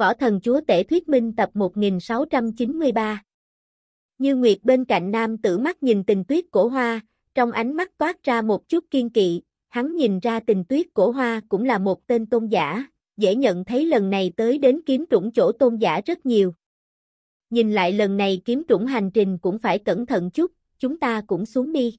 Võ Thần Chúa Tể Thuyết Minh tập 1693 Như Nguyệt bên cạnh nam tử mắt nhìn tình tuyết cổ hoa, trong ánh mắt toát ra một chút kiên kỵ, hắn nhìn ra tình tuyết cổ hoa cũng là một tên tôn giả, dễ nhận thấy lần này tới đến kiếm trũng chỗ tôn giả rất nhiều. Nhìn lại lần này kiếm trũng hành trình cũng phải cẩn thận chút, chúng ta cũng xuống đi.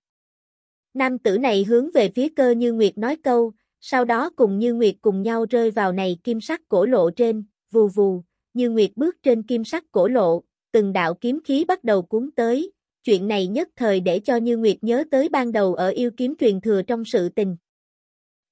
Nam tử này hướng về phía cơ Như Nguyệt nói câu, sau đó cùng Như Nguyệt cùng nhau rơi vào này kim sắc cổ lộ trên, vù vù, như nguyệt bước trên kim sắc cổ lộ, từng đạo kiếm khí bắt đầu cuốn tới, chuyện này nhất thời để cho Như Nguyệt nhớ tới ban đầu ở yêu kiếm truyền thừa trong sự tình.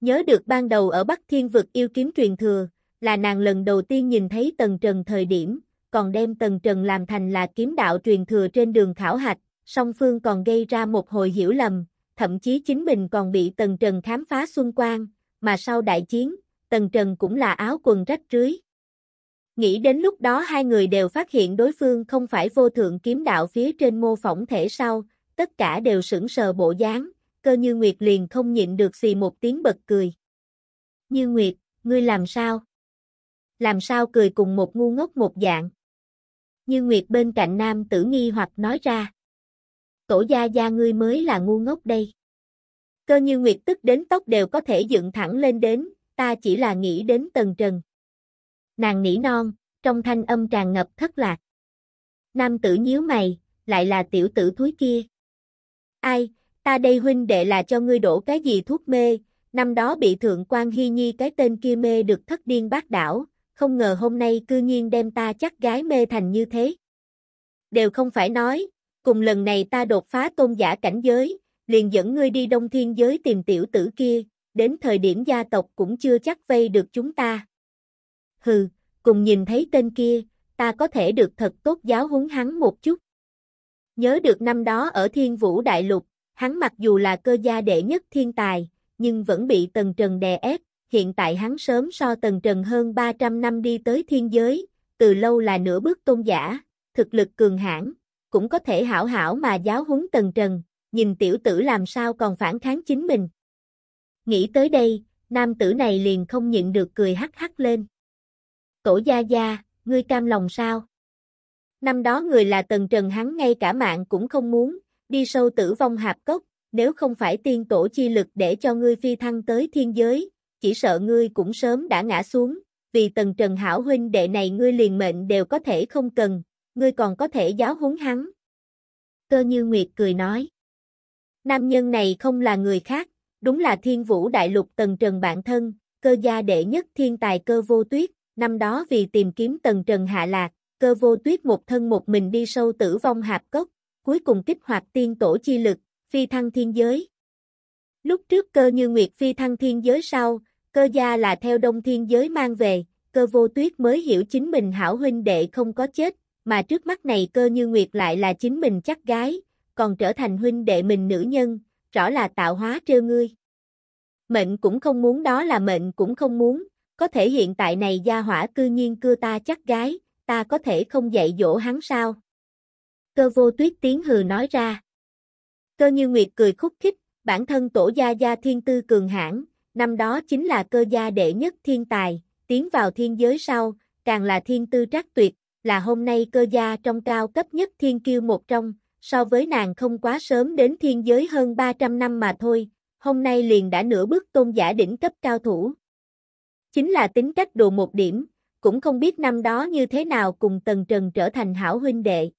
Nhớ được ban đầu ở Bắc Thiên vực yêu kiếm truyền thừa, là nàng lần đầu tiên nhìn thấy Tần Trần thời điểm, còn đem Tần Trần làm thành là kiếm đạo truyền thừa trên đường khảo hạch, song phương còn gây ra một hồi hiểu lầm, thậm chí chính mình còn bị Tần Trần khám phá xung quanh, mà sau đại chiến, Tần Trần cũng là áo quần rách rưới. Nghĩ đến lúc đó hai người đều phát hiện đối phương không phải vô thượng kiếm đạo phía trên mô phỏng thể sau, tất cả đều sững sờ bộ dáng, cơ như Nguyệt liền không nhịn được xì một tiếng bật cười. Như Nguyệt, ngươi làm sao? Làm sao cười cùng một ngu ngốc một dạng? Như Nguyệt bên cạnh nam tử nghi hoặc nói ra. Tổ gia gia ngươi mới là ngu ngốc đây. Cơ như Nguyệt tức đến tóc đều có thể dựng thẳng lên đến, ta chỉ là nghĩ đến tầng trần. Nàng nỉ non, trong thanh âm tràn ngập thất lạc. Nam tử nhíu mày, lại là tiểu tử thúi kia. Ai, ta đây huynh đệ là cho ngươi đổ cái gì thuốc mê, năm đó bị thượng quan hy nhi cái tên kia mê được thất điên bác đảo, không ngờ hôm nay cư nhiên đem ta chắc gái mê thành như thế. Đều không phải nói, cùng lần này ta đột phá tôn giả cảnh giới, liền dẫn ngươi đi đông thiên giới tìm tiểu tử kia, đến thời điểm gia tộc cũng chưa chắc vây được chúng ta hừ, cùng nhìn thấy tên kia, ta có thể được thật tốt giáo huấn hắn một chút. Nhớ được năm đó ở Thiên Vũ Đại Lục, hắn mặc dù là cơ gia đệ nhất thiên tài, nhưng vẫn bị Tần Trần đè ép, hiện tại hắn sớm so Tần Trần hơn 300 năm đi tới thiên giới, từ lâu là nửa bước tôn giả, thực lực cường hãn, cũng có thể hảo hảo mà giáo huấn Tần Trần, nhìn tiểu tử làm sao còn phản kháng chính mình. Nghĩ tới đây, nam tử này liền không nhịn được cười hắc hắc lên. Tổ gia gia, ngươi cam lòng sao? Năm đó người là Tần Trần hắn ngay cả mạng cũng không muốn, đi sâu tử vong hạp cốc, nếu không phải tiên tổ chi lực để cho ngươi phi thăng tới thiên giới, chỉ sợ ngươi cũng sớm đã ngã xuống, vì Tần Trần hảo huynh đệ này ngươi liền mệnh đều có thể không cần, ngươi còn có thể giáo huấn hắn. Cơ Như Nguyệt cười nói. Nam nhân này không là người khác, đúng là thiên vũ đại lục Tần Trần bản thân, cơ gia đệ nhất thiên tài cơ vô tuyết. Năm đó vì tìm kiếm tần trần hạ lạc, cơ vô tuyết một thân một mình đi sâu tử vong hạp cốc, cuối cùng kích hoạt tiên tổ chi lực, phi thăng thiên giới. Lúc trước cơ như nguyệt phi thăng thiên giới sau, cơ gia là theo đông thiên giới mang về, cơ vô tuyết mới hiểu chính mình hảo huynh đệ không có chết, mà trước mắt này cơ như nguyệt lại là chính mình chắc gái, còn trở thành huynh đệ mình nữ nhân, rõ là tạo hóa trơ ngươi. Mệnh cũng không muốn đó là mệnh cũng không muốn, có thể hiện tại này gia hỏa cư nhiên cưa ta chắc gái, ta có thể không dạy dỗ hắn sao? Cơ vô tuyết tiếng hừ nói ra. Cơ như nguyệt cười khúc khích, bản thân tổ gia gia thiên tư cường hãn, năm đó chính là cơ gia đệ nhất thiên tài, tiến vào thiên giới sau, càng là thiên tư trắc tuyệt, là hôm nay cơ gia trong cao cấp nhất thiên kiêu một trong, so với nàng không quá sớm đến thiên giới hơn 300 năm mà thôi, hôm nay liền đã nửa bước tôn giả đỉnh cấp cao thủ. Chính là tính cách đồ một điểm, cũng không biết năm đó như thế nào cùng Tần Trần trở thành hảo huynh đệ.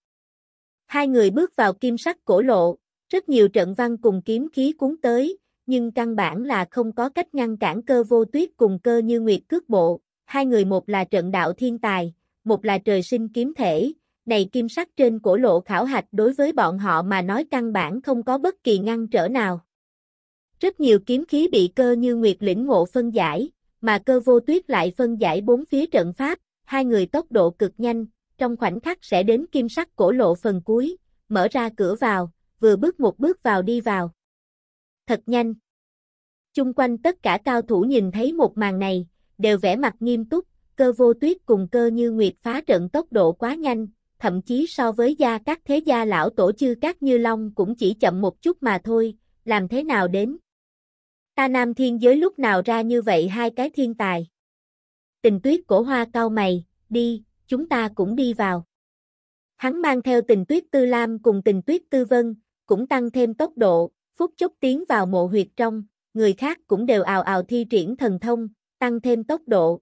Hai người bước vào kim sắc cổ lộ, rất nhiều trận văn cùng kiếm khí cuốn tới, nhưng căn bản là không có cách ngăn cản cơ vô tuyết cùng cơ như nguyệt cước bộ. Hai người một là trận đạo thiên tài, một là trời sinh kiếm thể, này kim sắc trên cổ lộ khảo hạch đối với bọn họ mà nói căn bản không có bất kỳ ngăn trở nào. Rất nhiều kiếm khí bị cơ như nguyệt lĩnh ngộ phân giải, mà cơ vô tuyết lại phân giải bốn phía trận pháp, hai người tốc độ cực nhanh, trong khoảnh khắc sẽ đến kim sắc cổ lộ phần cuối, mở ra cửa vào, vừa bước một bước vào đi vào. Thật nhanh. Chung quanh tất cả cao thủ nhìn thấy một màn này, đều vẻ mặt nghiêm túc, cơ vô tuyết cùng cơ như nguyệt phá trận tốc độ quá nhanh, thậm chí so với gia các thế gia lão tổ chư các như long cũng chỉ chậm một chút mà thôi, làm thế nào đến. Ta nam thiên giới lúc nào ra như vậy hai cái thiên tài. Tình tuyết cổ hoa Cao mày, đi, chúng ta cũng đi vào. Hắn mang theo tình tuyết tư lam cùng tình tuyết tư vân, cũng tăng thêm tốc độ, phút chốc tiến vào mộ huyệt trong, người khác cũng đều ào ào thi triển thần thông, tăng thêm tốc độ.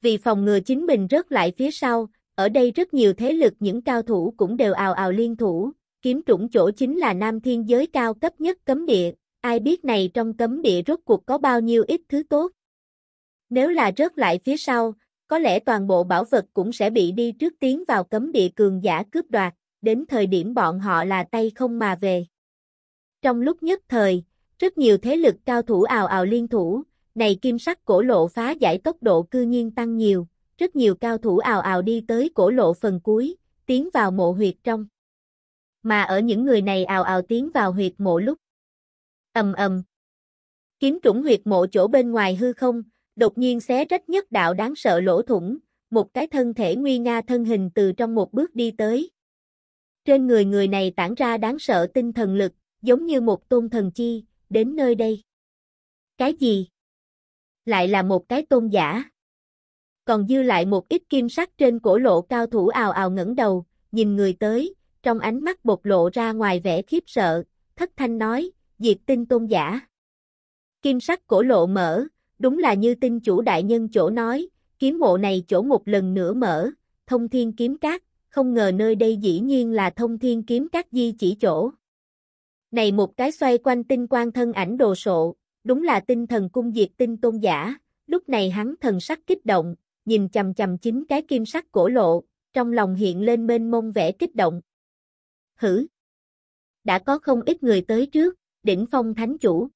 Vì phòng ngừa chính mình rớt lại phía sau, ở đây rất nhiều thế lực những cao thủ cũng đều ào ào liên thủ, kiếm trũng chỗ chính là nam thiên giới cao cấp nhất cấm địa, ai biết này trong cấm địa rốt cuộc có bao nhiêu ít thứ tốt. Nếu là rớt lại phía sau, có lẽ toàn bộ bảo vật cũng sẽ bị đi trước tiến vào cấm địa cường giả cướp đoạt, đến thời điểm bọn họ là tay không mà về. Trong lúc nhất thời, rất nhiều thế lực cao thủ ào ào liên thủ, này kim sắc cổ lộ phá giải tốc độ cư nhiên tăng nhiều, rất nhiều cao thủ ào ào đi tới cổ lộ phần cuối, tiến vào mộ huyệt trong. Mà ở những người này ào ào tiến vào huyệt mộ lúc, ầm ầm. Kiếm trũng huyệt mộ chỗ bên ngoài hư không, đột nhiên xé rách nhất đạo đáng sợ lỗ thủng, một cái thân thể nguy nga thân hình từ trong một bước đi tới. Trên người người này tản ra đáng sợ tinh thần lực, giống như một tôn thần chi, đến nơi đây. Cái gì? Lại là một cái tôn giả. Còn dư lại một ít kim sắc trên cổ lộ cao thủ ào ào ngẩng đầu, nhìn người tới, trong ánh mắt bộc lộ ra ngoài vẻ khiếp sợ, thất thanh nói, diệt tinh tôn giả. Kim sắc cổ lộ mở, đúng là như tinh chủ đại nhân chỗ nói, kiếm mộ này chỗ một lần nữa mở, thông thiên kiếm cát, không ngờ nơi đây dĩ nhiên là thông thiên kiếm cát di chỉ chỗ. Này một cái xoay quanh tinh quang thân ảnh đồ sộ, đúng là tinh thần cung diệt tinh tôn giả, lúc này hắn thần sắc kích động, nhìn chầm chầm chính cái kim sắc cổ lộ, trong lòng hiện lên mênh mông vẻ kích động. Hử! Đã có không ít người tới trước, đỉnh phong thánh chủ.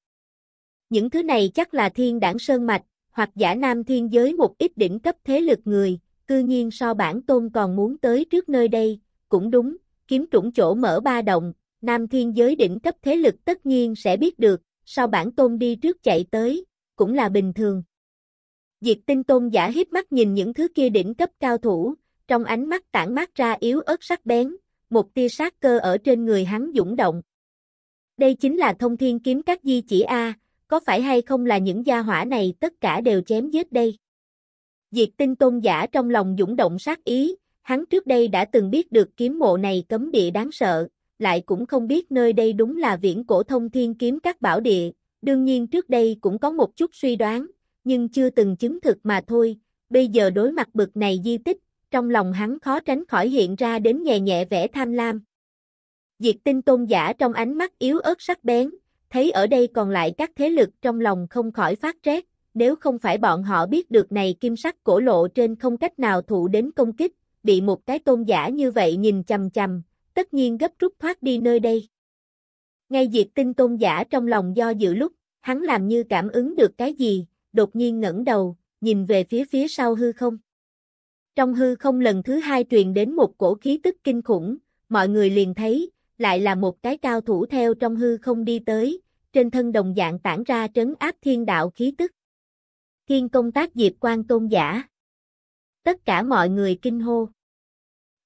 Những thứ này chắc là thiên đảng sơn mạch, hoặc giả nam thiên giới một ít đỉnh cấp thế lực người, cư nhiên so bản tôn còn muốn tới trước nơi đây, cũng đúng, kiếm trũng chỗ mở ba đồng, nam thiên giới đỉnh cấp thế lực tất nhiên sẽ biết được, sao bản tôn đi trước chạy tới, cũng là bình thường. Diệt tinh tôn giả hiếp mắt nhìn những thứ kia đỉnh cấp cao thủ, trong ánh mắt tản mát ra yếu ớt sắc bén, một tia sát cơ ở trên người hắn dũng động. Đây chính là thông thiên kiếm các di chỉ A, có phải hay không là những gia hỏa này tất cả đều chém giết đây? Diệt tinh tôn giả trong lòng dũng động sát ý, hắn trước đây đã từng biết được kiếm mộ này cấm địa đáng sợ, lại cũng không biết nơi đây đúng là viễn cổ thông thiên kiếm các bảo địa, đương nhiên trước đây cũng có một chút suy đoán, nhưng chưa từng chứng thực mà thôi, bây giờ đối mặt bực này di tích, trong lòng hắn khó tránh khỏi hiện ra đến nhẹ nhẹ vẻ tham lam. Diệt tinh tôn giả trong ánh mắt yếu ớt sắc bén, thấy ở đây còn lại các thế lực trong lòng không khỏi phát rét, nếu không phải bọn họ biết được này kim sắc cổ lộ trên không cách nào thụ đến công kích, bị một cái tôn giả như vậy nhìn chằm chằm, tất nhiên gấp rút thoát đi nơi đây. Ngay diệt tinh tôn giả trong lòng do dự lúc, hắn làm như cảm ứng được cái gì, đột nhiên ngẩng đầu, nhìn về phía phía sau hư không. Trong hư không lần thứ hai truyền đến một cổ khí tức kinh khủng, mọi người liền thấy, lại là một cái cao thủ theo trong hư không đi tới, trên thân đồng dạng tản ra trấn áp thiên đạo khí tức. Thiên công tác diệp quan tôn giả. Tất cả mọi người kinh hô.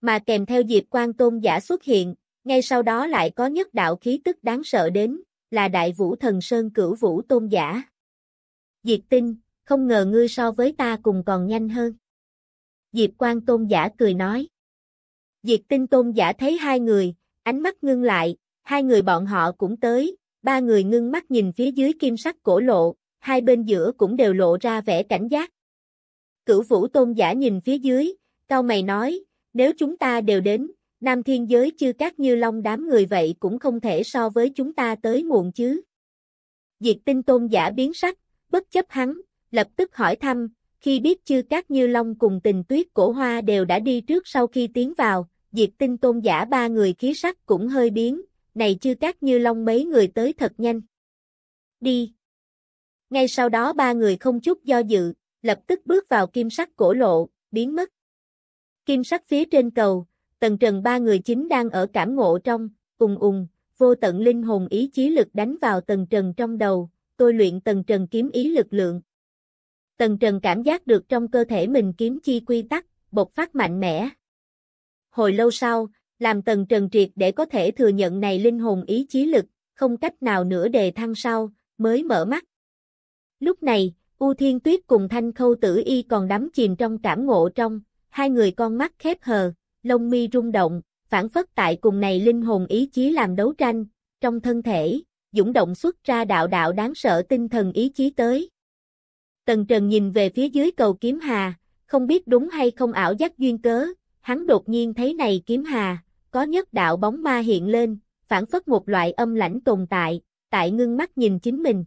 Mà kèm theo diệp quan tôn giả xuất hiện, ngay sau đó lại có nhất đạo khí tức đáng sợ đến, là đại vũ thần sơn cửu vũ tôn giả. Diệp tinh, không ngờ ngươi so với ta cùng còn nhanh hơn. Diệp quan tôn giả cười nói. Diệp tinh tôn giả thấy hai người, Ánh mắt ngưng lại, hai người bọn họ cũng tới, ba người ngưng mắt nhìn phía dưới kim sắc cổ lộ, hai bên giữa cũng đều lộ ra vẻ cảnh giác. Cửu vũ tôn giả nhìn phía dưới, cao mày nói, nếu chúng ta đều đến, nam thiên giới chư các như long đám người vậy cũng không thể so với chúng ta tới muộn chứ. Diệt tinh tôn giả biến sắc, bất chấp hắn, lập tức hỏi thăm, khi biết chư các như long cùng tình tuyết cổ hoa đều đã đi trước sau khi tiến vào, diệt tinh tôn giả ba người khí sắc cũng hơi biến, này chưa các như long mấy người tới thật nhanh. Đi! Ngay sau đó ba người không chút do dự, lập tức bước vào kim sắc cổ lộ, biến mất. Kim sắc phía trên cầu, tần trần ba người chính đang ở cảm ngộ trong, ùng ùng, vô tận linh hồn ý chí lực đánh vào tần trần trong đầu, tôi luyện tần trần kiếm ý lực lượng. Tần trần cảm giác được trong cơ thể mình kiếm chi quy tắc, bộc phát mạnh mẽ. Hồi lâu sau, làm tần trần triệt để có thể thừa nhận này linh hồn ý chí lực, không cách nào nữa đề thăng sau, mới mở mắt. Lúc này, U Thiên Tuyết cùng Thanh Khâu Tử Y còn đắm chìm trong cảm ngộ trong, hai người con mắt khép hờ, lông mi rung động, phản phất tại cùng này linh hồn ý chí làm đấu tranh, trong thân thể, dũng động xuất ra đạo đạo đáng sợ tinh thần ý chí tới. Tần Trần nhìn về phía dưới cầu kiếm hà, không biết đúng hay không ảo giác duyên cớ, hắn đột nhiên thấy này kiếm hà, có nhất đạo bóng ma hiện lên, phản phất một loại âm lãnh tồn tại, tại ngưng mắt nhìn chính mình.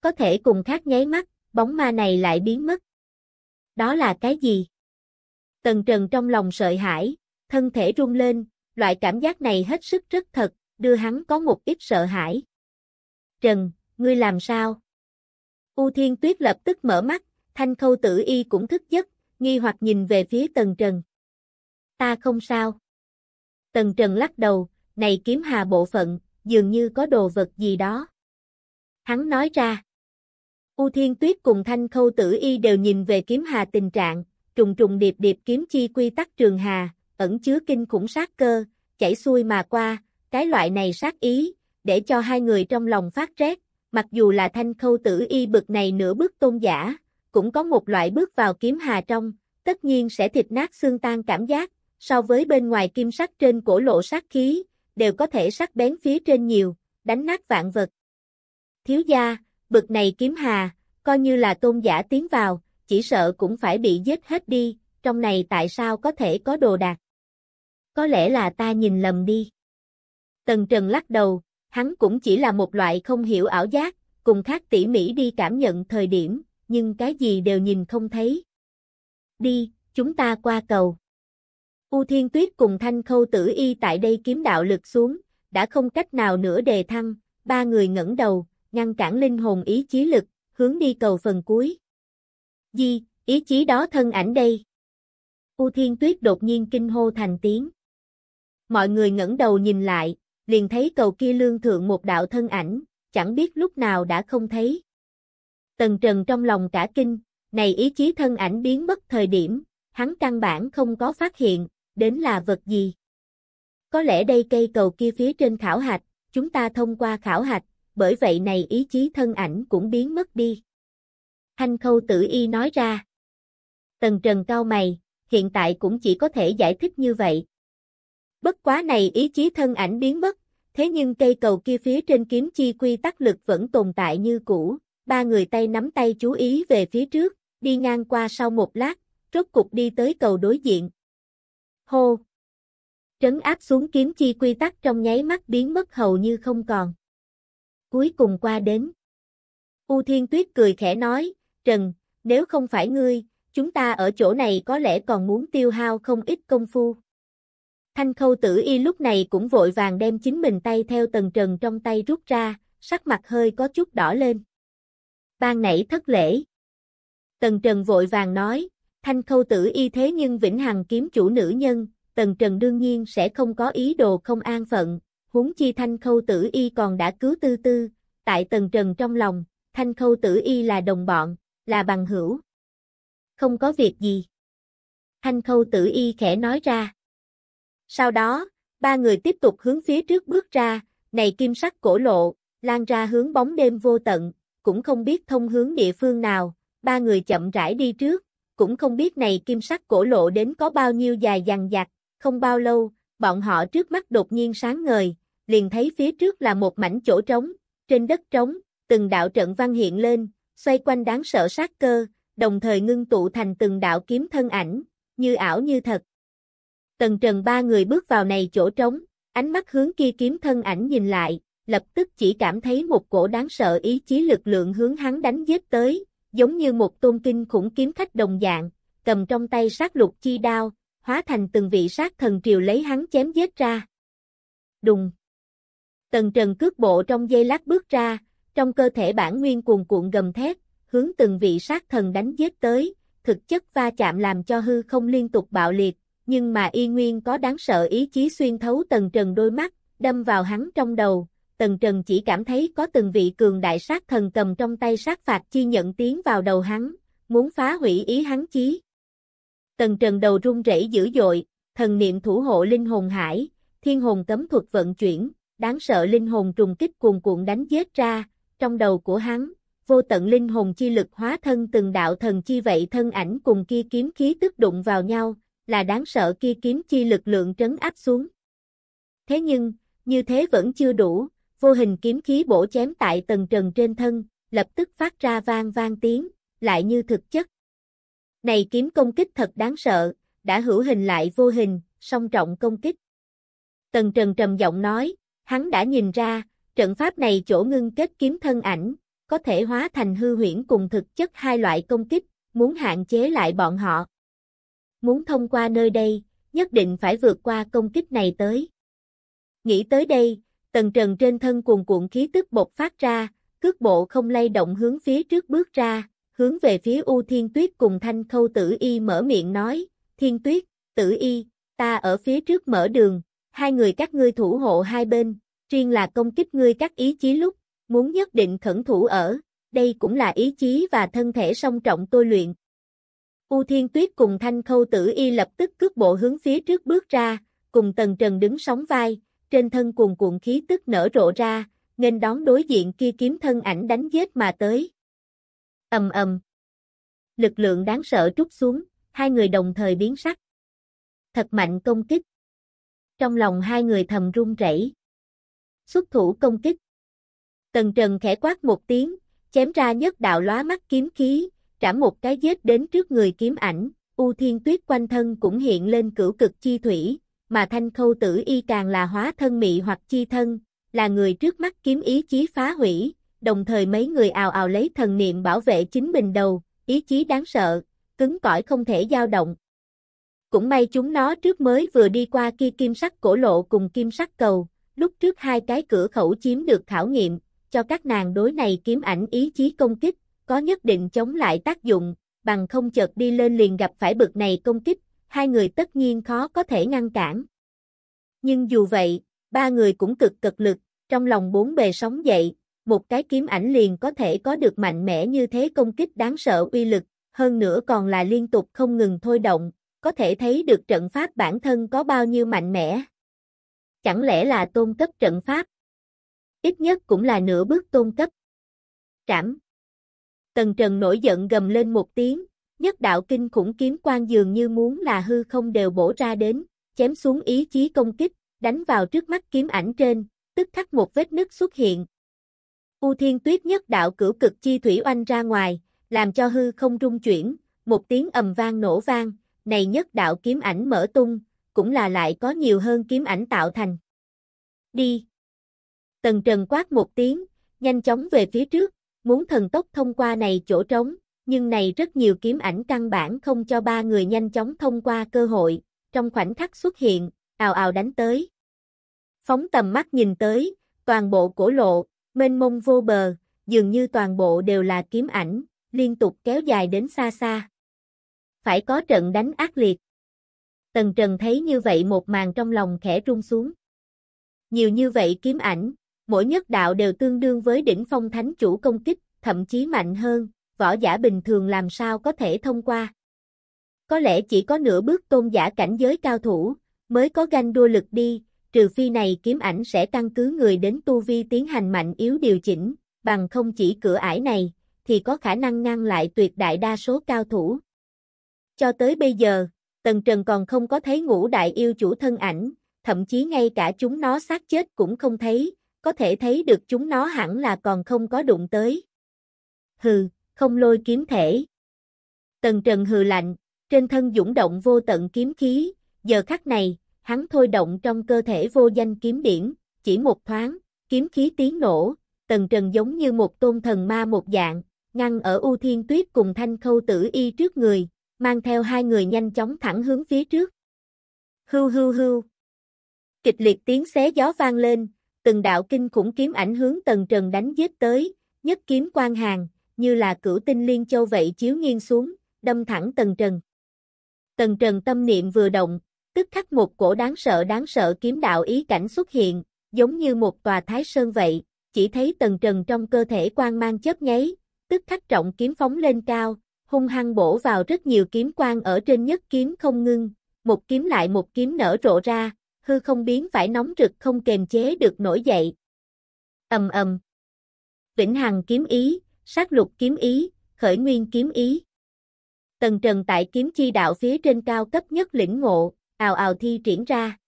Có thể cùng khác nháy mắt, bóng ma này lại biến mất. Đó là cái gì? Tần Trần trong lòng sợ hãi, thân thể rung lên, loại cảm giác này hết sức rất thật, đưa hắn có một ít sợ hãi. Trần, ngươi làm sao? U Thiên Tuyết lập tức mở mắt, thanh khâu tử y cũng thức giấc, nghi hoặc nhìn về phía Tần Trần ta không sao. Tần Trần lắc đầu, này kiếm hà bộ phận, dường như có đồ vật gì đó. Hắn nói ra. U Thiên Tuyết cùng Thanh Khâu Tử Y đều nhìn về kiếm hà tình trạng, trùng trùng điệp điệp kiếm chi quy tắc trường hà, ẩn chứa kinh khủng sát cơ, chảy xuôi mà qua, cái loại này sát ý, để cho hai người trong lòng phát rét, mặc dù là Thanh Khâu Tử Y bực này nửa bước tôn giả, cũng có một loại bước vào kiếm hà trong, tất nhiên sẽ thịt nát xương tan cảm giác, so với bên ngoài kim sắc trên cổ lộ sát khí, đều có thể sắc bén phía trên nhiều, đánh nát vạn vật. Thiếu gia, bực này kiếm hà, coi như là tôn giả tiến vào, chỉ sợ cũng phải bị giết hết đi, trong này tại sao có thể có đồ đạc? Có lẽ là ta nhìn lầm đi. Tần Trần lắc đầu, hắn cũng chỉ là một loại không hiểu ảo giác, cùng khác tỉ mỉ đi cảm nhận thời điểm, nhưng cái gì đều nhìn không thấy. Đi, chúng ta qua cầu. U Thiên Tuyết cùng Thanh Khâu Tử Y tại đây kiếm đạo lực xuống, đã không cách nào nữa đề thăng, ba người ngẩng đầu, ngăn cản linh hồn ý chí lực, hướng đi cầu phần cuối. Di, ý chí đó thân ảnh đây. U Thiên Tuyết đột nhiên kinh hô thành tiếng. Mọi người ngẩng đầu nhìn lại, liền thấy cầu kia lương thượng một đạo thân ảnh, chẳng biết lúc nào đã không thấy. Tần Trần trong lòng cả kinh, này ý chí thân ảnh biến mất thời điểm, hắn căn bản không có phát hiện, đến là vật gì. Có lẽ đây cây cầu kia phía trên khảo hạch, chúng ta thông qua khảo hạch, bởi vậy này ý chí thân ảnh cũng biến mất đi. Thanh khâu tử y nói ra. Tần trần cao mày, hiện tại cũng chỉ có thể giải thích như vậy. Bất quá này ý chí thân ảnh biến mất, thế nhưng cây cầu kia phía trên kiếm chi quy tắc lực vẫn tồn tại như cũ, ba người tay nắm tay chú ý về phía trước, đi ngang qua sau một lát, rốt cục đi tới cầu đối diện. Hô! Trấn áp xuống kiếm chi quy tắc trong nháy mắt biến mất hầu như không còn. Cuối cùng qua đến. U Thiên Tuyết cười khẽ nói, Trần, nếu không phải ngươi, chúng ta ở chỗ này có lẽ còn muốn tiêu hao không ít công phu. Thanh khâu tử y lúc này cũng vội vàng đem chính mình tay theo tầng trần trong tay rút ra, sắc mặt hơi có chút đỏ lên. Ban nảy thất lễ. Tần trần vội vàng nói, Thanh khâu tử y thế nhưng vĩnh hằng kiếm chủ nữ nhân, tần trần đương nhiên sẽ không có ý đồ không an phận, huống chi thanh khâu tử y còn đã cứu tư tư, tại tần trần trong lòng, thanh khâu tử y là đồng bọn, là bằng hữu. Không có việc gì. Thanh khâu tử y khẽ nói ra. Sau đó, ba người tiếp tục hướng phía trước bước ra, này kim sắc cổ lộ, lan ra hướng bóng đêm vô tận, cũng không biết thông hướng địa phương nào, ba người chậm rãi đi trước, cũng không biết này kim sắc cổ lộ đến có bao nhiêu dài dằng dặc, không bao lâu, bọn họ trước mắt đột nhiên sáng ngời, liền thấy phía trước là một mảnh chỗ trống, trên đất trống, từng đạo trận văn hiện lên, xoay quanh đáng sợ sát cơ, đồng thời ngưng tụ thành từng đạo kiếm thân ảnh, như ảo như thật. Tần Trần ba người bước vào này chỗ trống, ánh mắt hướng kia kiếm thân ảnh nhìn lại, lập tức chỉ cảm thấy một cổ đáng sợ ý chí lực lượng hướng hắn đánh giết tới, giống như một tôn kinh khủng kiếm khách đồng dạng, cầm trong tay sát lục chi đao, hóa thành từng vị sát thần triều lấy hắn chém giết ra. Đùng! Tần trần cước bộ trong dây lát bước ra, trong cơ thể bản nguyên cuồn cuộn gầm thét, hướng từng vị sát thần đánh giết tới, thực chất va chạm làm cho hư không liên tục bạo liệt, nhưng mà y nguyên có đáng sợ ý chí xuyên thấu tần trần đôi mắt, đâm vào hắn trong đầu, Tần Trần chỉ cảm thấy có từng vị cường đại sát thần cầm trong tay sát phạt chi nhận tiếng vào đầu hắn, muốn phá hủy ý hắn chí. Tần Trần đầu run rẩy dữ dội, thần niệm thủ hộ linh hồn hải, thiên hồn cấm thuật vận chuyển, đáng sợ linh hồn trùng kích cuồn cuộn đánh giết ra, trong đầu của hắn, vô tận linh hồn chi lực hóa thân từng đạo thần chi vậy thân ảnh cùng kia kiếm khí tức đụng vào nhau, là đáng sợ kia kiếm chi lực lượng trấn áp xuống. Thế nhưng, như thế vẫn chưa đủ, vô hình kiếm khí bổ chém tại tầng trần trên thân, lập tức phát ra vang vang tiếng, lại như thực chất. Này kiếm công kích thật đáng sợ, đã hữu hình lại vô hình, song trọng công kích. Tần Trần trầm giọng nói, hắn đã nhìn ra, trận pháp này chỗ ngưng kết kiếm thân ảnh, có thể hóa thành hư huyễn cùng thực chất hai loại công kích, muốn hạn chế lại bọn họ. Muốn thông qua nơi đây, nhất định phải vượt qua công kích này tới. Nghĩ tới đây, tần trần trên thân cuồn cuộn khí tức bộc phát ra, cước bộ không lay động hướng phía trước bước ra, hướng về phía U Thiên Tuyết cùng Thanh Khâu Tử Y mở miệng nói, Thiên Tuyết, Tử Y, ta ở phía trước mở đường, hai người các ngươi thủ hộ hai bên, riêng là công kích ngươi các ý chí lúc, muốn nhất định khẩn thủ ở, đây cũng là ý chí và thân thể song trọng tôi luyện. U Thiên Tuyết cùng Thanh Khâu Tử Y lập tức cước bộ hướng phía trước bước ra, cùng Tần Trần đứng sóng vai, trên thân cuồn cuộn khí tức nở rộ ra, nghênh đón đối diện kia kiếm thân ảnh đánh giết mà tới. Ầm ầm. Lực lượng đáng sợ trút xuống, hai người đồng thời biến sắc. Thật mạnh công kích. Trong lòng hai người thầm run rẩy. Xuất thủ công kích. Tần Trần khẽ quát một tiếng, chém ra nhất đạo lóa mắt kiếm khí, trảm một cái giết đến trước người kiếm ảnh, U Thiên Tuyết quanh thân cũng hiện lên cửu cực chi thủy, mà thanh khâu tử y càng là hóa thân mị hoặc chi thân, là người trước mắt kiếm ý chí phá hủy, đồng thời mấy người ào ào lấy thần niệm bảo vệ chính mình đầu, ý chí đáng sợ, cứng cỏi không thể dao động. Cũng may chúng nó trước mới vừa đi qua kia kim sắc cổ lộ cùng kim sắc cầu, lúc trước hai cái cửa khẩu chiếm được khảo nghiệm, cho các nàng đối này kiếm ảnh ý chí công kích, có nhất định chống lại tác dụng, bằng không chợt đi lên liền gặp phải bực này công kích, hai người tất nhiên khó có thể ngăn cản. Nhưng dù vậy, ba người cũng cực cực lực, trong lòng bốn bề sóng dậy, một cái kiếm ảnh liền có thể có được mạnh mẽ như thế công kích đáng sợ uy lực, hơn nữa còn là liên tục không ngừng thôi động, có thể thấy được trận pháp bản thân có bao nhiêu mạnh mẽ. Chẳng lẽ là tôn cấp trận pháp? Ít nhất cũng là nửa bước tôn cấp. Trảm. Tần Trần nổi giận gầm lên một tiếng, nhất đạo kinh khủng kiếm quan dường như muốn là hư không đều bổ ra đến, chém xuống ý chí công kích, đánh vào trước mắt kiếm ảnh trên, tức khắc một vết nứt xuất hiện. U thiên tuyết nhất đạo cửu cực chi thủy oanh ra ngoài, làm cho hư không rung chuyển, một tiếng ầm vang nổ vang, này nhất đạo kiếm ảnh mở tung, cũng là lại có nhiều hơn kiếm ảnh tạo thành. Đi! Tần Trần quát một tiếng, nhanh chóng về phía trước, muốn thần tốc thông qua này chỗ trống, nhưng này rất nhiều kiếm ảnh căn bản không cho ba người nhanh chóng thông qua cơ hội, trong khoảnh khắc xuất hiện, ào ào đánh tới. Phóng tầm mắt nhìn tới, toàn bộ cổ lộ, mênh mông vô bờ, dường như toàn bộ đều là kiếm ảnh, liên tục kéo dài đến xa xa. Phải có trận đánh ác liệt. Tần Trần thấy như vậy một màn trong lòng khẽ rung xuống. Nhiều như vậy kiếm ảnh, mỗi nhất đạo đều tương đương với đỉnh phong thánh chủ công kích, thậm chí mạnh hơn, võ giả bình thường làm sao có thể thông qua. Có lẽ chỉ có nửa bước tôn giả cảnh giới cao thủ, mới có ganh đua lực đi, trừ phi này kiếm ảnh sẽ căn cứ người đến tu vi tiến hành mạnh yếu điều chỉnh, bằng không chỉ cửa ải này, thì có khả năng ngăn lại tuyệt đại đa số cao thủ. Cho tới bây giờ, Tần Trần còn không có thấy ngũ đại yêu chủ thân ảnh, thậm chí ngay cả chúng nó xác chết cũng không thấy, có thể thấy được chúng nó hẳn là còn không có đụng tới. Hừ, không lôi kiếm thể. Tần Trần hừ lạnh, trên thân dũng động vô tận kiếm khí, giờ khắc này, hắn thôi động trong cơ thể vô danh kiếm điển, chỉ một thoáng, kiếm khí tiếng nổ, Tần Trần giống như một tôn thần ma một dạng, ngăn ở U Thiên Tuyết cùng Thanh Khâu Tử Y trước người, mang theo hai người nhanh chóng thẳng hướng phía trước. Hưu hưu hưu. Kịch liệt tiếng xé gió vang lên, từng đạo kinh khủng kiếm ảnh hướng Tần Trần đánh giết tới, nhất kiếm quan hàng, như là cửu tinh liên châu vậy chiếu nghiêng xuống, đâm thẳng tầng trần. Tầng trần tâm niệm vừa động, tức khắc một cổ đáng sợ đáng sợ kiếm đạo ý cảnh xuất hiện, giống như một tòa thái sơn vậy, chỉ thấy tầng trần trong cơ thể quang mang chớp nháy, tức khắc trọng kiếm phóng lên cao, hung hăng bổ vào rất nhiều kiếm quang ở trên nhất kiếm không ngưng, một kiếm lại một kiếm nở rộ ra, hư không biến phải nóng rực không kềm chế được nổi dậy. Ầm ầm. Vĩnh Hằng kiếm ý, sát lục kiếm ý, khởi nguyên kiếm ý. Tần trần tại kiếm chi đạo phía trên cao cấp nhất lĩnh ngộ, ào ào thi triển ra.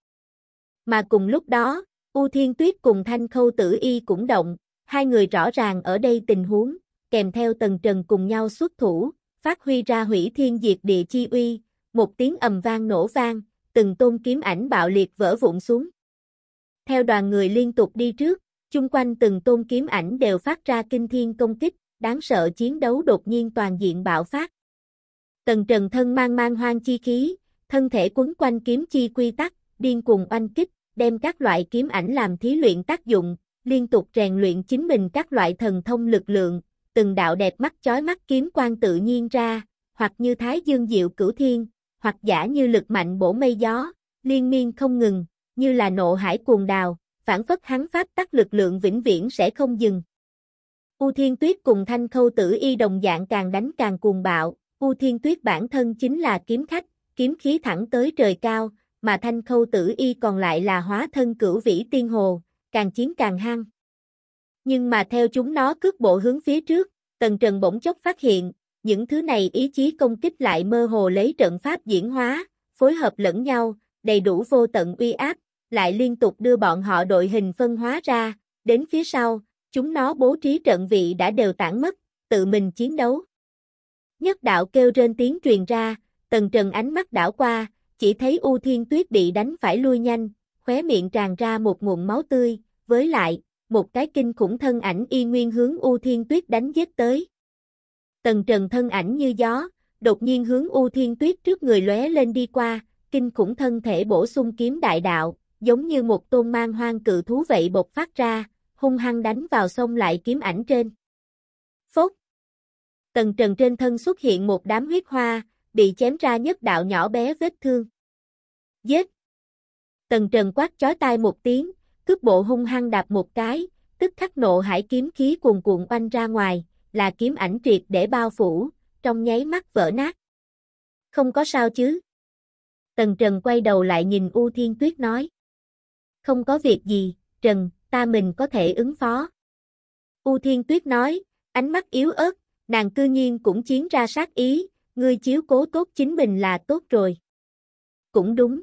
Mà cùng lúc đó, U Thiên Tuyết cùng Thanh Khâu Tử Y cũng động, hai người rõ ràng ở đây tình huống, kèm theo Tần Trần cùng nhau xuất thủ, phát huy ra hủy thiên diệt địa chi uy, một tiếng ầm vang nổ vang, từng tôn kiếm ảnh bạo liệt vỡ vụn xuống. Theo đoàn người liên tục đi trước, chung quanh từng tôn kiếm ảnh đều phát ra kinh thiên công kích, đáng sợ chiến đấu đột nhiên toàn diện bạo phát. Tần Trần thân mang mang hoang chi khí, thân thể quấn quanh kiếm chi quy tắc, điên cuồng oanh kích, đem các loại kiếm ảnh làm thí luyện tác dụng, liên tục rèn luyện chính mình các loại thần thông lực lượng, từng đạo đẹp mắt chói mắt kiếm quang tự nhiên ra, hoặc như thái dương diệu cửu thiên, hoặc giả như lực mạnh bổ mây gió, liên miên không ngừng, như là nộ hải cuồng đào, phản phất hắn pháp tắc lực lượng vĩnh viễn sẽ không dừng. U Thiên Tuyết cùng Thanh Khâu Tử Y đồng dạng càng đánh càng cuồng bạo, U Thiên Tuyết bản thân chính là kiếm khách, kiếm khí thẳng tới trời cao, mà Thanh Khâu Tử Y còn lại là hóa thân cửu vĩ tiên hồ, càng chiến càng hăng. Nhưng mà theo chúng nó cước bộ hướng phía trước, Tần Trần bỗng chốc phát hiện, những thứ này ý chí công kích lại mơ hồ lấy trận pháp diễn hóa, phối hợp lẫn nhau, đầy đủ vô tận uy áp, lại liên tục đưa bọn họ đội hình phân hóa ra, đến phía sau, Chúng nó bố trí trận vị đã đều tản mất, tự mình chiến đấu. Nhất đạo kêu rên tiếng truyền ra, tần trần ánh mắt đảo qua, chỉ thấy U Thiên Tuyết bị đánh phải lui nhanh, khóe miệng tràn ra một nguồn máu tươi, với lại, một cái kinh khủng thân ảnh y nguyên hướng U Thiên Tuyết đánh giết tới. Tần trần thân ảnh như gió, đột nhiên hướng U Thiên Tuyết trước người lóe lên đi qua, kinh khủng thân thể bổ sung kiếm đại đạo, giống như một tôn mang hoang cự thú vậy bộc phát ra, hung hăng đánh vào sông lại kiếm ảnh trên. Phốt! Tần trần trên thân xuất hiện một đám huyết hoa, bị chém ra nhất đạo nhỏ bé vết thương. Giết! Tần trần quát chói tai một tiếng, cướp bộ hung hăng đạp một cái, tức khắc nộ hải kiếm khí cuồn cuộn oanh ra ngoài, là kiếm ảnh triệt để bao phủ, trong nháy mắt vỡ nát. Không có sao chứ? Tần Trần quay đầu lại nhìn U Thiên Tuyết nói. Không có việc gì, Trần, ta mình có thể ứng phó. U Thiên Tuyết nói, ánh mắt yếu ớt, nàng cư nhiên cũng chiến ra sát ý, ngươi chiếu cố tốt chính mình là tốt rồi. Cũng đúng.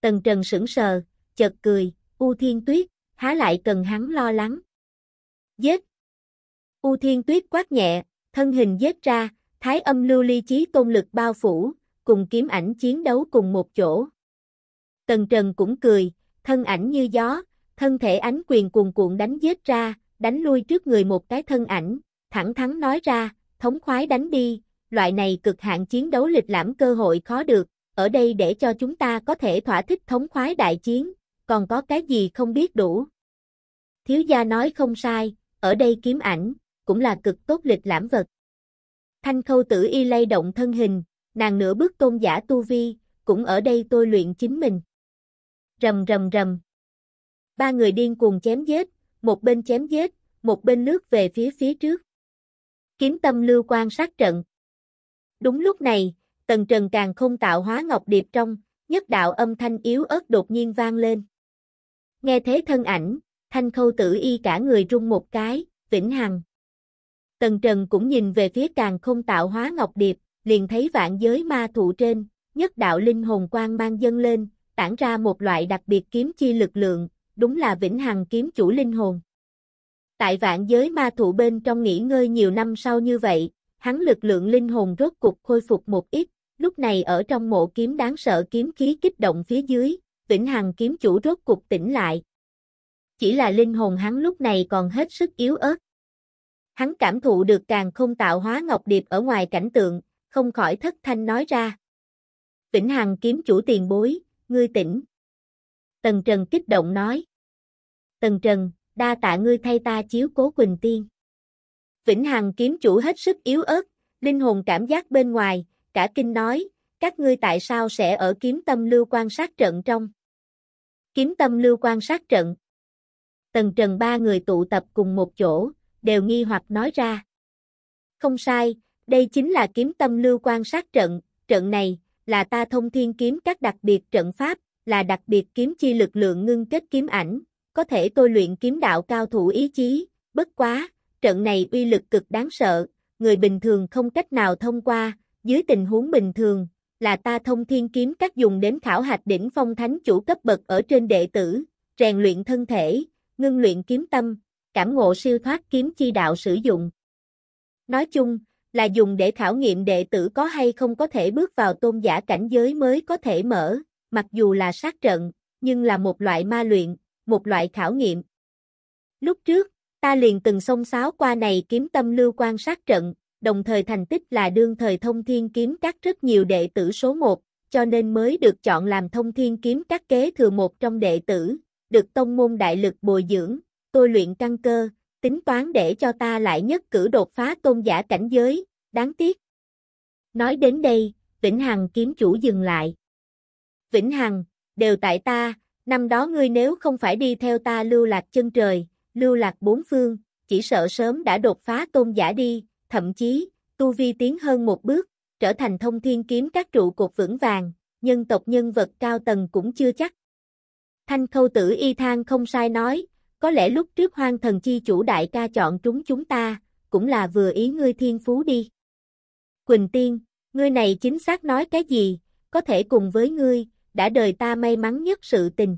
Tần Trần sững sờ, chợt cười, U Thiên Tuyết, há lại cần hắn lo lắng. Giết! U Thiên Tuyết quát nhẹ, thân hình giết ra, thái âm lưu ly chí tôn lực bao phủ, cùng kiếm ảnh chiến đấu cùng một chỗ. Tần Trần cũng cười, thân ảnh như gió, Thân thể ánh quyền cuồn cuộn đánh giết ra, đánh lui trước người một cái thân ảnh, thẳng thắn nói ra, thống khoái đánh đi, loại này cực hạn chiến đấu lịch lãm cơ hội khó được, ở đây để cho chúng ta có thể thỏa thích thống khoái đại chiến, còn có cái gì không biết đủ. Thiếu gia nói không sai, ở đây kiếm ảnh, cũng là cực tốt lịch lãm vật. Thanh khâu tử y lay động thân hình, nàng nửa bước tôn giả tu vi, cũng ở đây tôi luyện chính mình. Rầm rầm rầm ba người điên cuồng chém giết, một bên chém giết, một bên lướt về phía phía trước. Kiếm tâm lưu quan sát trận. Đúng lúc này, tần trần càng không tạo hóa ngọc điệp trong, nhất đạo âm thanh yếu ớt đột nhiên vang lên. Nghe thế thân ảnh, thanh khâu tử y cả người rung một cái, vĩnh hằng. Tần trần cũng nhìn về phía càng không tạo hóa ngọc điệp, liền thấy vạn giới ma thụ trên, nhất đạo linh hồn quang mang dâng lên, tản ra một loại đặc biệt kiếm chi lực lượng, đúng là vĩnh hằng kiếm chủ linh hồn. Tại vạn giới ma thụ bên trong nghỉ ngơi nhiều năm sau như vậy, hắn lực lượng linh hồn rốt cục khôi phục một ít, lúc này ở trong mộ kiếm đáng sợ kiếm khí kích động phía dưới, vĩnh hằng kiếm chủ rốt cục tỉnh lại. Chỉ là linh hồn hắn lúc này còn hết sức yếu ớt. Hắn cảm thụ được càng không tạo hóa ngọc điệp ở ngoài cảnh tượng, không khỏi thất thanh nói ra. Vĩnh Hằng kiếm chủ tiền bối, ngươi tỉnh. Tần Trần kích động nói. Tần Trần, đa tạ ngươi thay ta chiếu cố Quỳnh Tiên. Vĩnh Hằng kiếm chủ hết sức yếu ớt, linh hồn cảm giác bên ngoài, cả kinh nói, các ngươi tại sao sẽ ở kiếm tâm lưu quan sát trận trong? Kiếm tâm lưu quan sát trận. Tần Trần ba người tụ tập cùng một chỗ, đều nghi hoặc nói ra. Không sai, đây chính là kiếm tâm lưu quan sát trận, trận này là ta thông thiên kiếm các đặc biệt trận pháp, là đặc biệt kiếm chi lực lượng ngưng kết kiếm ảnh, có thể tôi luyện kiếm đạo cao thủ ý chí, bất quá, trận này uy lực cực đáng sợ, người bình thường không cách nào thông qua, dưới tình huống bình thường, là ta thông thiên kiếm các dùng đến khảo hạch đỉnh phong thánh chủ cấp bậc ở trên đệ tử, rèn luyện thân thể, ngưng luyện kiếm tâm, cảm ngộ siêu thoát kiếm chi đạo sử dụng. Nói chung, là dùng để khảo nghiệm đệ tử có hay không có thể bước vào tôn giả cảnh giới mới có thể mở, mặc dù là sát trận, nhưng là một loại ma luyện, một loại khảo nghiệm. Lúc trước, ta liền từng xông xáo qua này kiếm tâm lưu quan sát trận, đồng thời thành tích là đương thời thông thiên kiếm các rất nhiều đệ tử số 1, cho nên mới được chọn làm thông thiên kiếm các kế thừa một trong đệ tử, được tông môn đại lực bồi dưỡng, tôi luyện căn cơ, tính toán để cho ta lại nhất cử đột phá tôn giả cảnh giới, đáng tiếc. Nói đến đây, Vĩnh Hằng kiếm chủ dừng lại. Vĩnh Hằng, đều tại ta, Năm đó ngươi nếu không phải đi theo ta lưu lạc chân trời, lưu lạc bốn phương, chỉ sợ sớm đã đột phá tôn giả đi, thậm chí, tu vi tiến hơn một bước, trở thành thông thiên kiếm các trụ cột vững vàng, nhân tộc nhân vật cao tầng cũng chưa chắc. Thanh khâu tử y thang không sai nói, có lẽ lúc trước hoang thần chi chủ đại ca chọn chúng chúng ta, cũng là vừa ý ngươi thiên phú đi. Quỳnh Tiên, ngươi này chính xác nói cái gì, có thể cùng với ngươi, đã đời ta may mắn nhất sự tình.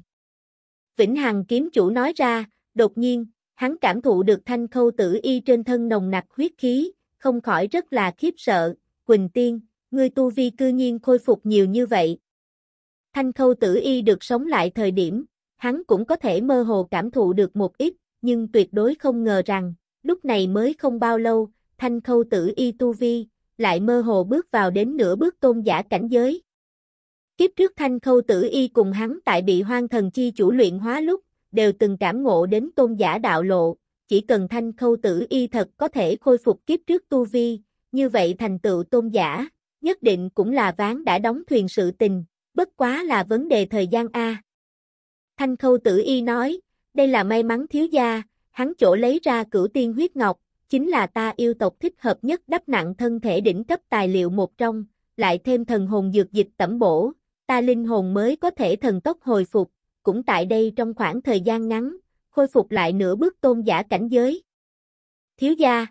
Vĩnh Hằng kiếm chủ nói ra, đột nhiên, hắn cảm thụ được thanh khâu tử y trên thân nồng nặc huyết khí, không khỏi rất là khiếp sợ, Quỳnh Tiên, ngươi tu vi cư nhiên khôi phục nhiều như vậy. Thanh khâu tử y được sống lại thời điểm, hắn cũng có thể mơ hồ cảm thụ được một ít, nhưng tuyệt đối không ngờ rằng, lúc này mới không bao lâu, thanh khâu tử y tu vi, lại mơ hồ bước vào đến nửa bước tôn giả cảnh giới. Kiếp trước thanh khâu tử y cùng hắn tại bị hoang thần chi chủ luyện hóa lúc, đều từng cảm ngộ đến tôn giả đạo lộ, chỉ cần thanh khâu tử y thật có thể khôi phục kiếp trước tu vi, như vậy thành tựu tôn giả, nhất định cũng là ván đã đóng thuyền sự tình, bất quá là vấn đề thời gian A. Thanh khâu tử y nói, đây là may mắn thiếu gia, hắn chỗ lấy ra cửu tiên huyết ngọc, chính là ta yêu tộc thích hợp nhất đắp nặng thân thể đỉnh cấp tài liệu một trong, lại thêm thần hồn dược dịch tẩm bổ, ta linh hồn mới có thể thần tốc hồi phục, cũng tại đây trong khoảng thời gian ngắn, khôi phục lại nửa bước tôn giả cảnh giới. Thiếu gia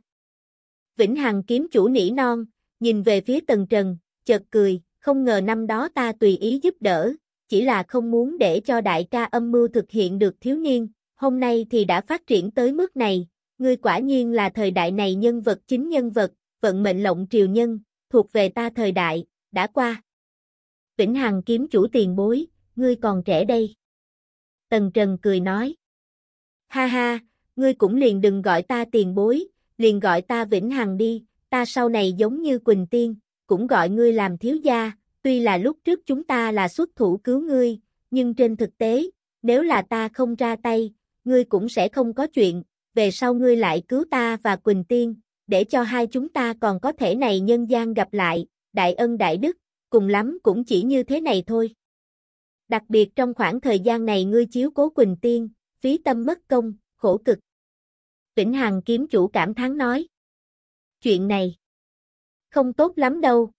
Vĩnh Hằng kiếm chủ nỉ non, nhìn về phía tầng trần, chợt cười, không ngờ năm đó ta tùy ý giúp đỡ, chỉ là không muốn để cho đại ca âm mưu thực hiện được thiếu niên, hôm nay thì đã phát triển tới mức này, ngươi quả nhiên là thời đại này nhân vật chính nhân vật, vận mệnh lộng triều nhân, thuộc về ta thời đại, đã qua. Vĩnh Hằng kiếm chủ tiền bối, ngươi còn trẻ đây. Tần Trần cười nói. Ha ha, ngươi cũng liền đừng gọi ta tiền bối, liền gọi ta Vĩnh Hằng đi, ta sau này giống như Quỳnh Tiên, cũng gọi ngươi làm thiếu gia, tuy là lúc trước chúng ta là xuất thủ cứu ngươi, nhưng trên thực tế, nếu là ta không ra tay, ngươi cũng sẽ không có chuyện, về sau ngươi lại cứu ta và Quỳnh Tiên, để cho hai chúng ta còn có thể này nhân gian gặp lại, đại ân đại đức, cùng lắm cũng chỉ như thế này thôi. Đặc biệt trong khoảng thời gian này ngươi chiếu cố Quỳnh Tiên, phí tâm mất công, khổ cực. Vĩnh Hằng kiếm chủ cảm thán nói. Chuyện này không tốt lắm đâu.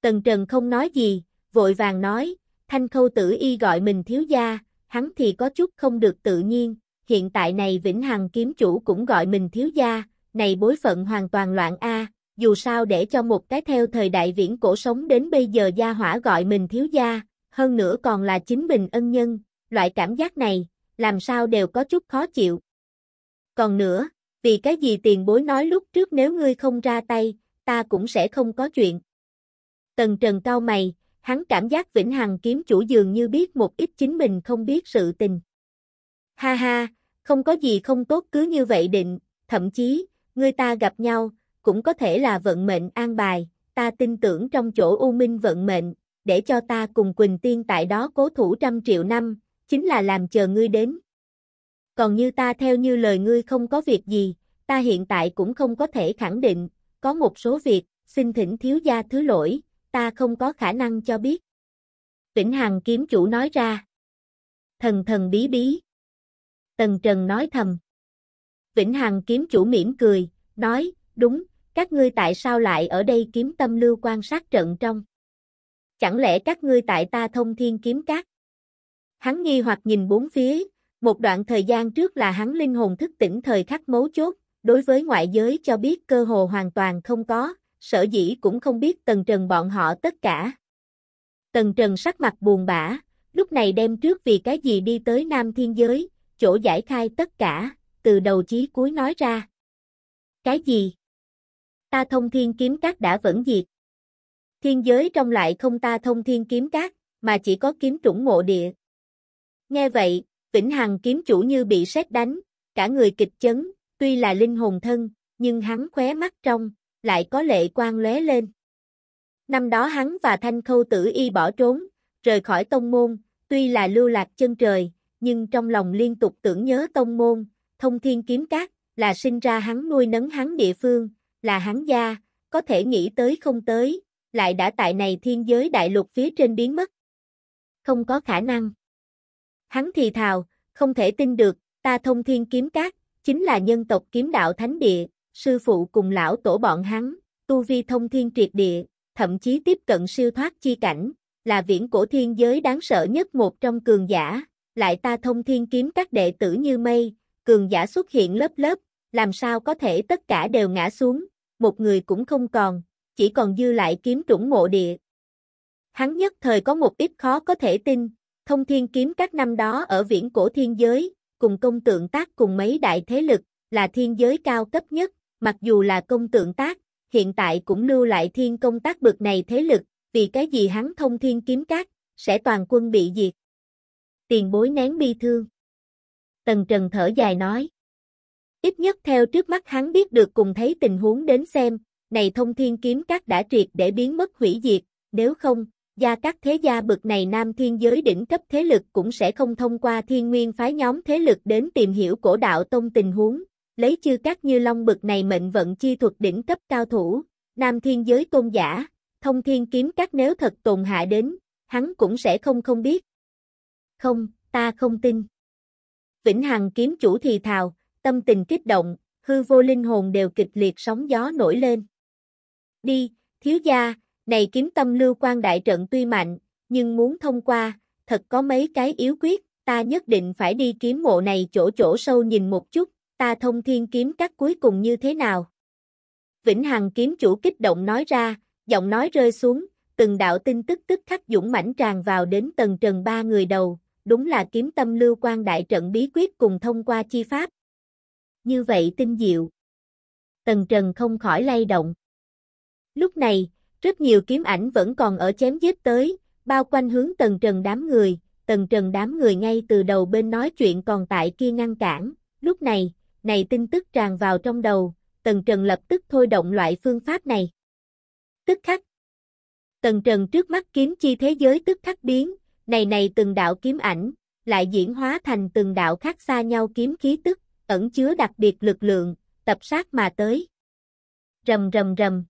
Tần Trần không nói gì, vội vàng nói, Thanh Khâu Tử Y gọi mình thiếu gia, hắn thì có chút không được tự nhiên, hiện tại này Vĩnh Hằng kiếm chủ cũng gọi mình thiếu gia, này bối phận hoàn toàn loạn a, dù sao để cho một cái theo thời đại viễn cổ sống đến bây giờ gia hỏa gọi mình thiếu gia, hơn nữa còn là chính mình ân nhân, loại cảm giác này, làm sao đều có chút khó chịu. Còn nữa, vì cái gì tiền bối nói lúc trước nếu ngươi không ra tay, ta cũng sẽ không có chuyện. Tần Trần cao mày, hắn cảm giác Vĩnh Hằng kiếm chủ dường như biết một ít chính mình không biết sự tình. Ha ha, không có gì không tốt cứ như vậy định, thậm chí, người ta gặp nhau, cũng có thể là vận mệnh an bài, ta tin tưởng trong chỗ U Minh vận mệnh, để cho ta cùng Quỳnh Tiên tại đó cố thủ trăm triệu năm, chính là làm chờ ngươi đến. Còn như ta theo như lời ngươi không có việc gì, ta hiện tại cũng không có thể khẳng định, có một số việc, xin thỉnh thiếu gia thứ lỗi, ta không có khả năng cho biết. Vĩnh Hằng kiếm chủ nói ra. Thần thần bí bí. Tần Trần nói thầm. Vĩnh Hằng kiếm chủ mỉm cười, nói, đúng, các ngươi tại sao lại ở đây kiếm tâm lưu quan sát trận trong? Chẳng lẽ các ngươi tại ta thông thiên kiếm cát? Hắn nghi hoặc nhìn bốn phía, một đoạn thời gian trước là hắn linh hồn thức tỉnh thời khắc mấu chốt, đối với ngoại giới cho biết cơ hồ hoàn toàn không có, sở dĩ cũng không biết tần trần bọn họ tất cả. Tần trần sắc mặt buồn bã, lúc này đem trước vì cái gì đi tới nam thiên giới, chỗ giải khai tất cả, từ đầu chí cuối nói ra. Cái gì? ta thông thiên kiếm các đã vẫn diệt. Thiên giới trong lại không ta thông thiên kiếm các, mà chỉ có kiếm trũng mộ địa. Nghe vậy, Vĩnh Hằng kiếm chủ như bị sét đánh, cả người kịch chấn, tuy là linh hồn thân, nhưng hắn khóe mắt trong, lại có lệ quang lóe lên. Năm đó hắn và Thanh Khâu Tử Y bỏ trốn, rời khỏi tông môn, tuy là lưu lạc chân trời, nhưng trong lòng liên tục tưởng nhớ tông môn, thông thiên kiếm cát, là sinh ra hắn nuôi nấng hắn địa phương, là hắn gia, có thể nghĩ tới không tới, lại đã tại này thiên giới đại lục phía trên biến mất. Không có khả năng. Hắn thì thào, không thể tin được, ta thông thiên kiếm cát, chính là nhân tộc kiếm đạo thánh địa, sư phụ cùng lão tổ bọn hắn, tu vi thông thiên triệt địa, thậm chí tiếp cận siêu thoát chi cảnh, là viễn cổ thiên giới đáng sợ nhất một trong cường giả, lại ta thông thiên kiếm các đệ tử như mây, cường giả xuất hiện lớp lớp, làm sao có thể tất cả đều ngã xuống, một người cũng không còn, chỉ còn dư lại kiếm trũng mộ địa. Hắn nhất thời có một ít khó có thể tin, thông thiên kiếm các năm đó ở viễn cổ thiên giới, cùng công tượng tác cùng mấy đại thế lực, là thiên giới cao cấp nhất, mặc dù là công tượng tác, hiện tại cũng lưu lại thiên công tác bực này thế lực, vì cái gì hắn thông thiên kiếm các, sẽ toàn quân bị diệt. Tiền bối nén bi thương. Tần Trần thở dài nói. Ít nhất theo trước mắt hắn biết được cùng thấy tình huống đến xem, này thông thiên kiếm các đã triệt để biến mất hủy diệt, nếu không, gia các thế gia bực này nam thiên giới đỉnh cấp thế lực cũng sẽ không thông qua thiên nguyên phái nhóm thế lực đến tìm hiểu cổ đạo tông tình huống, lấy chư các như long bực này mệnh vận chi thuật đỉnh cấp cao thủ, nam thiên giới tôn giả, thông thiên kiếm các nếu thật tồn hạ đến, hắn cũng sẽ không không biết. Không, ta không tin. Vĩnh Hằng kiếm chủ thì thào, tâm tình kích động, hư vô linh hồn đều kịch liệt sóng gió nổi lên. Đi, thiếu gia, này kiếm tâm lưu quan đại trận tuy mạnh, nhưng muốn thông qua, thật có mấy cái yếu quyết, ta nhất định phải đi kiếm mộ này chỗ chỗ sâu nhìn một chút, ta thông thiên kiếm các cuối cùng như thế nào. Vĩnh Hằng kiếm chủ kích động nói ra, giọng nói rơi xuống, từng đạo tin tức tức khắc dũng mãnh tràn vào đến tầng trần ba người đầu, đúng là kiếm tâm lưu quan đại trận bí quyết cùng thông qua chi pháp như vậy tinh diệu. Tần Trần không khỏi lay động. Lúc này, rất nhiều kiếm ảnh vẫn còn ở chém giết tới, bao quanh hướng Tần Trần đám người, Tần Trần đám người ngay từ đầu bên nói chuyện còn tại kia ngăn cản, lúc này, này tin tức tràn vào trong đầu, Tần Trần lập tức thôi động loại phương pháp này. Tức khắc. Tần Trần trước mắt kiếm chi thế giới tức khắc biến, này này từng đạo kiếm ảnh, lại diễn hóa thành từng đạo khác xa nhau kiếm khí tức ẩn chứa đặc biệt lực lượng, tập sát mà tới. Rầm rầm rầm.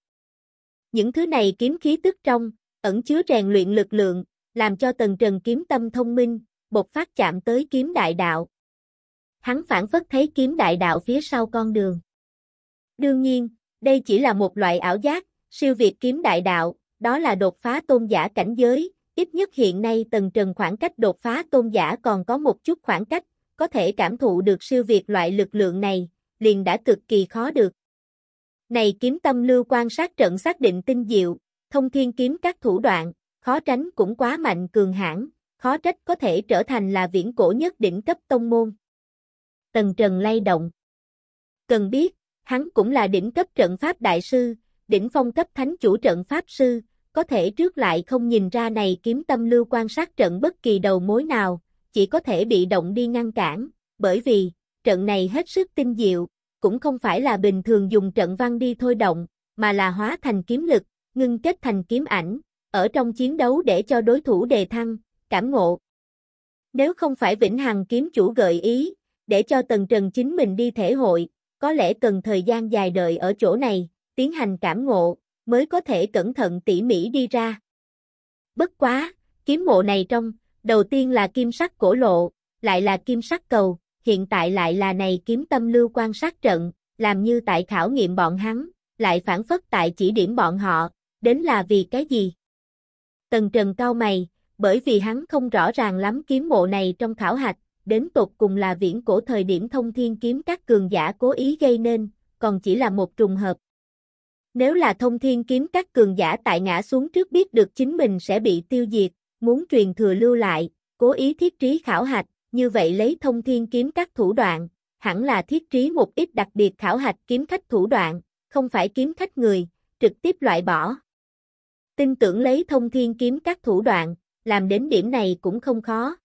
Những thứ này kiếm khí tức trong, ẩn chứa rèn luyện lực lượng, làm cho Tần Trần kiếm tâm thông minh, bột phát chạm tới kiếm đại đạo. Hắn phản phất thấy kiếm đại đạo phía sau con đường. Đương nhiên, đây chỉ là một loại ảo giác, siêu việt kiếm đại đạo, đó là đột phá tôn giả cảnh giới, ít nhất hiện nay Tần Trần khoảng cách đột phá tôn giả còn có một chút khoảng cách, có thể cảm thụ được siêu việt loại lực lượng này, liền đã cực kỳ khó được. Này kiếm tâm lưu quan sát trận xác định tinh diệu, thông thiên kiếm các thủ đoạn, khó tránh cũng quá mạnh cường hãn, khó trách có thể trở thành là viễn cổ nhất đỉnh cấp tông môn. Tần Trần lay động. Cần biết, hắn cũng là đỉnh cấp trận pháp đại sư, đỉnh phong cấp thánh chủ trận pháp sư, có thể trước lại không nhìn ra này kiếm tâm lưu quan sát trận bất kỳ đầu mối nào, chỉ có thể bị động đi ngăn cản, bởi vì, trận này hết sức tinh diệu, cũng không phải là bình thường dùng trận văn đi thôi động, mà là hóa thành kiếm lực, ngưng kết thành kiếm ảnh, ở trong chiến đấu để cho đối thủ đề thăng, cảm ngộ. Nếu không phải Vĩnh Hằng kiếm chủ gợi ý, để cho Tần Trần chính mình đi thể hội, có lẽ cần thời gian dài đợi ở chỗ này, tiến hành cảm ngộ, mới có thể cẩn thận tỉ mỉ đi ra. Bất quá, kiếm mộ này trong, Đầu tiên là kim sắc cổ lộ, lại là kim sắc cầu, hiện tại lại là này kiếm tâm lưu quan sát trận, làm như tại khảo nghiệm bọn hắn, lại phản phất tại chỉ điểm bọn họ, đến là vì cái gì? Tần Trần cao mày, bởi vì hắn không rõ ràng lắm kiếm mộ này trong khảo hạch, đến tột cùng là viễn cổ thời điểm thông thiên kiếm các cường giả cố ý gây nên, còn chỉ là một trùng hợp. Nếu là thông thiên kiếm các cường giả tại ngã xuống trước biết được chính mình sẽ bị tiêu diệt, muốn truyền thừa lưu lại, cố ý thiết trí khảo hạch, như vậy lấy thông thiên kiếm các thủ đoạn, hẳn là thiết trí một ít đặc biệt khảo hạch kiếm khách thủ đoạn, không phải kiếm khách người, trực tiếp loại bỏ. Tin tưởng lấy thông thiên kiếm các thủ đoạn, làm đến điểm này cũng không khó.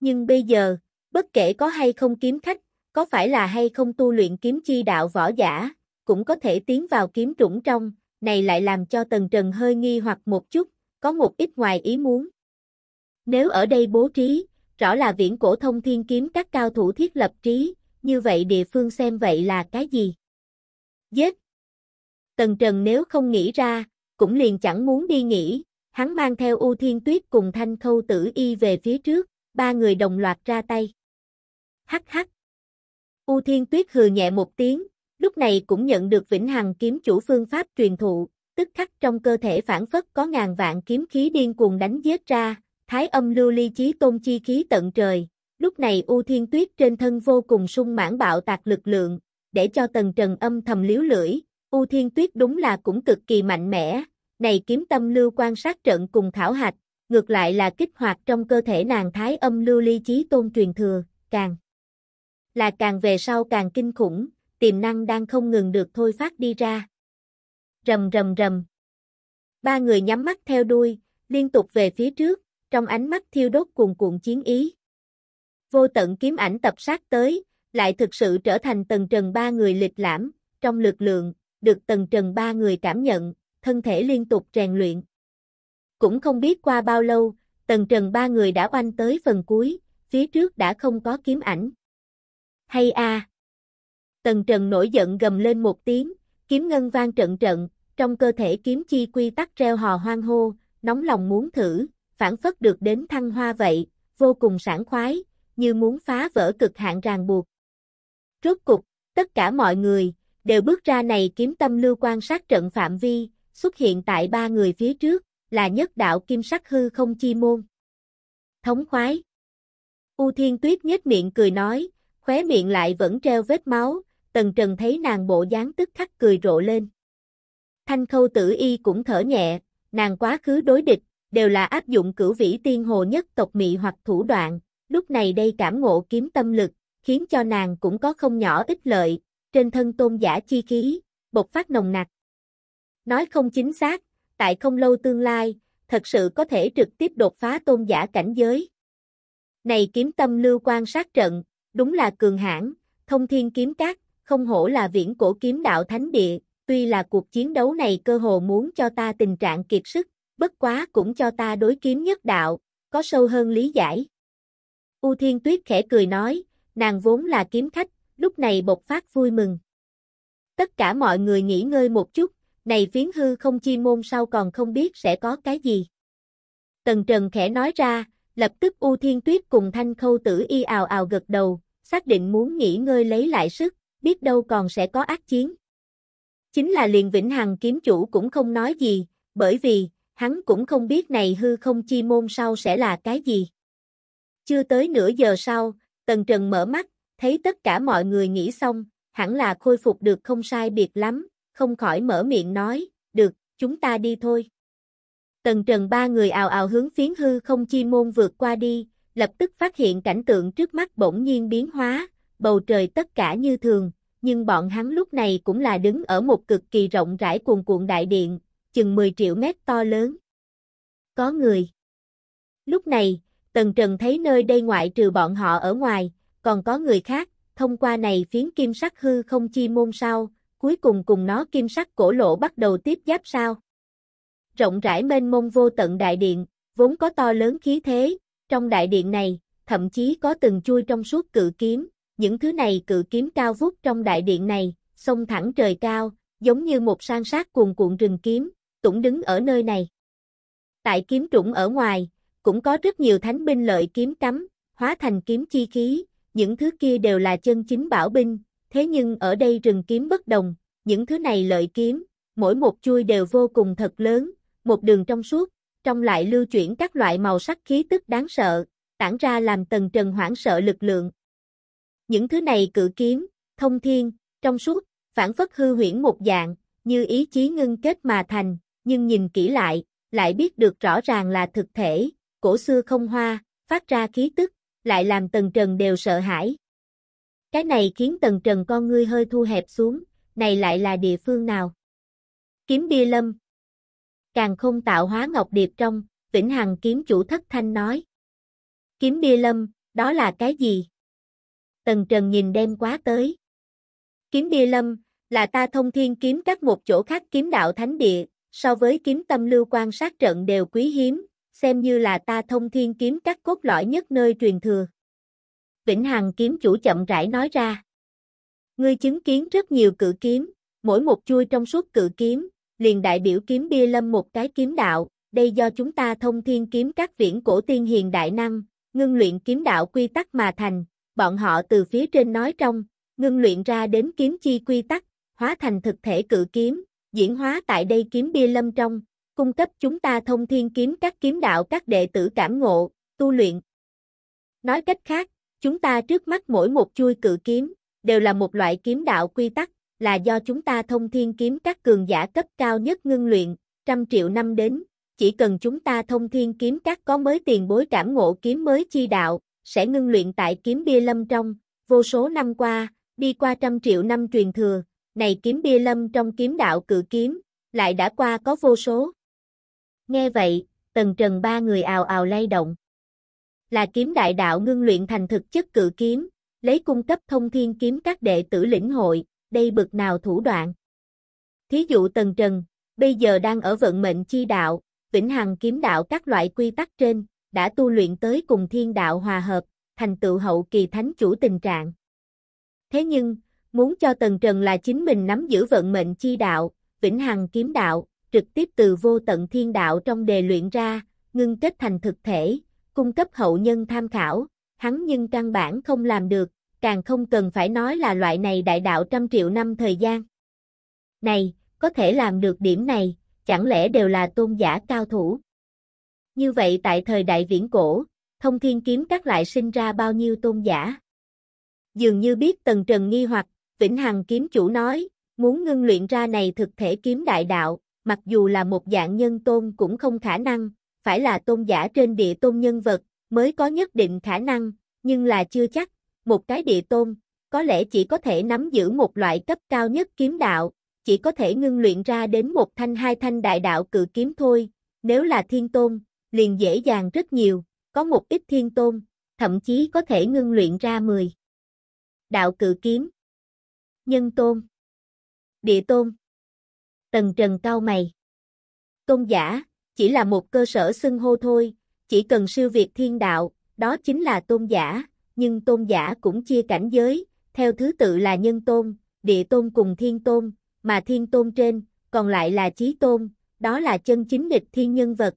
Nhưng bây giờ, bất kể có hay không kiếm khách, có phải là hay không tu luyện kiếm chi đạo võ giả, cũng có thể tiến vào kiếm trũng trong, này lại làm cho Tần Trần hơi nghi hoặc một chút, có một ít ngoài ý muốn. Nếu ở đây bố trí, rõ là viễn cổ thông thiên kiếm các cao thủ thiết lập trí, như vậy địa phương xem vậy là cái gì? Giết! Tần Trần nếu không nghĩ ra, cũng liền chẳng muốn đi nghỉ hắn mang theo U Thiên Tuyết cùng Thanh Khâu Tử Y về phía trước, ba người đồng loạt ra tay. Hắc hắc! U Thiên Tuyết hừ nhẹ một tiếng, lúc này cũng nhận được Vĩnh Hằng kiếm chủ phương pháp truyền thụ, tức khắc trong cơ thể phản phất có ngàn vạn kiếm khí điên cuồng đánh giết ra, thái âm lưu ly chí tôn chi khí tận trời. Lúc này U Thiên Tuyết trên thân vô cùng sung mãn bạo tạc lực lượng, để cho Tần Trần âm thầm liếu lưỡi, U Thiên Tuyết đúng là cũng cực kỳ mạnh mẽ, này kiếm tâm lưu quan sát trận cùng thảo hạch, ngược lại là kích hoạt trong cơ thể nàng thái âm lưu ly chí tôn truyền thừa, càng là càng về sau càng kinh khủng, tiềm năng đang không ngừng được thôi phát đi ra rầm rầm rầm. Ba người nhắm mắt theo đuôi, liên tục về phía trước, trong ánh mắt thiêu đốt cuồn cuộn chiến ý. Vô tận kiếm ảnh tập sát tới, lại thực sự trở thành tầng trần ba người lịch lãm, trong lực lượng, được tầng trần ba người cảm nhận, thân thể liên tục rèn luyện. Cũng không biết qua bao lâu, tầng trần ba người đã oanh tới phần cuối, phía trước đã không có kiếm ảnh. Hay a à. Tần Trần nổi giận gầm lên một tiếng, Kiếm ngân vang trận trận, trong cơ thể kiếm chi quy tắc treo hò hoang hô, nóng lòng muốn thử, phản phất được đến thăng hoa vậy, vô cùng sảng khoái, như muốn phá vỡ cực hạn ràng buộc. Rốt cục, tất cả mọi người, đều bước ra này kiếm tâm lưu quan sát trận phạm vi, xuất hiện tại ba người phía trước, là nhất đạo kim sắc hư không chi môn. Thống khoái U Thiên Tuyết nhếch miệng cười nói, khóe miệng lại vẫn treo vết máu, Tần Trần thấy nàng bộ dáng tức khắc cười rộ lên. Thanh khâu tử y cũng thở nhẹ, nàng quá khứ đối địch, đều là áp dụng cửu vĩ tiên hồ nhất tộc mị hoặc thủ đoạn, lúc này đây cảm ngộ kiếm tâm lực, khiến cho nàng cũng có không nhỏ ích lợi, trên thân tôn giả chi khí, bộc phát nồng nặc. Nói không chính xác, tại không lâu tương lai, thật sự có thể trực tiếp đột phá tôn giả cảnh giới. Này kiếm tâm lưu quan sát trận, đúng là cường hãn, thông thiên kiếm cát, không hổ là viễn cổ kiếm đạo thánh địa, tuy là cuộc chiến đấu này cơ hồ muốn cho ta tình trạng kiệt sức, bất quá cũng cho ta đối kiếm nhất đạo, có sâu hơn lý giải. U Thiên Tuyết khẽ cười nói, nàng vốn là kiếm khách, lúc này bộc phát vui mừng. Tất cả mọi người nghỉ ngơi một chút, này phiến hư không chi môn sau còn không biết sẽ có cái gì. Tần Trần khẽ nói ra, lập tức U Thiên Tuyết cùng Thanh Khâu Tử y ào ào gật đầu, xác định muốn nghỉ ngơi lấy lại sức, biết đâu còn sẽ có ác chiến. Chính là liền Vĩnh Hằng kiếm chủ cũng không nói gì, bởi vì, hắn cũng không biết này hư không chi môn sau sẽ là cái gì. Chưa tới nửa giờ sau, Tần Trần mở mắt, thấy tất cả mọi người nghĩ xong, hẳn là khôi phục được không sai biệt lắm, không khỏi mở miệng nói, được, chúng ta đi thôi. Tần Trần ba người ào ào hướng phiến hư không chi môn vượt qua đi, lập tức phát hiện cảnh tượng trước mắt bỗng nhiên biến hóa, bầu trời tất cả như thường, nhưng bọn hắn lúc này cũng là đứng ở một cực kỳ rộng rãi cuồn cuộn đại điện, chừng 10 triệu mét to lớn. Có người. Lúc này, Tần Trần thấy nơi đây ngoại trừ bọn họ ở ngoài, còn có người khác, thông qua này phiến kim sắc hư không chi môn sao, cuối cùng cùng nó kim sắc cổ lộ bắt đầu tiếp giáp sao. Rộng rãi mênh mông vô tận đại điện, vốn có to lớn khí thế, trong đại điện này, thậm chí có từng chui trong suốt cự kiếm, những thứ này cự kiếm cao vút trong đại điện này, sông thẳng trời cao, giống như một san sát cuồn cuộn rừng kiếm, tủng đứng ở nơi này. Tại kiếm trũng ở ngoài, cũng có rất nhiều thánh binh lợi kiếm cắm, hóa thành kiếm chi khí, những thứ kia đều là chân chính bảo binh, thế nhưng ở đây rừng kiếm bất đồng, những thứ này lợi kiếm, mỗi một chuôi đều vô cùng thật lớn, một đường trong suốt, trong lại lưu chuyển các loại màu sắc khí tức đáng sợ, tản ra làm tầng trần hoảng sợ lực lượng, những thứ này cự kiếm, thông thiên, trong suốt, phản phất hư huyễn một dạng, như ý chí ngưng kết mà thành, nhưng nhìn kỹ lại, lại biết được rõ ràng là thực thể, cổ xưa không hoa, phát ra khí tức, lại làm tầng Trần đều sợ hãi. Cái này khiến tầng Trần con ngươi hơi thu hẹp xuống, này lại là địa phương nào? Kiếm bia lâm. Càng không tạo hóa ngọc điệp trong, Vĩnh Hằng kiếm chủ thất thanh nói. Kiếm bia lâm, đó là cái gì? Tần Trần nhìn đem quá tới. Kiếm Bia Lâm, là ta thông thiên kiếm các một chỗ khác kiếm đạo thánh địa, so với kiếm tâm lưu quan sát trận đều quý hiếm, xem như là ta thông thiên kiếm các cốt lõi nhất nơi truyền thừa. Vĩnh Hằng kiếm chủ chậm rãi nói ra. Ngươi chứng kiến rất nhiều cự kiếm, mỗi một chui trong suốt cự kiếm, liền đại biểu kiếm bia lâm một cái kiếm đạo, đây do chúng ta thông thiên kiếm các viễn cổ tiên hiền đại năng, ngưng luyện kiếm đạo quy tắc mà thành, bọn họ từ phía trên nói trong, ngưng luyện ra đến kiếm chi quy tắc, hóa thành thực thể cự kiếm, diễn hóa tại đây kiếm bia lâm trong, cung cấp chúng ta thông thiên kiếm các kiếm đạo các đệ tử cảm ngộ, tu luyện. Nói cách khác, chúng ta trước mắt mỗi một chui cự kiếm, đều là một loại kiếm đạo quy tắc, là do chúng ta thông thiên kiếm các cường giả cấp cao nhất ngưng luyện, trăm triệu năm đến, chỉ cần chúng ta thông thiên kiếm các có mới tiền bối cảm ngộ kiếm mới chi đạo, sẽ ngưng luyện tại kiếm bia lâm trong, vô số năm qua, đi qua trăm triệu năm truyền thừa, này kiếm bia lâm trong kiếm đạo cự kiếm, lại đã qua có vô số. Nghe vậy, tần trần ba người ào ào lay động. Là kiếm đại đạo ngưng luyện thành thực chất cự kiếm, lấy cung cấp thông thiên kiếm các đệ tử lĩnh hội, đây bực nào thủ đoạn. Thí dụ tần trần, bây giờ đang ở vận mệnh chi đạo, vĩnh hằng kiếm đạo các loại quy tắc trên, đã tu luyện tới cùng thiên đạo hòa hợp, thành tựu hậu kỳ thánh chủ tình trạng. Thế nhưng, muốn cho Tần Trần là chính mình nắm giữ vận mệnh chi đạo, vĩnh hằng kiếm đạo, trực tiếp từ vô tận thiên đạo trong đề luyện ra, ngưng kết thành thực thể, cung cấp hậu nhân tham khảo, hắn nhưng căn bản không làm được, càng không cần phải nói là loại này đại đạo trăm triệu năm thời gian. Này, có thể làm được điểm này, chẳng lẽ đều là tôn giả cao thủ? Như vậy tại thời đại viễn cổ, thông thiên kiếm các lại sinh ra bao nhiêu tôn giả? Dường như biết Tần Trần nghi hoặc, Vĩnh Hằng kiếm chủ nói, muốn ngưng luyện ra này thực thể kiếm đại đạo, mặc dù là một dạng nhân tôn cũng không khả năng, phải là tôn giả trên địa tôn nhân vật, mới có nhất định khả năng, nhưng là chưa chắc, một cái địa tôn, có lẽ chỉ có thể nắm giữ một loại cấp cao nhất kiếm đạo, chỉ có thể ngưng luyện ra đến một thanh hai thanh đại đạo cự kiếm thôi, nếu là thiên tôn, liền dễ dàng rất nhiều, có một ít thiên tôn, thậm chí có thể ngưng luyện ra 10. Đạo cự kiếm Nhân tôn Địa tôn Tần trần cao mày Tôn giả, chỉ là một cơ sở xưng hô thôi, chỉ cần siêu việt thiên đạo, đó chính là tôn giả, nhưng tôn giả cũng chia cảnh giới, theo thứ tự là nhân tôn, địa tôn cùng thiên tôn, mà thiên tôn trên, còn lại là trí tôn, đó là chân chính nghịch thiên nhân vật,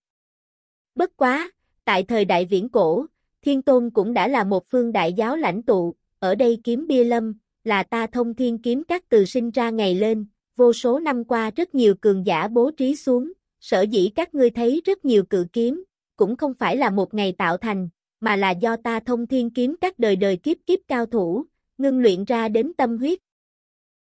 Bất quá, tại thời đại viễn cổ, Thiên Tôn cũng đã là một phương đại giáo lãnh tụ, ở đây kiếm bia lâm, là ta thông thiên kiếm các từ sinh ra ngày lên, vô số năm qua rất nhiều cường giả bố trí xuống, sở dĩ các ngươi thấy rất nhiều cự kiếm, cũng không phải là một ngày tạo thành, mà là do ta thông thiên kiếm các đời đời kiếp kiếp cao thủ, ngưng luyện ra đến tâm huyết.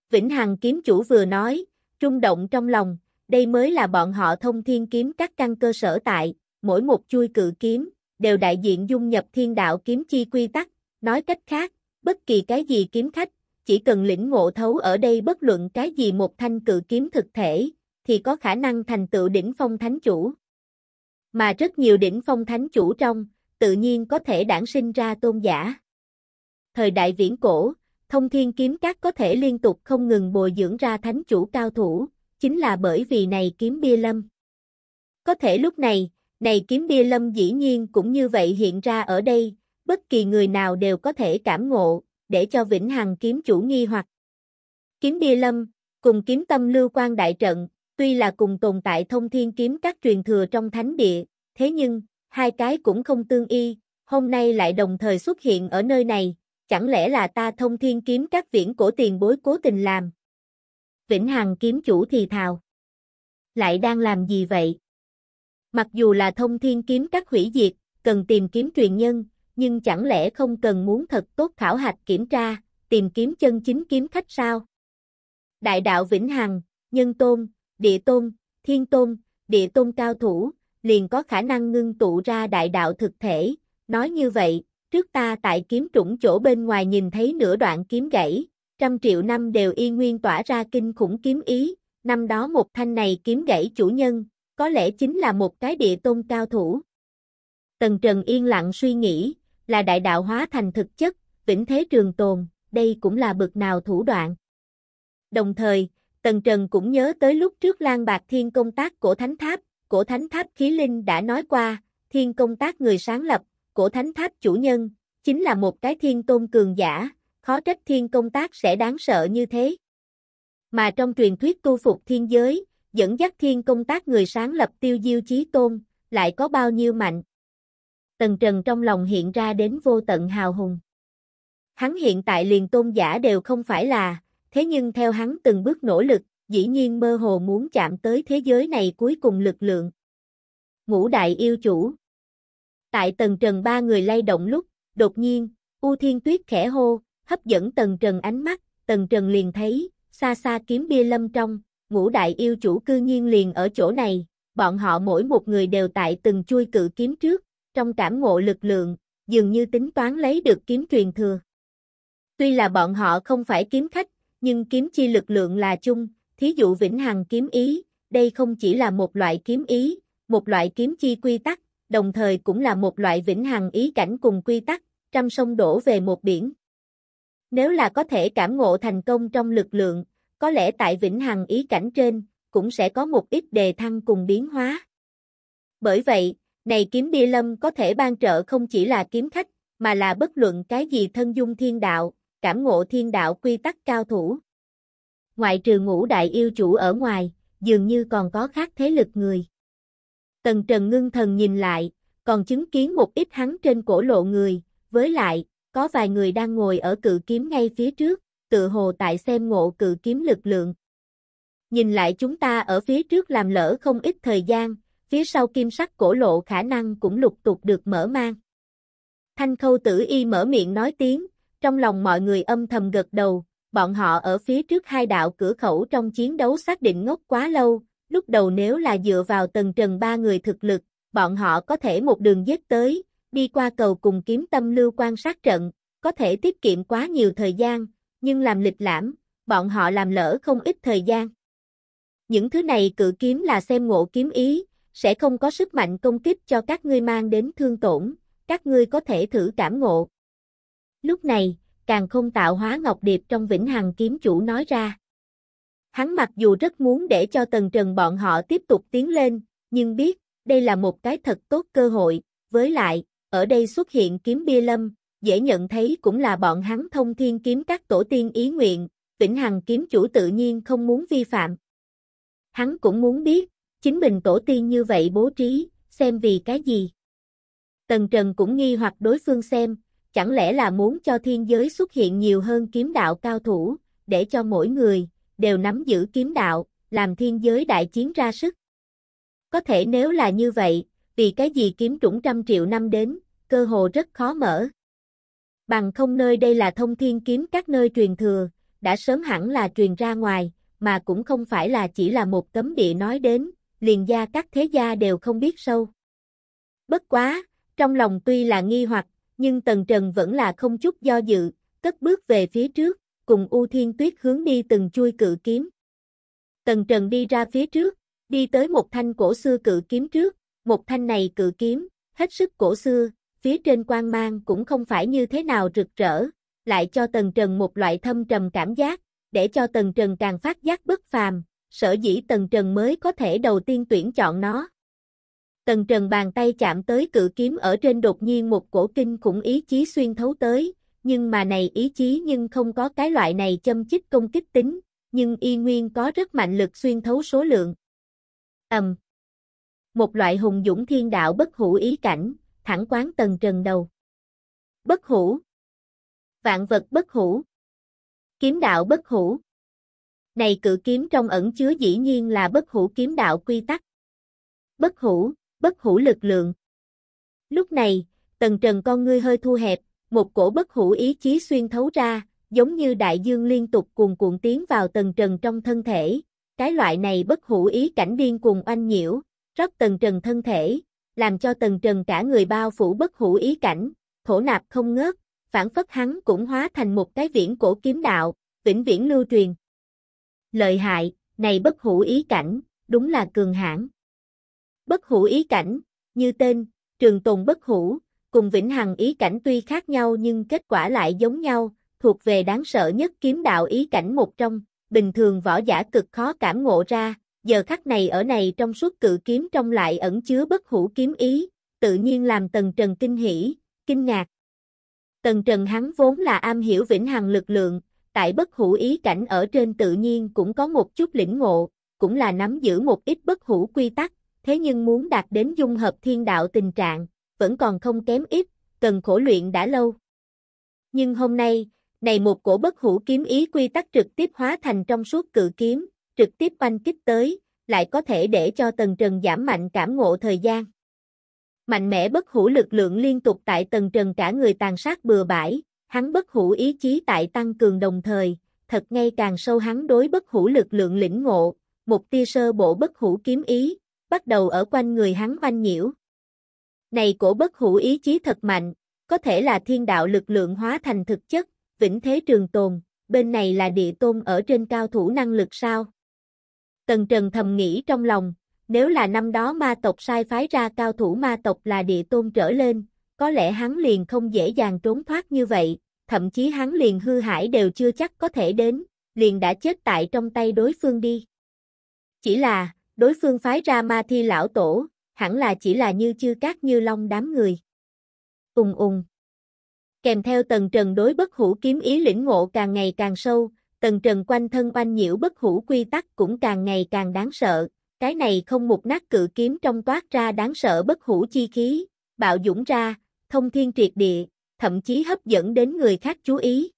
Vĩnh Hằng kiếm chủ vừa nói, trung động trong lòng, đây mới là bọn họ thông thiên kiếm các căn cơ sở tại, mỗi một chui cự kiếm, đều đại diện dung nhập thiên đạo kiếm chi quy tắc, nói cách khác, bất kỳ cái gì kiếm khách, chỉ cần lĩnh ngộ thấu ở đây bất luận cái gì một thanh cự kiếm thực thể, thì có khả năng thành tựu đỉnh phong thánh chủ. Mà rất nhiều đỉnh phong thánh chủ trong, tự nhiên có thể đản sinh ra tôn giả. Thời đại viễn cổ, thông thiên kiếm các có thể liên tục không ngừng bồi dưỡng ra thánh chủ cao thủ, chính là bởi vì này kiếm bia lâm. Có thể lúc này, này kiếm bia lâm dĩ nhiên cũng như vậy hiện ra ở đây, bất kỳ người nào đều có thể cảm ngộ, để cho vĩnh hằng kiếm chủ nghi hoặc. Kiếm bia lâm, cùng kiếm tâm lưu quan đại trận, tuy là cùng tồn tại thông thiên kiếm các truyền thừa trong thánh địa, thế nhưng, hai cái cũng không tương y, hôm nay lại đồng thời xuất hiện ở nơi này, chẳng lẽ là ta thông thiên kiếm các viễn cổ tiền bối cố tình làm? Vĩnh Hằng kiếm chủ thì thào. Lại đang làm gì vậy? Mặc dù là thông thiên kiếm các hủy diệt, cần tìm kiếm truyền nhân, nhưng chẳng lẽ không cần muốn thật tốt khảo hạch kiểm tra, tìm kiếm chân chính kiếm khách sao? Đại đạo Vĩnh Hằng, Nhân Tôn, Địa Tôn, Thiên Tôn, Địa Tôn cao thủ, liền có khả năng ngưng tụ ra đại đạo thực thể, nói như vậy, trước ta tại kiếm trũng chỗ bên ngoài nhìn thấy nửa đoạn kiếm gãy, trăm triệu năm đều y nguyên tỏa ra kinh khủng kiếm ý, năm đó một thanh này kiếm gãy chủ nhân, có lẽ chính là một cái địa tôn cao thủ. Tần Trần yên lặng suy nghĩ, là đại đạo hóa thành thực chất, vĩnh thế trường tồn, đây cũng là bực nào thủ đoạn. Đồng thời, Tần Trần cũng nhớ tới lúc trước Lan Bạc Thiên công tác của thánh tháp, của thánh tháp khí linh đã nói qua, thiên công tác người sáng lập, của thánh tháp chủ nhân, chính là một cái thiên tôn cường giả, khó trách thiên công tác sẽ đáng sợ như thế. Mà trong truyền thuyết tu phục thiên giới, dẫn dắt thiên công tác người sáng lập tiêu diêu chí tôn, lại có bao nhiêu mạnh. Tần Trần trong lòng hiện ra đến vô tận hào hùng. Hắn hiện tại liền tôn giả đều không phải là, thế nhưng theo hắn từng bước nỗ lực, dĩ nhiên mơ hồ muốn chạm tới thế giới này cuối cùng lực lượng. Ngũ đại yêu chủ Tại tầng Trần ba người lay động lúc, đột nhiên, U Thiên Tuyết khẽ hô, hấp dẫn tầng Trần ánh mắt, tầng Trần liền thấy, xa xa kiếm bia lâm trong, ngũ đại yêu chủ cư nhiên liền ở chỗ này, bọn họ mỗi một người đều tại từng chui cự kiếm trước, trong cảm ngộ lực lượng, dường như tính toán lấy được kiếm truyền thừa. Tuy là bọn họ không phải kiếm khách, nhưng kiếm chi lực lượng là chung, thí dụ vĩnh hằng kiếm ý, đây không chỉ là một loại kiếm ý, một loại kiếm chi quy tắc, đồng thời cũng là một loại vĩnh hằng ý cảnh cùng quy tắc, trăm sông đổ về một biển. Nếu là có thể cảm ngộ thành công trong lực lượng, có lẽ tại vĩnh hằng ý cảnh trên, cũng sẽ có một ít đề thăng cùng biến hóa. Bởi vậy, này kiếm bia lâm có thể ban trợ không chỉ là kiếm khách, mà là bất luận cái gì thân dung thiên đạo, cảm ngộ thiên đạo quy tắc cao thủ. Ngoại trừ ngũ đại yêu chủ ở ngoài, dường như còn có khác thế lực người. Tần Trần ngưng thần nhìn lại, còn chứng kiến một ít hắn trên cổ lộ người, với lại, có vài người đang ngồi ở cự kiếm ngay phía trước tự hồ tại xem ngộ cự kiếm lực lượng. Nhìn lại chúng ta ở phía trước làm lỡ không ít thời gian, phía sau kim sắc cổ lộ khả năng cũng lục tục được mở mang. Thanh khâu tử y mở miệng nói tiếng, trong lòng mọi người âm thầm gật đầu, bọn họ ở phía trước hai đạo cửa khẩu trong chiến đấu xác định ngốc quá lâu, lúc đầu nếu là dựa vào tầng trần ba người thực lực, bọn họ có thể một đường giết tới, đi qua cầu cùng kiếm tâm lưu quan sát trận, có thể tiết kiệm quá nhiều thời gian, nhưng làm lịch lãm, bọn họ làm lỡ không ít thời gian. Những thứ này cự kiếm là xem ngộ kiếm ý, sẽ không có sức mạnh công kích cho các ngươi mang đến thương tổn, các ngươi có thể thử cảm ngộ. Lúc này, càng không tạo hóa ngọc điệp trong vĩnh hằng kiếm chủ nói ra. Hắn mặc dù rất muốn để cho tần trần bọn họ tiếp tục tiến lên, nhưng biết, đây là một cái thật tốt cơ hội, với lại, ở đây xuất hiện kiếm bia lâm, dễ nhận thấy cũng là bọn hắn thông thiên kiếm các tổ tiên ý nguyện, Vĩnh Hằng kiếm chủ tự nhiên không muốn vi phạm. Hắn cũng muốn biết, chính mình tổ tiên như vậy bố trí, xem vì cái gì. Tần Trần cũng nghi hoặc đối phương xem, chẳng lẽ là muốn cho thiên giới xuất hiện nhiều hơn kiếm đạo cao thủ, để cho mỗi người, đều nắm giữ kiếm đạo, làm thiên giới đại chiến ra sức. Có thể nếu là như vậy, vì cái gì kiếm trũng trăm triệu năm đến, cơ hồ rất khó mở bằng không nơi đây là thông thiên kiếm các nơi truyền thừa, đã sớm hẳn là truyền ra ngoài, mà cũng không phải là chỉ là một cấm địa nói đến, liền gia các thế gia đều không biết sâu. Bất quá, trong lòng tuy là nghi hoặc, nhưng Tần Trần vẫn là không chút do dự, cất bước về phía trước, cùng U Thiên Tuyết hướng đi từng chui cự kiếm. Tần Trần đi ra phía trước, đi tới một thanh cổ xưa cự kiếm trước, một thanh này cự kiếm, hết sức cổ xưa, phía trên quang mang cũng không phải như thế nào rực rỡ, lại cho Tần Trần một loại thâm trầm cảm giác, để cho Tần Trần càng phát giác bất phàm, sở dĩ Tần Trần mới có thể đầu tiên tuyển chọn nó. Tần Trần bàn tay chạm tới cự kiếm ở trên đột nhiên một cổ kinh khủng ý chí xuyên thấu tới, nhưng mà này ý chí nhưng không có cái loại này châm chích công kích tính, nhưng y nguyên có rất mạnh lực xuyên thấu số lượng. Ầm. Um. Một loại hùng dũng thiên đạo bất hữu ý cảnh, thẳng quán tầng trần đầu. Bất hủ. Vạn vật bất hủ. Kiếm đạo bất hủ. Này cự kiếm trong ẩn chứa dĩ nhiên là bất hủ kiếm đạo quy tắc. Bất hủ, bất hủ lực lượng. Lúc này, tần trần con ngươi hơi thu hẹp, một cổ bất hủ ý chí xuyên thấu ra, giống như đại dương liên tục cuồn cuộn tiến vào tần trần trong thân thể. Cái loại này bất hủ ý cảnh điên cuồng oanh nhiễu, rót tần trần thân thể, làm cho tần trần cả người bao phủ bất hủ ý cảnh, thổ nạp không ngớt, phản phất hắn cũng hóa thành một cái viễn cổ kiếm đạo, vĩnh viễn lưu truyền. Lợi hại, này bất hủ ý cảnh, đúng là cường hãn. Bất hủ ý cảnh, như tên, trường tồn bất hủ, cùng vĩnh hằng ý cảnh tuy khác nhau nhưng kết quả lại giống nhau, thuộc về đáng sợ nhất kiếm đạo ý cảnh một trong, bình thường võ giả cực khó cảm ngộ ra, giờ khắc này ở này trong suốt cự kiếm trong lại ẩn chứa bất hủ kiếm ý, tự nhiên làm Tần Trần kinh hỉ, kinh ngạc. Tần Trần hắn vốn là am hiểu vĩnh hằng lực lượng, tại bất hủ ý cảnh ở trên tự nhiên cũng có một chút lĩnh ngộ, cũng là nắm giữ một ít bất hủ quy tắc, thế nhưng muốn đạt đến dung hợp thiên đạo tình trạng, vẫn còn không kém ít, cần khổ luyện đã lâu. Nhưng hôm nay, này một cổ bất hủ kiếm ý quy tắc trực tiếp hóa thành trong suốt cự kiếm, trực tiếp banh kích tới, lại có thể để cho tầng Trần giảm mạnh cảm ngộ thời gian. Mạnh mẽ bất hủ lực lượng liên tục tại tầng Trần cả người tàn sát bừa bãi, hắn bất hủ ý chí tại tăng cường đồng thời, thật ngay càng sâu hắn đối bất hủ lực lượng lĩnh ngộ, một tia sơ bộ bất hủ kiếm ý, bắt đầu ở quanh người hắn banh nhiễu. Này cổ bất hủ ý chí thật mạnh, có thể là thiên đạo lực lượng hóa thành thực chất, vĩnh thế trường tồn, bên này là địa tôn ở trên cao thủ năng lực sao? Tần Trần thầm nghĩ trong lòng, nếu là năm đó ma tộc sai phái ra cao thủ ma tộc là địa tôn trở lên, có lẽ hắn liền không dễ dàng trốn thoát như vậy, thậm chí hắn liền hư hải đều chưa chắc có thể đến, liền đã chết tại trong tay đối phương đi. Chỉ là, đối phương phái ra ma thi lão tổ, hẳn là chỉ là như chư cát như long đám người. ung ung Kèm theo tần trần đối bất hủ kiếm ý lĩnh ngộ càng ngày càng sâu, tầng trần quanh thân oanh nhiễu bất hủ quy tắc cũng càng ngày càng đáng sợ, cái này không một nát cự kiếm trong toát ra đáng sợ bất hủ chi khí, bạo dũng ra, thông thiên triệt địa, thậm chí hấp dẫn đến người khác chú ý.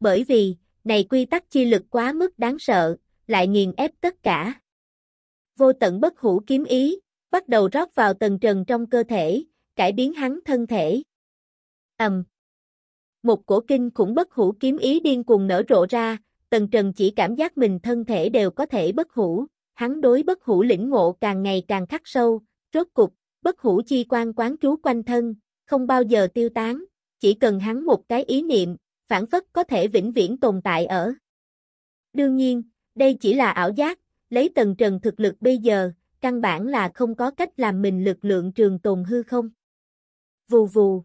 Bởi vì, này quy tắc chi lực quá mức đáng sợ, lại nghiền ép tất cả. Vô tận bất hủ kiếm ý, bắt đầu rót vào tầng trần trong cơ thể, cải biến hắn thân thể. Ầm, um, một cổ kinh khủng bất hủ kiếm ý điên cuồng nở rộ ra, Tần Trần chỉ cảm giác mình thân thể đều có thể bất hủ, hắn đối bất hủ lĩnh ngộ càng ngày càng khắc sâu, rốt cục, bất hủ chi quan quán trú quanh thân, không bao giờ tiêu tán, chỉ cần hắn một cái ý niệm, phản phất có thể vĩnh viễn tồn tại ở. Đương nhiên, đây chỉ là ảo giác, lấy Tần Trần thực lực bây giờ, căn bản là không có cách làm mình lực lượng trường tồn hư không. Vù vù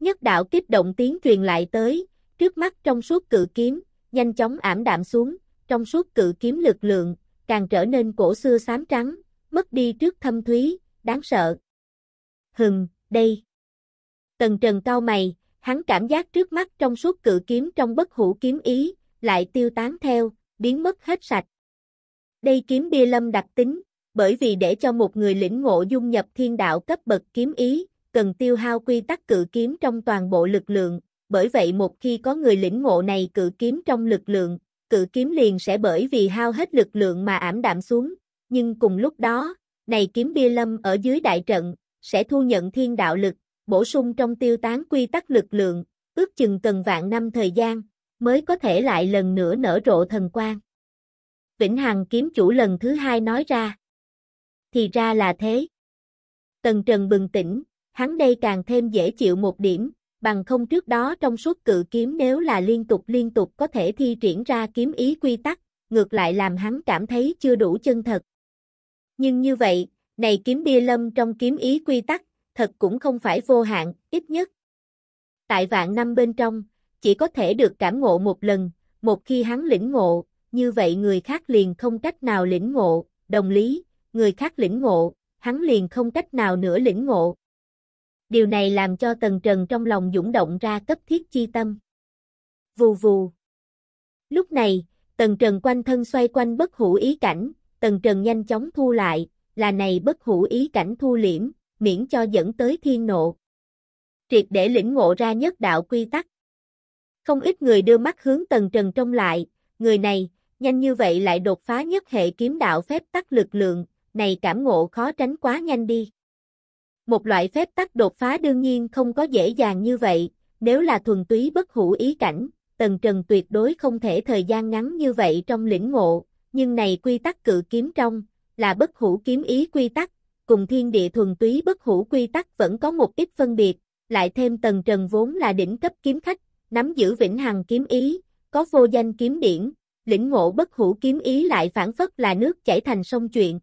Nhất đạo kích động tiếng truyền lại tới, trước mắt trong suốt cự kiếm, nhanh chóng ảm đạm xuống, trong suốt cự kiếm lực lượng, càng trở nên cổ xưa xám trắng, mất đi trước thâm thúy, đáng sợ. Hừng, đây. Tần trần cao mày, hắn cảm giác trước mắt trong suốt cự kiếm trong bất hủ kiếm ý, lại tiêu tán theo, biến mất hết sạch. Đây kiếm bia lâm đặc tính, bởi vì để cho một người lĩnh ngộ dung nhập thiên đạo cấp bậc kiếm ý, cần tiêu hao quy tắc cự kiếm trong toàn bộ lực lượng, bởi vậy một khi có người lĩnh ngộ này cự kiếm trong lực lượng, cự kiếm liền sẽ bởi vì hao hết lực lượng mà ảm đạm xuống, nhưng cùng lúc đó, này kiếm bia lâm ở dưới đại trận, sẽ thu nhận thiên đạo lực, bổ sung trong tiêu tán quy tắc lực lượng, ước chừng cần vạn năm thời gian, mới có thể lại lần nữa nở rộ thần quang. Vĩnh Hằng kiếm chủ lần thứ hai nói ra. Thì ra là thế. Tần Trần bừng tỉnh, hắn đây càng thêm dễ chịu một điểm, bằng không trước đó trong suốt cự kiếm nếu là liên tục liên tục có thể thi triển ra kiếm ý quy tắc, ngược lại làm hắn cảm thấy chưa đủ chân thật. Nhưng như vậy, này kiếm bia lâm trong kiếm ý quy tắc, thật cũng không phải vô hạn, ít nhất. Tại vạn năm bên trong, chỉ có thể được cảm ngộ một lần, một khi hắn lĩnh ngộ, như vậy người khác liền không cách nào lĩnh ngộ, đồng lý, người khác lĩnh ngộ, hắn liền không cách nào nữa lĩnh ngộ điều này làm cho Tần Trần trong lòng dũng động ra cấp thiết chi tâm. Vù vù. Lúc này, Tần Trần quanh thân xoay quanh bất hữu ý cảnh, Tần Trần nhanh chóng thu lại, là này bất hữu ý cảnh thu liễm, miễn cho dẫn tới thiên nộ. Triệt để lĩnh ngộ ra nhất đạo quy tắc. Không ít người đưa mắt hướng Tần Trần trông lại, người này, nhanh như vậy lại đột phá nhất hệ kiếm đạo phép tắc lực lượng, này cảm ngộ khó tránh quá nhanh đi. Một loại phép tắc đột phá đương nhiên không có dễ dàng như vậy, nếu là thuần túy bất hữu ý cảnh, Tần Trần tuyệt đối không thể thời gian ngắn như vậy trong lĩnh ngộ, nhưng này quy tắc cự kiếm trong, là bất hữu kiếm ý quy tắc, cùng thiên địa thuần túy bất hữu quy tắc vẫn có một ít phân biệt, lại thêm Tần Trần vốn là đỉnh cấp kiếm khách, nắm giữ vĩnh hằng kiếm ý, có vô danh kiếm điển, lĩnh ngộ bất hữu kiếm ý lại phản phất là nước chảy thành sông chuyện.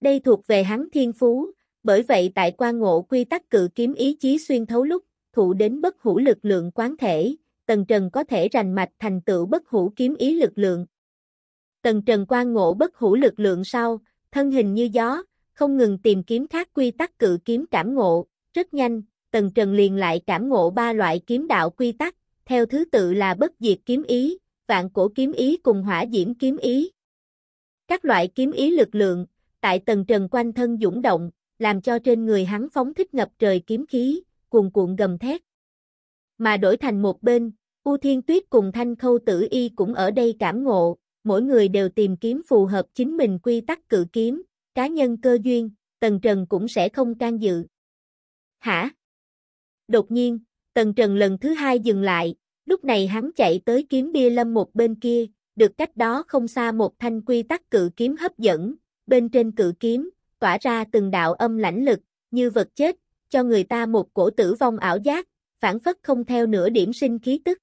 Đây thuộc về hắn thiên phú, bởi vậy tại quan ngộ quy tắc cự kiếm ý chí xuyên thấu lúc, thụ đến bất hữu lực lượng quán thể, Tần Trần có thể rành mạch thành tựu bất hữu kiếm ý lực lượng. Tần Trần quan ngộ bất hữu lực lượng sau, thân hình như gió, không ngừng tìm kiếm khác quy tắc cự kiếm cảm ngộ, rất nhanh, Tần Trần liền lại cảm ngộ ba loại kiếm đạo quy tắc, theo thứ tự là bất diệt kiếm ý, vạn cổ kiếm ý cùng hỏa diễm kiếm ý. Các loại kiếm ý lực lượng, tại Tần Trần quanh thân dũng động, làm cho trên người hắn phóng thích ngập trời kiếm khí, cuồn cuộn gầm thét. Mà đổi thành một bên, U Thiên Tuyết cùng Thanh Khâu Tử Y cũng ở đây cảm ngộ, mỗi người đều tìm kiếm phù hợp chính mình quy tắc cự kiếm, cá nhân cơ duyên, Tần Trần cũng sẽ không can dự. Hả? Đột nhiên, Tần Trần lần thứ hai dừng lại, lúc này hắn chạy tới kiếm bia lâm một bên kia, được cách đó không xa một thanh quy tắc cự kiếm hấp dẫn, bên trên cự kiếm, tỏa ra từng đạo âm lãnh lực, như vật chết, cho người ta một cổ tử vong ảo giác, phản phất không theo nửa điểm sinh khí tức.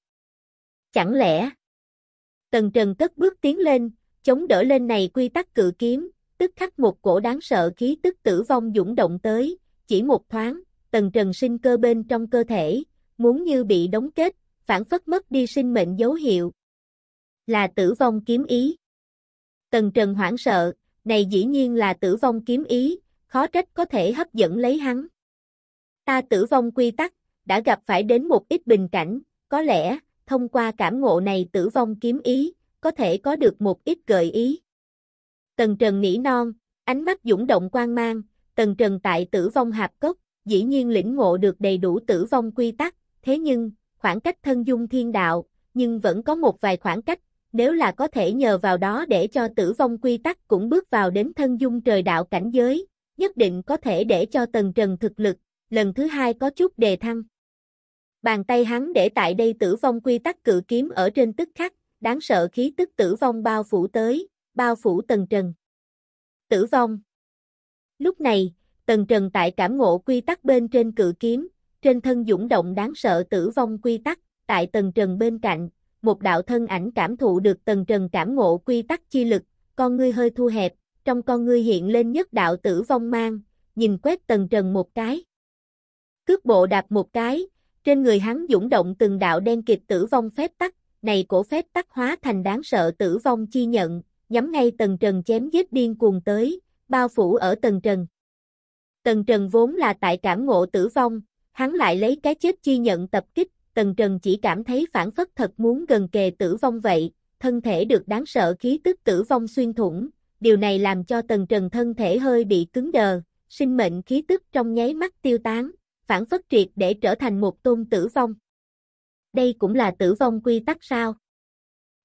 Chẳng lẽ, Tần Trần cất bước tiến lên, chống đỡ lên này quy tắc cự kiếm, tức khắc một cổ đáng sợ khí tức tử vong dũng động tới, chỉ một thoáng, Tần Trần sinh cơ bên trong cơ thể, muốn như bị đóng kết, phản phất mất đi sinh mệnh dấu hiệu. Là tử vong kiếm ý. Tần Trần hoảng sợ, này dĩ nhiên là tử vong kiếm ý, khó trách có thể hấp dẫn lấy hắn. Ta tử vong quy tắc, đã gặp phải đến một ít bình cảnh, có lẽ, thông qua cảm ngộ này tử vong kiếm ý, có thể có được một ít gợi ý. Tần Trần nỉ non, ánh mắt dũng động quang mang, Tần Trần tại tử vong hạp cốc, dĩ nhiên lĩnh ngộ được đầy đủ tử vong quy tắc, thế nhưng, khoảng cách thân dung thiên đạo, nhưng vẫn có một vài khoảng cách nếu là có thể nhờ vào đó để cho tử vong quy tắc cũng bước vào đến thân dung trời đạo cảnh giới, nhất định có thể để cho tần trần thực lực, lần thứ hai có chút đề thăng. Bàn tay hắn để tại đây tử vong quy tắc cự kiếm ở trên tức khắc, đáng sợ khí tức tử vong bao phủ tới, bao phủ tần trần. Tử vong Lúc này, tần trần tại cảm ngộ quy tắc bên trên cự kiếm, trên thân dũng động đáng sợ tử vong quy tắc, tại tần trần bên cạnh, một đạo thân ảnh cảm thụ được tầng trần cảm ngộ quy tắc chi lực, con ngươi hơi thu hẹp, trong con ngươi hiện lên nhất đạo tử vong mang, nhìn quét tầng trần một cái. Cước bộ đạp một cái, trên người hắn dũng động từng đạo đen kịp tử vong phép tắc, này cổ phép tắc hóa thành đáng sợ tử vong chi nhận, nhắm ngay tầng trần chém giết điên cuồng tới, bao phủ ở tầng trần. Tần Trần vốn là tại cảm ngộ tử vong, hắn lại lấy cái chết chi nhận tập kích, Tần Trần chỉ cảm thấy phản phất thật muốn gần kề tử vong vậy, thân thể được đáng sợ khí tức tử vong xuyên thủng, điều này làm cho Tần Trần thân thể hơi bị cứng đờ, sinh mệnh khí tức trong nháy mắt tiêu tán, phản phất triệt để trở thành một tôn tử vong. Đây cũng là tử vong quy tắc sao?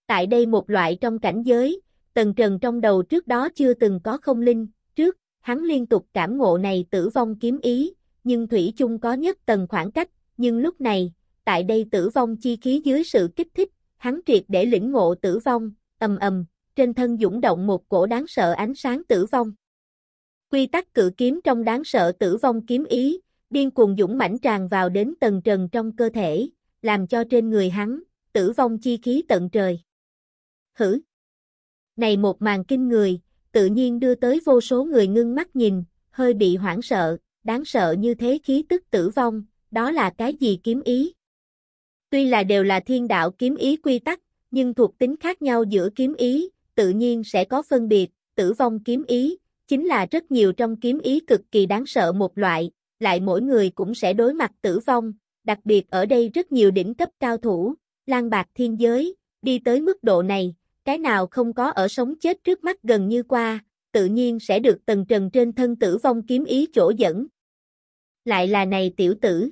Tại đây một loại trong cảnh giới, Tần Trần trong đầu trước đó chưa từng có không linh, trước, hắn liên tục cảm ngộ này tử vong kiếm ý, nhưng Thủy chung có nhất tầng khoảng cách, nhưng lúc này, tại đây tử vong chi khí dưới sự kích thích, hắn triệt để lĩnh ngộ tử vong, ầm ầm, trên thân dũng động một cổ đáng sợ ánh sáng tử vong. Quy tắc cự kiếm trong đáng sợ tử vong kiếm ý, điên cuồng dũng mãnh tràn vào đến tầng trần trong cơ thể, làm cho trên người hắn, tử vong chi khí tận trời. Hử! Này một màn kinh người, tự nhiên đưa tới vô số người ngưng mắt nhìn, hơi bị hoảng sợ, đáng sợ như thế khí tức tử vong, đó là cái gì kiếm ý? Tuy là đều là thiên đạo kiếm ý quy tắc, nhưng thuộc tính khác nhau giữa kiếm ý, tự nhiên sẽ có phân biệt, tử vong kiếm ý, chính là rất nhiều trong kiếm ý cực kỳ đáng sợ một loại, lại mỗi người cũng sẽ đối mặt tử vong, đặc biệt ở đây rất nhiều đỉnh cấp cao thủ, lan bạc thiên giới, đi tới mức độ này, cái nào không có ở sống chết trước mắt gần như qua, tự nhiên sẽ được tầng trần trên thân tử vong kiếm ý chỗ dẫn. Lại là này tiểu tử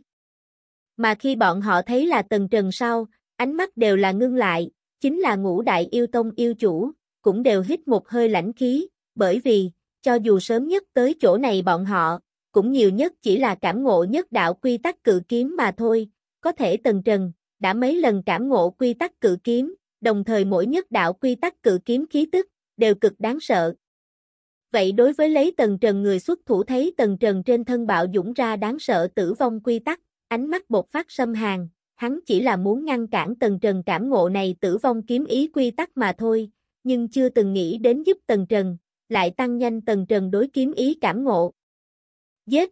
mà khi bọn họ thấy là Tần Trần sau, ánh mắt đều là ngưng lại, chính là ngũ đại yêu tông yêu chủ, cũng đều hít một hơi lãnh khí, bởi vì, cho dù sớm nhất tới chỗ này bọn họ, cũng nhiều nhất chỉ là cảm ngộ nhất đạo quy tắc cự kiếm mà thôi, có thể Tần Trần, đã mấy lần cảm ngộ quy tắc cự kiếm, đồng thời mỗi nhất đạo quy tắc cự kiếm khí tức, đều cực đáng sợ. Vậy đối với lấy Tần Trần người xuất thủ thấy Tần Trần trên thân bạo dũng ra đáng sợ tử vong quy tắc, Ánh mắt bột phát xâm hàn, hắn chỉ là muốn ngăn cản Tần Trần cảm ngộ này tử vong kiếm ý quy tắc mà thôi, nhưng chưa từng nghĩ đến giúp Tần Trần, lại tăng nhanh Tần Trần đối kiếm ý cảm ngộ. Giết!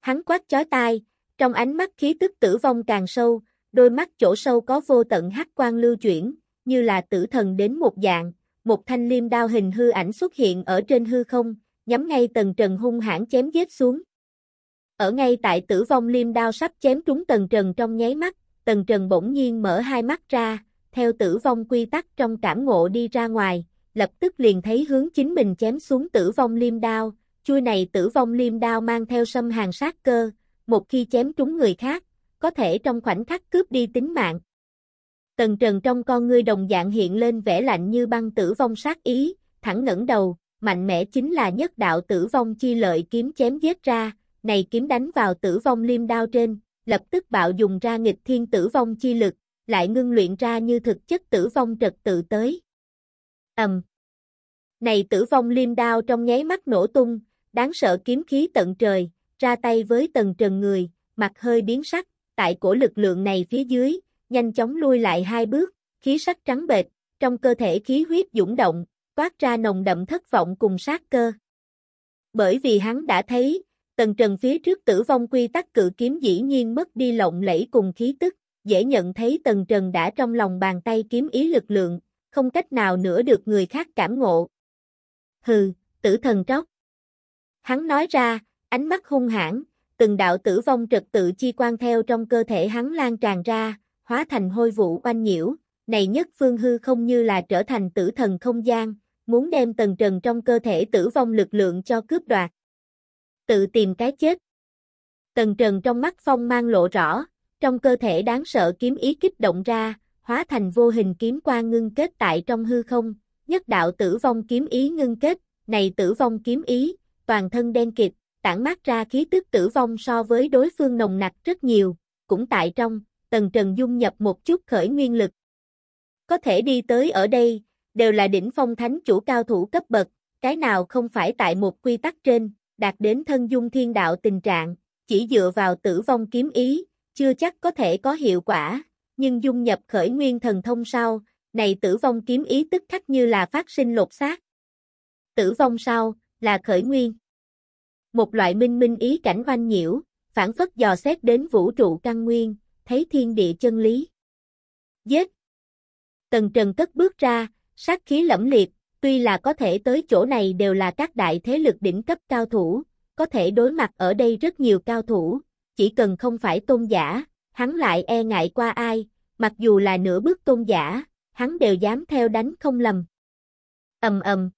Hắn quát chói tai, trong ánh mắt khí tức tử vong càng sâu, đôi mắt chỗ sâu có vô tận hắc quan lưu chuyển, như là tử thần đến một dạng, một thanh liêm đao hình hư ảnh xuất hiện ở trên hư không, nhắm ngay Tần Trần hung hãn chém giết xuống. Ở ngay tại tử vong liêm đao sắp chém trúng Tần Trần trong nháy mắt, Tần Trần bỗng nhiên mở hai mắt ra, theo tử vong quy tắc trong cảm ngộ đi ra ngoài, lập tức liền thấy hướng chính mình chém xuống tử vong liêm đao, chui này tử vong liêm đao mang theo xâm hàng sát cơ, một khi chém trúng người khác, có thể trong khoảnh khắc cướp đi tính mạng. Tần Trần trong con ngươi đồng dạng hiện lên vẻ lạnh như băng tử vong sát ý, thẳng ngẩng đầu, mạnh mẽ chính là nhất đạo tử vong chi lợi kiếm chém giết ra, này kiếm đánh vào tử vong liêm đao trên, lập tức bạo dùng ra nghịch thiên tử vong chi lực, lại ngưng luyện ra như thực chất tử vong trật tự tới. Ầm. Này tử vong liêm đao trong nháy mắt nổ tung, đáng sợ kiếm khí tận trời, ra tay với tầng trần người, mặt hơi biến sắc, tại cổ lực lượng này phía dưới, nhanh chóng lui lại hai bước, khí sắc trắng bệt trong cơ thể khí huyết dũng động, toát ra nồng đậm thất vọng cùng sát cơ. Bởi vì hắn đã thấy, Tần trần phía trước tử vong quy tắc cự kiếm dĩ nhiên mất đi lộng lẫy cùng khí tức, dễ nhận thấy tần trần đã trong lòng bàn tay kiếm ý lực lượng, không cách nào nữa được người khác cảm ngộ. Hừ, tử thần tróc. Hắn nói ra, ánh mắt hung hãn, từng đạo tử vong trật tự chi quan theo trong cơ thể hắn lan tràn ra, hóa thành hôi vụ oanh nhiễu, này nhất phương hư không như là trở thành tử thần không gian, muốn đem tần trần trong cơ thể tử vong lực lượng cho cướp đoạt tự tìm cái chết. Tần trần trong mắt phong mang lộ rõ, trong cơ thể đáng sợ kiếm ý kích động ra, hóa thành vô hình kiếm quan ngưng kết tại trong hư không, nhất đạo tử vong kiếm ý ngưng kết, này tử vong kiếm ý, toàn thân đen kịt, tản mát ra khí tức tử vong so với đối phương nồng nặc rất nhiều, cũng tại trong, tần trần dung nhập một chút khởi nguyên lực. Có thể đi tới ở đây, đều là đỉnh phong thánh chủ cao thủ cấp bậc, cái nào không phải tại một quy tắc trên, đạt đến thân dung thiên đạo tình trạng, chỉ dựa vào tử vong kiếm ý, chưa chắc có thể có hiệu quả, nhưng dung nhập khởi nguyên thần thông sau, này tử vong kiếm ý tức khắc như là phát sinh lột xác. Tử vong sau, là khởi nguyên. Một loại minh minh ý cảnh oanh nhiễu, phản phất dò xét đến vũ trụ căn nguyên, thấy thiên địa chân lý. Giết! Tần Trần cất bước ra, sát khí lẫm liệt, Tuy là có thể tới chỗ này đều là các đại thế lực đỉnh cấp cao thủ, có thể đối mặt ở đây rất nhiều cao thủ, chỉ cần không phải tôn giả, hắn lại e ngại qua ai, mặc dù là nửa bước tôn giả, hắn đều dám theo đánh không lầm. Ầm ầm.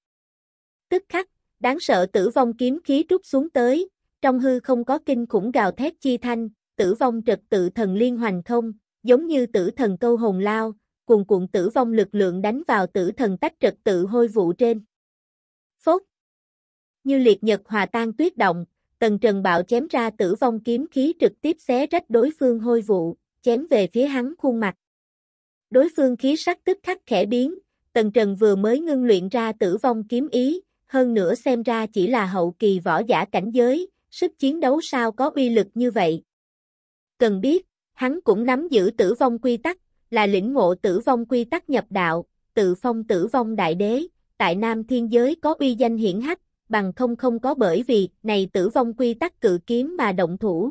Tức khắc, đáng sợ tử vong kiếm khí rút xuống tới, trong hư không có kinh khủng gào thét chi thanh, tử vong trật tự thần liên hoành không, giống như tử thần câu hồn lao, cuồn cuộn tử vong lực lượng đánh vào tử thần tách trật tự hôi vụ trên. Phốt! Như liệt nhật hòa tan tuyết động, tần trần bạo chém ra tử vong kiếm khí trực tiếp xé rách đối phương hôi vụ, chém về phía hắn khuôn mặt. Đối phương khí sắc tức khắc khẽ biến, tần trần vừa mới ngưng luyện ra tử vong kiếm ý, hơn nữa xem ra chỉ là hậu kỳ võ giả cảnh giới, sức chiến đấu sao có uy lực như vậy. Cần biết, hắn cũng nắm giữ tử vong quy tắc, là lĩnh ngộ tử vong quy tắc nhập đạo, tự phong tử vong đại đế, tại nam thiên giới có uy danh hiển hách, bằng không không có bởi vì này tử vong quy tắc cự kiếm mà động thủ.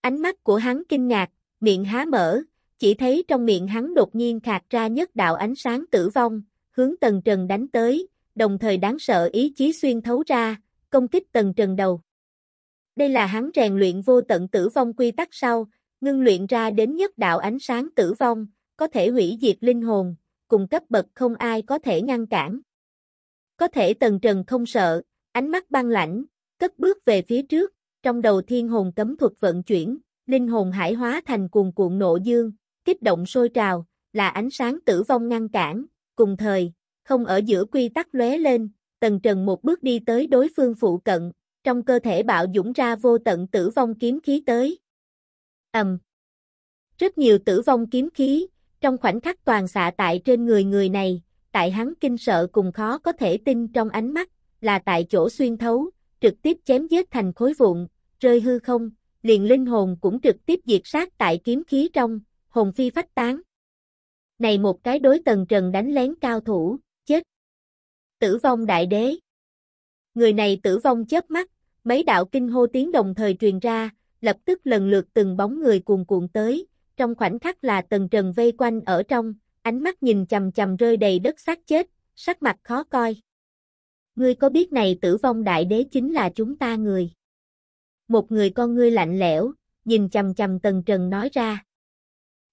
Ánh mắt của hắn kinh ngạc, miệng há mở, chỉ thấy trong miệng hắn đột nhiên khạc ra nhất đạo ánh sáng tử vong, hướng Tần Trần đánh tới, đồng thời đáng sợ ý chí xuyên thấu ra, công kích Tần Trần đầu. Đây là hắn rèn luyện vô tận tử vong quy tắc sau, Ngưng luyện ra đến nhất đạo ánh sáng tử vong, có thể hủy diệt linh hồn, cùng cấp bậc không ai có thể ngăn cản. Có thể tần trần không sợ, ánh mắt băng lãnh, cất bước về phía trước, trong đầu thiên hồn cấm thuật vận chuyển, linh hồn hải hóa thành cuồng cuộn nộ dương, kích động sôi trào, là ánh sáng tử vong ngăn cản, cùng thời, không ở giữa quy tắc lóe lên, tần trần một bước đi tới đối phương phụ cận, trong cơ thể bạo dũng ra vô tận tử vong kiếm khí tới, ầm. Rất nhiều tử vong kiếm khí, trong khoảnh khắc toàn xạ tại trên người người này, tại hắn kinh sợ cùng khó có thể tin trong ánh mắt, là tại chỗ xuyên thấu, trực tiếp chém giết thành khối vụn, rơi hư không, liền linh hồn cũng trực tiếp diệt sát tại kiếm khí trong, hồn phi phách tán. Này một cái đối tầng trần đánh lén cao thủ, chết. Tử vong đại đế. Người này tử vong chớp mắt, mấy đạo kinh hô tiếng đồng thời truyền ra, lập tức lần lượt từng bóng người cuồn cuộn tới, trong khoảnh khắc là tầng trần vây quanh ở trong, ánh mắt nhìn chầm chầm rơi đầy đất xác chết, sắc mặt khó coi. Ngươi có biết này tử vong đại đế chính là chúng ta người? Một người con ngươi lạnh lẽo, nhìn chầm chầm tần trần nói ra.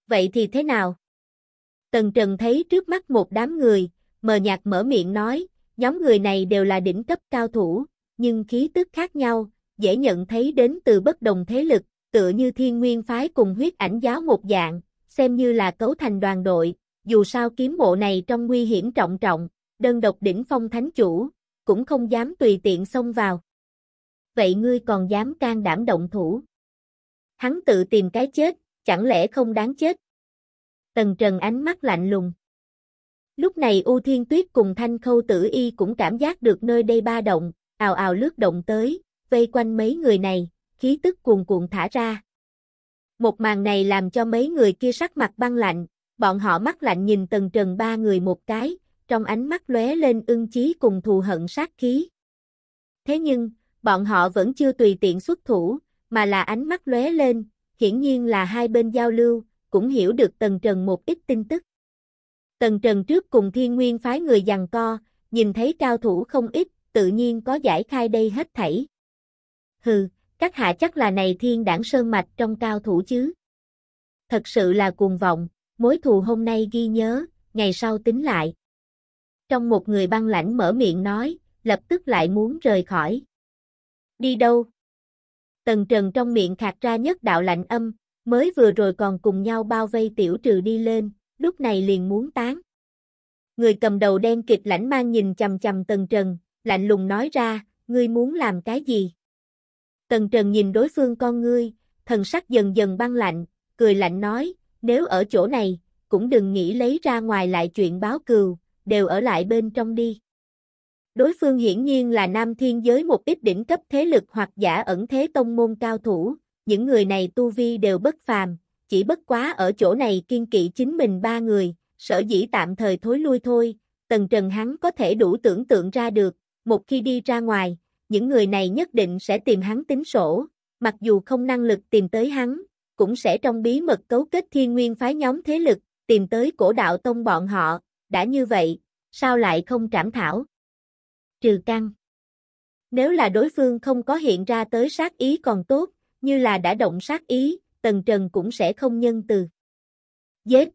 Vậy thì thế nào? Tần trần thấy trước mắt một đám người, mờ nhạt mở miệng nói, nhóm người này đều là đỉnh cấp cao thủ, nhưng khí tức khác nhau, dễ nhận thấy đến từ bất đồng thế lực, tựa như thiên nguyên phái cùng huyết ảnh giáo một dạng, xem như là cấu thành đoàn đội, dù sao kiếm bộ này trong nguy hiểm trọng trọng, đơn độc đỉnh phong thánh chủ, cũng không dám tùy tiện xông vào. Vậy ngươi còn dám can đảm động thủ? Hắn tự tìm cái chết, chẳng lẽ không đáng chết? Tần Trần ánh mắt lạnh lùng. Lúc này U Thiên Tuyết cùng Thanh Khâu Tử Y cũng cảm giác được nơi đây ba động, ào ào lướt động tới, vây quanh mấy người này, khí tức cuồn cuộn thả ra. Một màn này làm cho mấy người kia sắc mặt băng lạnh, bọn họ mắt lạnh nhìn tần trần ba người một cái, trong ánh mắt lóe lên ưng chí cùng thù hận sát khí. Thế nhưng, bọn họ vẫn chưa tùy tiện xuất thủ, mà là ánh mắt lóe lên, hiển nhiên là hai bên giao lưu, cũng hiểu được Tần Trần một ít tin tức. Tần Trần trước cùng thiên nguyên phái người giằng co, nhìn thấy cao thủ không ít, tự nhiên có giải khai đây hết thảy hừ, các hạ chắc là này thiên đảng sơn mạch trong cao thủ chứ. Thật sự là cuồng vọng, mối thù hôm nay ghi nhớ, ngày sau tính lại. Trong một người băng lãnh mở miệng nói, lập tức lại muốn rời khỏi. Đi đâu? Tần trần trong miệng khạc ra nhất đạo lạnh âm, mới vừa rồi còn cùng nhau bao vây tiểu trừ đi lên, lúc này liền muốn tán. Người cầm đầu đen kịch lãnh mang nhìn chầm chầm tần trần, lạnh lùng nói ra, ngươi muốn làm cái gì? Tần Trần nhìn đối phương con ngươi, thần sắc dần dần băng lạnh, cười lạnh nói, nếu ở chỗ này, cũng đừng nghĩ lấy ra ngoài lại chuyện báo cừu, đều ở lại bên trong đi. Đối phương hiển nhiên là nam thiên giới một ít đỉnh cấp thế lực hoặc giả ẩn thế tông môn cao thủ, những người này tu vi đều bất phàm, chỉ bất quá ở chỗ này kiên kỵ chính mình ba người, sở dĩ tạm thời thối lui thôi, tần trần hắn có thể đủ tưởng tượng ra được, một khi đi ra ngoài, những người này nhất định sẽ tìm hắn tính sổ, mặc dù không năng lực tìm tới hắn, cũng sẽ trong bí mật cấu kết thiên nguyên phái nhóm thế lực, tìm tới cổ đạo tông bọn họ, đã như vậy, sao lại không trảm thảo? Trừ căng. Nếu là đối phương không có hiện ra tới sát ý còn tốt, như là đã động sát ý, Tần Trần cũng sẽ không nhân từ. Giết!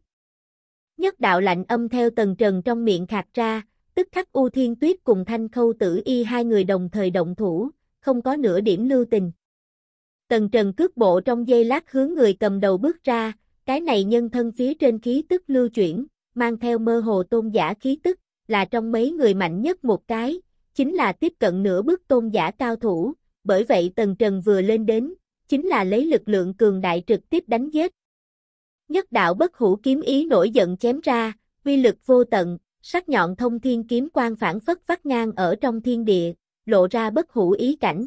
Nhất đạo lạnh âm theo Tần Trần trong miệng khạc ra, tức khắc U Thiên Tuyết cùng Thanh Khâu Tử Y hai người đồng thời động thủ, không có nửa điểm lưu tình. Tần Trần cước bộ trong giây lát hướng người cầm đầu bước ra, cái này nhân thân phía trên khí tức lưu chuyển, mang theo mơ hồ tôn giả khí tức, là trong mấy người mạnh nhất một cái, chính là tiếp cận nửa bước tôn giả cao thủ, bởi vậy Tần Trần vừa lên đến, chính là lấy lực lượng cường đại trực tiếp đánh giết. Nhất đạo bất hủ kiếm ý nổi giận chém ra, uy lực vô tận, sắc nhọn thông thiên kiếm quang phản phất vắt ngang ở trong thiên địa, lộ ra bất hủ ý cảnh.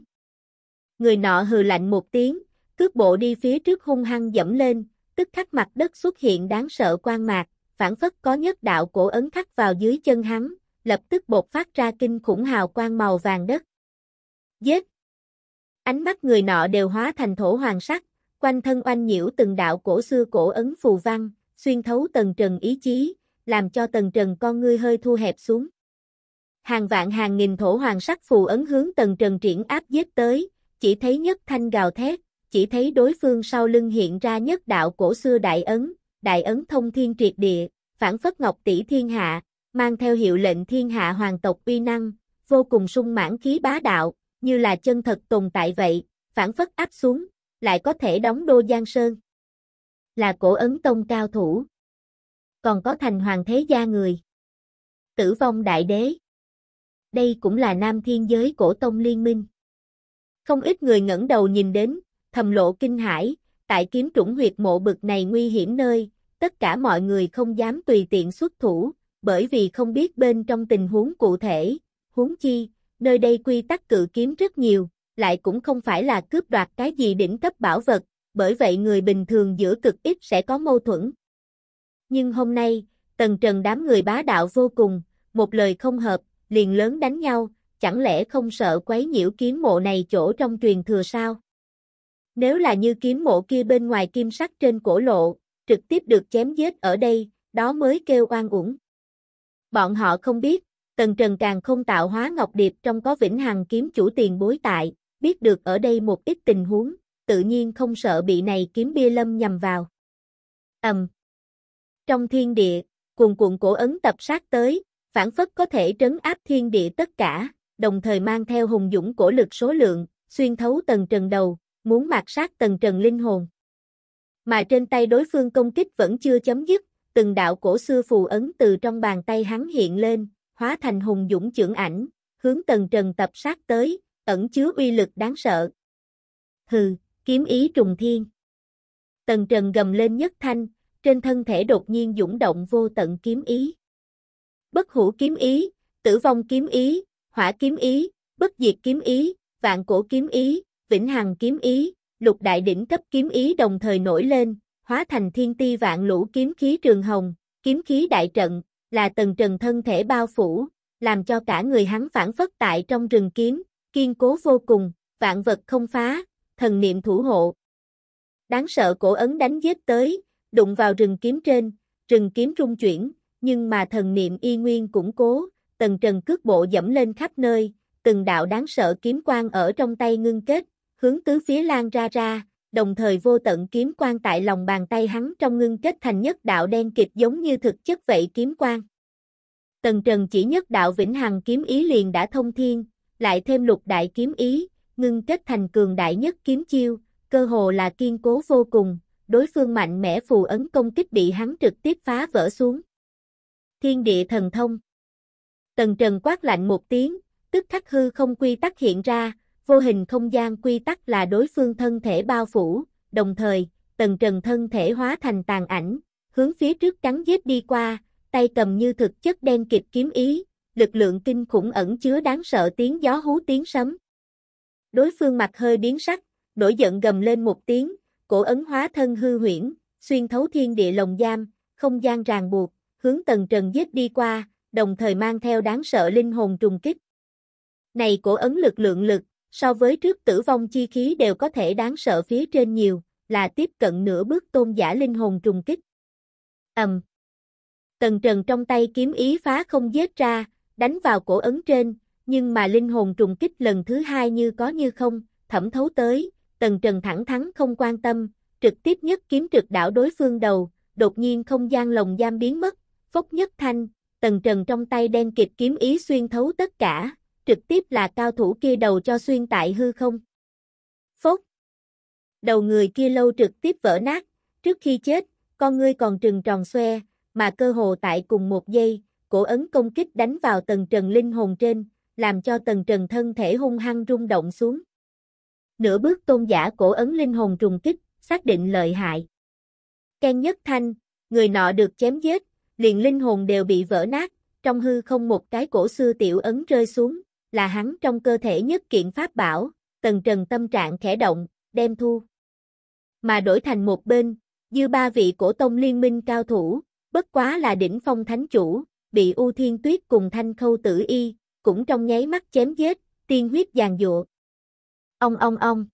Người nọ hừ lạnh một tiếng, cước bộ đi phía trước hung hăng dẫm lên, tức khắc mặt đất xuất hiện đáng sợ quang mạc, phản phất có nhất đạo cổ ấn khắc vào dưới chân hắn, lập tức bột phát ra kinh khủng hào quang màu vàng đất. Giết! Ánh mắt người nọ đều hóa thành thổ hoàng sắc, quanh thân oanh nhiễu từng đạo cổ xưa cổ ấn phù văn, xuyên thấu tầng trần ý chí, làm cho tần trần con ngươi hơi thu hẹp xuống. Hàng vạn hàng nghìn thổ hoàng sắc phù ấn hướng tần trần triển áp giết tới, chỉ thấy nhất thanh gào thét, chỉ thấy đối phương sau lưng hiện ra nhất đạo cổ xưa đại ấn, đại ấn thông thiên triệt địa, phản phất ngọc tỷ thiên hạ, mang theo hiệu lệnh thiên hạ hoàng tộc uy năng, vô cùng sung mãn khí bá đạo, như là chân thật tồn tại vậy, phản phất áp xuống, lại có thể đóng đô Giang Sơn. Là cổ ấn tông cao thủ còn có thành hoàng thế gia người. Tử vong đại đế. Đây cũng là nam thiên giới cổ tông liên minh. Không ít người ngẩng đầu nhìn đến, thầm lộ kinh hãi, tại kiếm trũng huyệt mộ bực này nguy hiểm nơi, tất cả mọi người không dám tùy tiện xuất thủ, bởi vì không biết bên trong tình huống cụ thể, huống chi, nơi đây quy tắc cự kiếm rất nhiều, lại cũng không phải là cướp đoạt cái gì đỉnh cấp bảo vật, bởi vậy người bình thường giữa cực ít sẽ có mâu thuẫn, nhưng hôm nay, tần trần đám người bá đạo vô cùng, một lời không hợp, liền lớn đánh nhau, chẳng lẽ không sợ quấy nhiễu kiếm mộ này chỗ trong truyền thừa sao? Nếu là như kiếm mộ kia bên ngoài kim sắc trên cổ lộ, trực tiếp được chém giết ở đây, đó mới kêu oan uổng. Bọn họ không biết, Tần Trần càng không tạo hóa ngọc điệp trong có vĩnh hằng kiếm chủ tiền bối tại, biết được ở đây một ít tình huống, tự nhiên không sợ bị này kiếm bia lâm nhầm vào. Ầm, um, trong thiên địa, cuồn cuộn cổ ấn tập sát tới, phản phất có thể trấn áp thiên địa tất cả, đồng thời mang theo hùng dũng cổ lực số lượng, xuyên thấu tầng trần đầu, muốn mạt sát tầng trần linh hồn. Mà trên tay đối phương công kích vẫn chưa chấm dứt, từng đạo cổ xưa phù ấn từ trong bàn tay hắn hiện lên, hóa thành hùng dũng trưởng ảnh, hướng tầng trần tập sát tới, ẩn chứa uy lực đáng sợ. Hừ, kiếm ý trùng thiên. Tần Trần gầm lên nhất thanh, trên thân thể đột nhiên dũng động vô tận kiếm ý. Bất hủ kiếm ý, tử vong kiếm ý, hỏa kiếm ý, bất diệt kiếm ý, vạn cổ kiếm ý, vĩnh hằng kiếm ý, lục đại đỉnh cấp kiếm ý đồng thời nổi lên, hóa thành thiên ti vạn lũ kiếm khí trường hồng, kiếm khí đại trận, là tầng trần thân thể bao phủ, làm cho cả người hắn phản phất tại trong rừng kiếm, kiên cố vô cùng, vạn vật không phá, thần niệm thủ hộ. Đáng sợ cổ ấn đánh giết tới, đụng vào rừng kiếm trên, rừng kiếm rung chuyển, nhưng mà thần niệm y nguyên củng cố, tần trần cước bộ dẫm lên khắp nơi, từng đạo đáng sợ kiếm quang ở trong tay ngưng kết, hướng tứ phía lan ra ra, đồng thời vô tận kiếm quang tại lòng bàn tay hắn trong ngưng kết thành nhất đạo đen kịch giống như thực chất vậy kiếm quang. Tần Trần chỉ nhất đạo vĩnh hằng kiếm ý liền đã thông thiên, lại thêm lục đại kiếm ý, ngưng kết thành cường đại nhất kiếm chiêu, cơ hồ là kiên cố vô cùng, đối phương mạnh mẽ phù ấn công kích bị hắn trực tiếp phá vỡ xuống. Thiên địa thần thông Tần Trần quát lạnh một tiếng, tức khắc hư không quy tắc hiện ra, vô hình không gian quy tắc là đối phương thân thể bao phủ, đồng thời, Tần Trần thân thể hóa thành tàn ảnh, hướng phía trước trắng giết đi qua, tay cầm như thực chất đen kịp kiếm ý, lực lượng kinh khủng ẩn chứa đáng sợ tiếng gió hú tiếng sấm. Đối phương mặt hơi biến sắc, nổi giận gầm lên một tiếng, cổ ấn hóa thân hư huyễn, xuyên thấu thiên địa lồng giam, không gian ràng buộc, hướng tầng trần giết đi qua, đồng thời mang theo đáng sợ linh hồn trùng kích. Này cổ ấn lực lượng lực, so với trước tử vong chi khí đều có thể đáng sợ phía trên nhiều, là tiếp cận nửa bước tôn giả linh hồn trùng kích. Ầm. Um. Tần Trần trong tay kiếm ý phá không giết ra, đánh vào cổ ấn trên, nhưng mà linh hồn trùng kích lần thứ hai như có như không, thẩm thấu tới, Tần Trần thẳng thắn không quan tâm, trực tiếp nhất kiếm trực đảo đối phương đầu, đột nhiên không gian lồng giam biến mất, phốc nhất thanh, Tần Trần trong tay đen kịp kiếm ý xuyên thấu tất cả, trực tiếp là cao thủ kia đầu cho xuyên tại hư không. Phốc. Đầu người kia lâu trực tiếp vỡ nát, trước khi chết, con ngươi còn trừng tròn xoe, mà cơ hồ tại cùng một giây, cổ ấn công kích đánh vào Tần Trần linh hồn trên, làm cho Tần Trần thân thể hung hăng rung động xuống nửa bước tôn giả cổ ấn linh hồn trùng kích, xác định lợi hại. Ken nhất thanh, người nọ được chém giết, liền linh hồn đều bị vỡ nát, trong hư không một cái cổ xưa tiểu ấn rơi xuống, là hắn trong cơ thể nhất kiện pháp bảo, tần trần tâm trạng khẽ động, đem thu. Mà đổi thành một bên, dư ba vị cổ tông liên minh cao thủ, bất quá là đỉnh phong thánh chủ, bị U Thiên Tuyết cùng thanh khâu tử y, cũng trong nháy mắt chém giết, tiên huyết giàn dụa. Ông ông ông.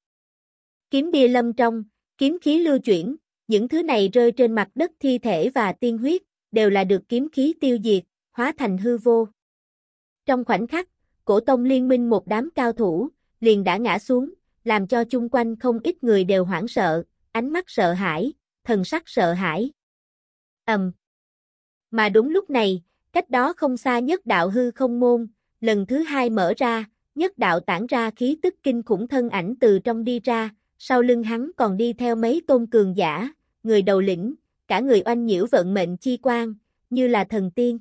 Kiếm bia lâm trong, kiếm khí lưu chuyển, những thứ này rơi trên mặt đất thi thể và tiên huyết, đều là được kiếm khí tiêu diệt, hóa thành hư vô. Trong khoảnh khắc, cổ tông liên minh một đám cao thủ, liền đã ngã xuống, làm cho chung quanh không ít người đều hoảng sợ, ánh mắt sợ hãi, thần sắc sợ hãi. Ầm. Mà đúng lúc này, cách đó không xa nhất đạo hư không môn, lần thứ hai mở ra, nhất đạo tản ra khí tức kinh khủng thân ảnh từ trong đi ra, sau lưng hắn còn đi theo mấy tôn cường giả, người đầu lĩnh, cả người oanh nhiễu vận mệnh chi quan, như là thần tiên.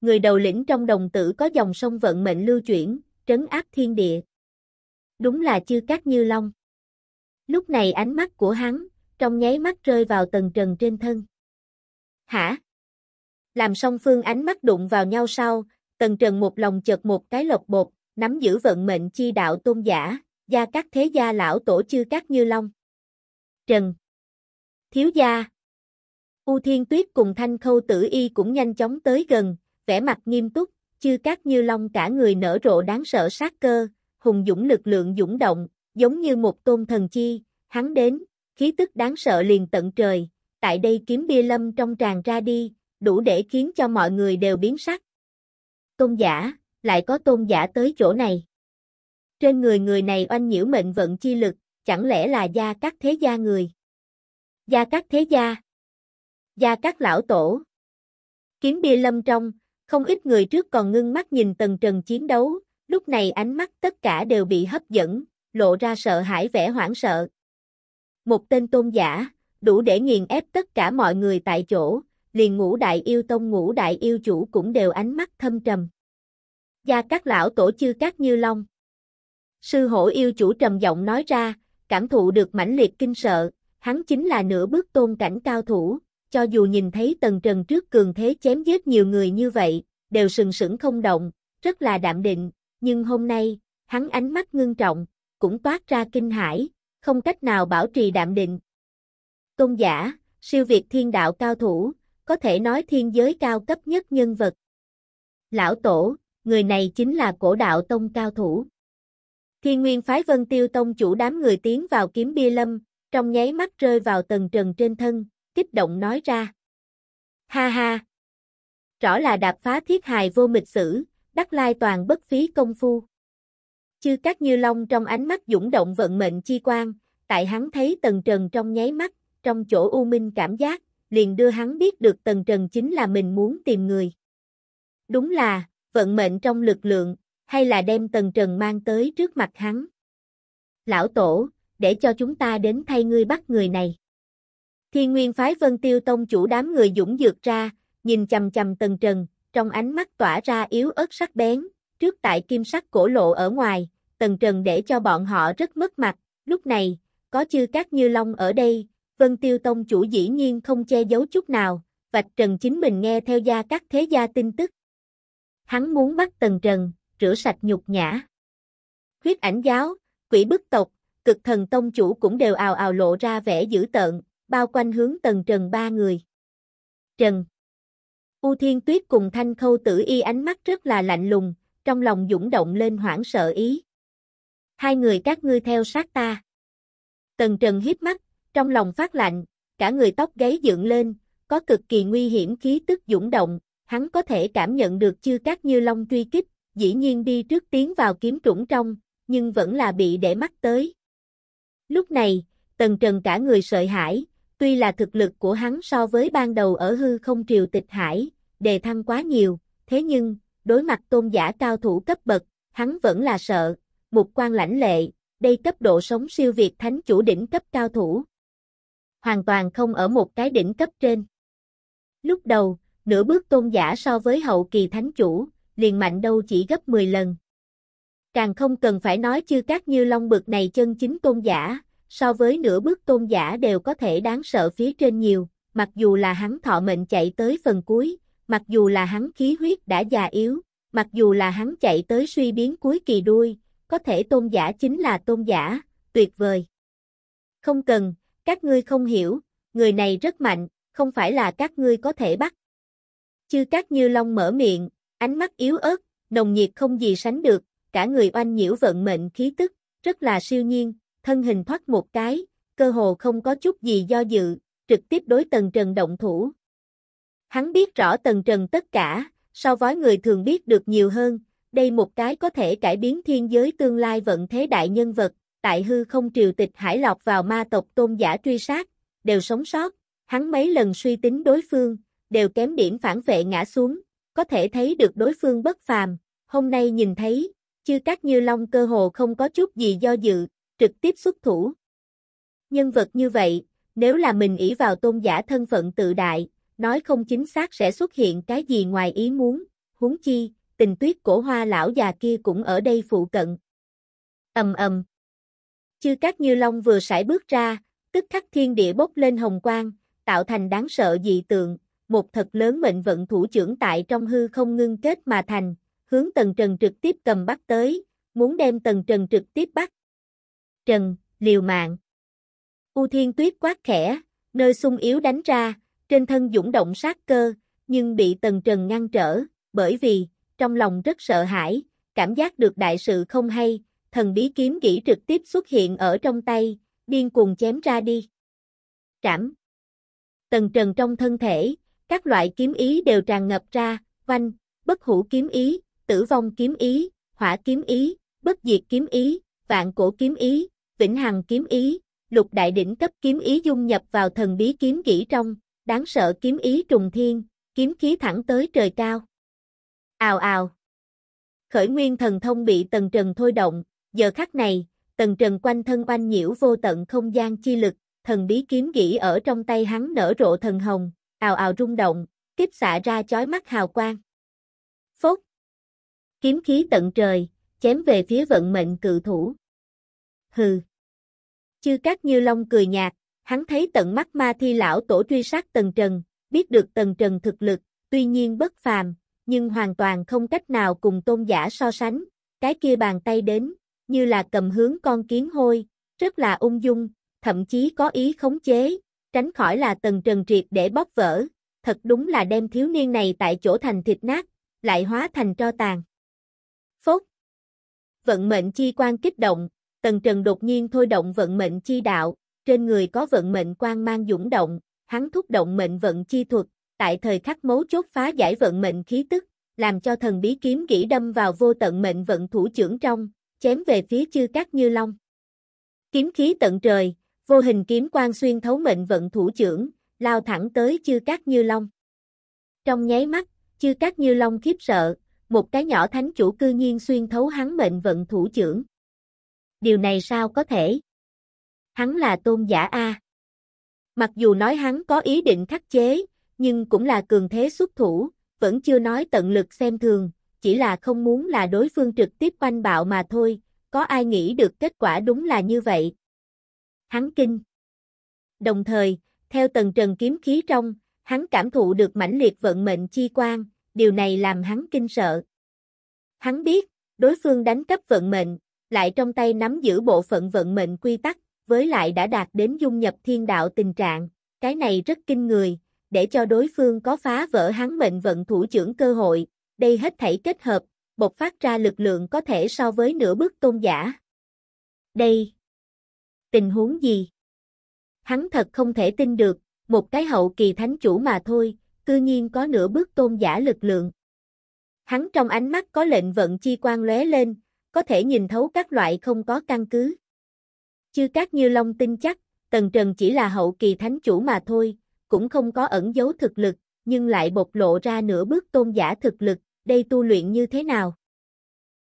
Người đầu lĩnh trong đồng tử có dòng sông vận mệnh lưu chuyển, trấn áp thiên địa. Đúng là chư cát như long. Lúc này ánh mắt của hắn, trong nháy mắt rơi vào tầng trần trên thân. Hả? Làm song phương ánh mắt đụng vào nhau sau, tầng trần một lòng chợt một cái lộc bột, nắm giữ vận mệnh chi đạo tôn giả, gia các thế gia lão tổ chư các như long. Trần Thiếu gia U Thiên Tuyết cùng Thanh Khâu Tử Y cũng nhanh chóng tới gần, vẻ mặt nghiêm túc, chư các như long cả người nở rộ đáng sợ sát cơ, hùng dũng lực lượng dũng động, giống như một tôn thần chi, hắn đến, khí tức đáng sợ liền tận trời, tại đây kiếm bia lâm trong tràn ra đi, đủ để khiến cho mọi người đều biến sắc. Tôn giả lại có tôn giả tới chỗ này. Trên người người này oanh nhiễu mệnh vận chi lực, chẳng lẽ là gia các thế gia người? Gia các thế gia? Gia các lão tổ? Kiếm bia lâm trong, không ít người trước còn ngưng mắt nhìn tần trần chiến đấu, lúc này ánh mắt tất cả đều bị hấp dẫn, lộ ra sợ hãi vẻ hoảng sợ. Một tên tôn giả, đủ để nghiền ép tất cả mọi người tại chỗ, liền ngũ đại yêu tông ngũ đại yêu chủ cũng đều ánh mắt thâm trầm. Gia các lão tổ chư các như long. Sư hổ yêu chủ trầm giọng nói ra, cảm thụ được mãnh liệt kinh sợ, hắn chính là nửa bước tôn cảnh cao thủ, cho dù nhìn thấy tần trần trước cường thế chém giết nhiều người như vậy, đều sừng sững không động, rất là đạm định, nhưng hôm nay, hắn ánh mắt ngưng trọng, cũng toát ra kinh hãi, không cách nào bảo trì đạm định. Tôn giả, siêu việt thiên đạo cao thủ, có thể nói thiên giới cao cấp nhất nhân vật. Lão tổ, người này chính là cổ đạo tông cao thủ. thiên nguyên phái Vân Tiêu Tông chủ đám người tiến vào kiếm bia lâm, trong nháy mắt rơi vào tầng trần trên thân, kích động nói ra. Ha ha! Rõ là đạp phá thiết hài vô mịch sử, đắc lai toàn bất phí công phu. Chư các như long trong ánh mắt dũng động vận mệnh chi quan, tại hắn thấy tầng trần trong nháy mắt, trong chỗ u minh cảm giác, liền đưa hắn biết được tầng trần chính là mình muốn tìm người. Đúng là, vận mệnh trong lực lượng, hay là đem Tần Trần mang tới trước mặt hắn. Lão Tổ, để cho chúng ta đến thay ngươi bắt người này. Thiên Nguyên Phái Vân Tiêu Tông chủ đám người dũng dược ra, nhìn chầm chầm Tần Trần, trong ánh mắt tỏa ra yếu ớt sắc bén, trước tại kim sắc cổ lộ ở ngoài, Tần Trần để cho bọn họ rất mất mặt, lúc này, có chư các như long ở đây, Vân Tiêu Tông chủ dĩ nhiên không che giấu chút nào, vạch Trần chính mình nghe theo gia các thế gia tin tức, hắn muốn bắt Tần Trần, rửa sạch nhục nhã. Huyết ảnh giáo, quỷ bức tộc, cực thần tông chủ cũng đều ào ào lộ ra vẻ dữ tợn, bao quanh hướng Tần Trần ba người. Trần U Thiên Tuyết cùng Thanh Khâu Tử Y ánh mắt rất là lạnh lùng, trong lòng dũng động lên hoảng sợ ý. Hai người các ngươi theo sát ta. Tần Trần hít mắt, trong lòng phát lạnh, cả người tóc gáy dựng lên, có cực kỳ nguy hiểm khí tức dũng động, hắn có thể cảm nhận được chư các như long truy kích, dĩ nhiên đi trước tiến vào kiếm trũng trong, nhưng vẫn là bị để mắt tới. Lúc này, Tần Trần cả người sợ hãi tuy là thực lực của hắn so với ban đầu ở hư không triều tịch hải, đề thăng quá nhiều, thế nhưng, đối mặt tôn giả cao thủ cấp bậc, hắn vẫn là sợ, một quan lãnh lệ, đây cấp độ sống siêu việt thánh chủ đỉnh cấp cao thủ. Hoàn toàn không ở một cái đỉnh cấp trên. Lúc đầu, nửa bước tôn giả so với hậu kỳ thánh chủ, liền mạnh đâu chỉ gấp 10 lần. Càng không cần phải nói chư các như long bực này chân chính tôn giả, so với nửa bước tôn giả đều có thể đáng sợ phía trên nhiều, mặc dù là hắn thọ mệnh chạy tới phần cuối, mặc dù là hắn khí huyết đã già yếu, mặc dù là hắn chạy tới suy biến cuối kỳ đuôi, có thể tôn giả chính là tôn giả, tuyệt vời. Không cần, các ngươi không hiểu, người này rất mạnh, không phải là các ngươi có thể bắt. Chư Cát Như Long mở miệng, ánh mắt yếu ớt, nồng nhiệt không gì sánh được, cả người oanh nhiễu vận mệnh khí tức, rất là siêu nhiên, thân hình thoát một cái, cơ hồ không có chút gì do dự, trực tiếp đối Tần Trần động thủ. Hắn biết rõ Tần Trần tất cả, so với người thường biết được nhiều hơn, đây một cái có thể cải biến thiên giới tương lai vận thế đại nhân vật, tại hư không triều tịch hải lọt vào ma tộc tôn giả truy sát, đều sống sót, hắn mấy lần suy tính đối phương, đều kém điểm phản vệ ngã xuống, có thể thấy được đối phương bất phàm, hôm nay nhìn thấy, chư các như long cơ hồ không có chút gì do dự, trực tiếp xuất thủ. Nhân vật như vậy, nếu là mình ỷ vào tôn giả thân phận tự đại, nói không chính xác sẽ xuất hiện cái gì ngoài ý muốn, huống chi, tình tuyết cổ hoa lão già kia cũng ở đây phụ cận. ầm ầm Chư các như long vừa sải bước ra, tức khắc thiên địa bốc lên hồng quang, tạo thành đáng sợ dị tượng, một thật lớn mệnh vận thủ trưởng tại trong hư không ngưng kết mà thành, hướng Tần Trần trực tiếp cầm bắt tới, muốn đem Tần Trần trực tiếp bắt. Trần, liều mạng. U Thiên Tuyết quát khẽ, nơi sung yếu đánh ra, trên thân dũng động sát cơ, nhưng bị Tần Trần ngăn trở, bởi vì, trong lòng rất sợ hãi, cảm giác được đại sự không hay, thần bí kiếm kỹ trực tiếp xuất hiện ở trong tay, điên cuồng chém ra đi. Trảm. Tần Trần trong thân thể, các loại kiếm ý đều tràn ngập ra, oanh, bất hủ kiếm ý, tử vong kiếm ý, hỏa kiếm ý, bất diệt kiếm ý, vạn cổ kiếm ý, vĩnh hằng kiếm ý, lục đại đỉnh cấp kiếm ý dung nhập vào thần bí kiếm kỹ trong, đáng sợ kiếm ý trùng thiên, kiếm khí thẳng tới trời cao. Ào ào. Khởi nguyên thần thông bị tần trần thôi động, giờ khắc này, tần trần quanh thân quanh nhiễu vô tận không gian chi lực, thần bí kiếm kỹ ở trong tay hắn nở rộ thần hồng, ào ào rung động, tiếp xạ ra chói mắt hào quang. Phốt. Kiếm khí tận trời, chém về phía vận mệnh cự thủ. Hừ. Chư Cát Như Long cười nhạt, hắn thấy tận mắt ma thi lão tổ truy sát Tần Trần, biết được Tần Trần thực lực, tuy nhiên bất phàm, nhưng hoàn toàn không cách nào cùng tôn giả so sánh, cái kia bàn tay đến, như là cầm hướng con kiến hôi, rất là ung dung, thậm chí có ý khống chế, tránh khỏi là tần trần triệt để bóp vỡ, thật đúng là đem thiếu niên này tại chỗ thành thịt nát, lại hóa thành tro tàn. Phốt Vận mệnh chi quan kích động, tần trần đột nhiên thôi động vận mệnh chi đạo, trên người có vận mệnh quan mang dũng động, hắn thúc động mệnh vận chi thuật, tại thời khắc mấu chốt phá giải vận mệnh khí tức, làm cho thần bí kiếm gỉ đâm vào vô tận mệnh vận thủ trưởng trong, chém về phía chư các như long. Kiếm khí tận trời, vô hình kiếm quang xuyên thấu mệnh vận thủ trưởng, lao thẳng tới chư cát như long. Trong nháy mắt, chư cát như long khiếp sợ, một cái nhỏ thánh chủ cư nhiên xuyên thấu hắn mệnh vận thủ trưởng. Điều này sao có thể? Hắn là tôn giả A. Mặc dù nói hắn có ý định khắc chế, nhưng cũng là cường thế xuất thủ, vẫn chưa nói tận lực xem thường, chỉ là không muốn là đối phương trực tiếp quanh bạo mà thôi, có ai nghĩ được kết quả đúng là như vậy, hắn kinh. Đồng thời, theo tầng trần kiếm khí trong, hắn cảm thụ được mãnh liệt vận mệnh chi quan, điều này làm hắn kinh sợ. Hắn biết, đối phương đánh cấp vận mệnh, lại trong tay nắm giữ bộ phận vận mệnh quy tắc, với lại đã đạt đến dung nhập thiên đạo tình trạng, cái này rất kinh người, để cho đối phương có phá vỡ hắn mệnh vận thủ trưởng cơ hội, đây hết thảy kết hợp, bộc phát ra lực lượng có thể so với nửa bước tôn giả. Đây tình huống gì? Hắn thật không thể tin được, một cái hậu kỳ thánh chủ mà thôi, cư nhiên có nửa bước tôn giả lực lượng. Hắn trong ánh mắt có lệnh vận chi quan lóe lên, có thể nhìn thấu các loại không có căn cứ. Chư các như long tin chắc, Tần Trần chỉ là hậu kỳ thánh chủ mà thôi, cũng không có ẩn dấu thực lực, nhưng lại bộc lộ ra nửa bước tôn giả thực lực, đây tu luyện như thế nào?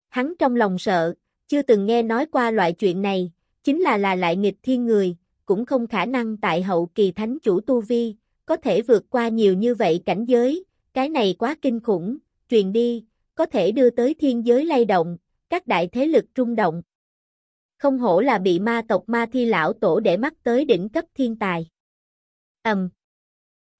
Hắn trong lòng sợ, chưa từng nghe nói qua loại chuyện này, chính là là lại nghịch thiên người, cũng không khả năng tại hậu kỳ thánh chủ tu vi, có thể vượt qua nhiều như vậy cảnh giới, cái này quá kinh khủng, truyền đi, có thể đưa tới thiên giới lay động, các đại thế lực trung động. Không hổ là bị ma tộc ma thi lão tổ để mắt tới đỉnh cấp thiên tài. Ầm. Um.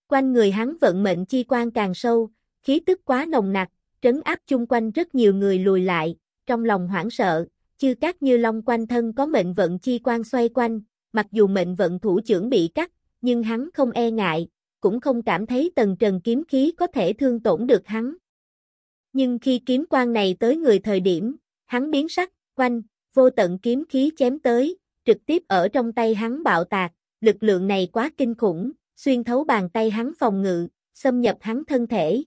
Quanh người hắn vận mệnh chi quan càng sâu, khí tức quá nồng nặc, trấn áp chung quanh rất nhiều người lùi lại, trong lòng hoảng sợ, chư cát như long quanh thân có mệnh vận chi quan xoay quanh, mặc dù mệnh vận thủ trưởng bị cắt, nhưng hắn không e ngại, cũng không cảm thấy tầng trần kiếm khí có thể thương tổn được hắn. Nhưng khi kiếm quan này tới người thời điểm, hắn biến sắc, quanh, vô tận kiếm khí chém tới, trực tiếp ở trong tay hắn bạo tạc, lực lượng này quá kinh khủng, xuyên thấu bàn tay hắn phòng ngự, xâm nhập hắn thân thể.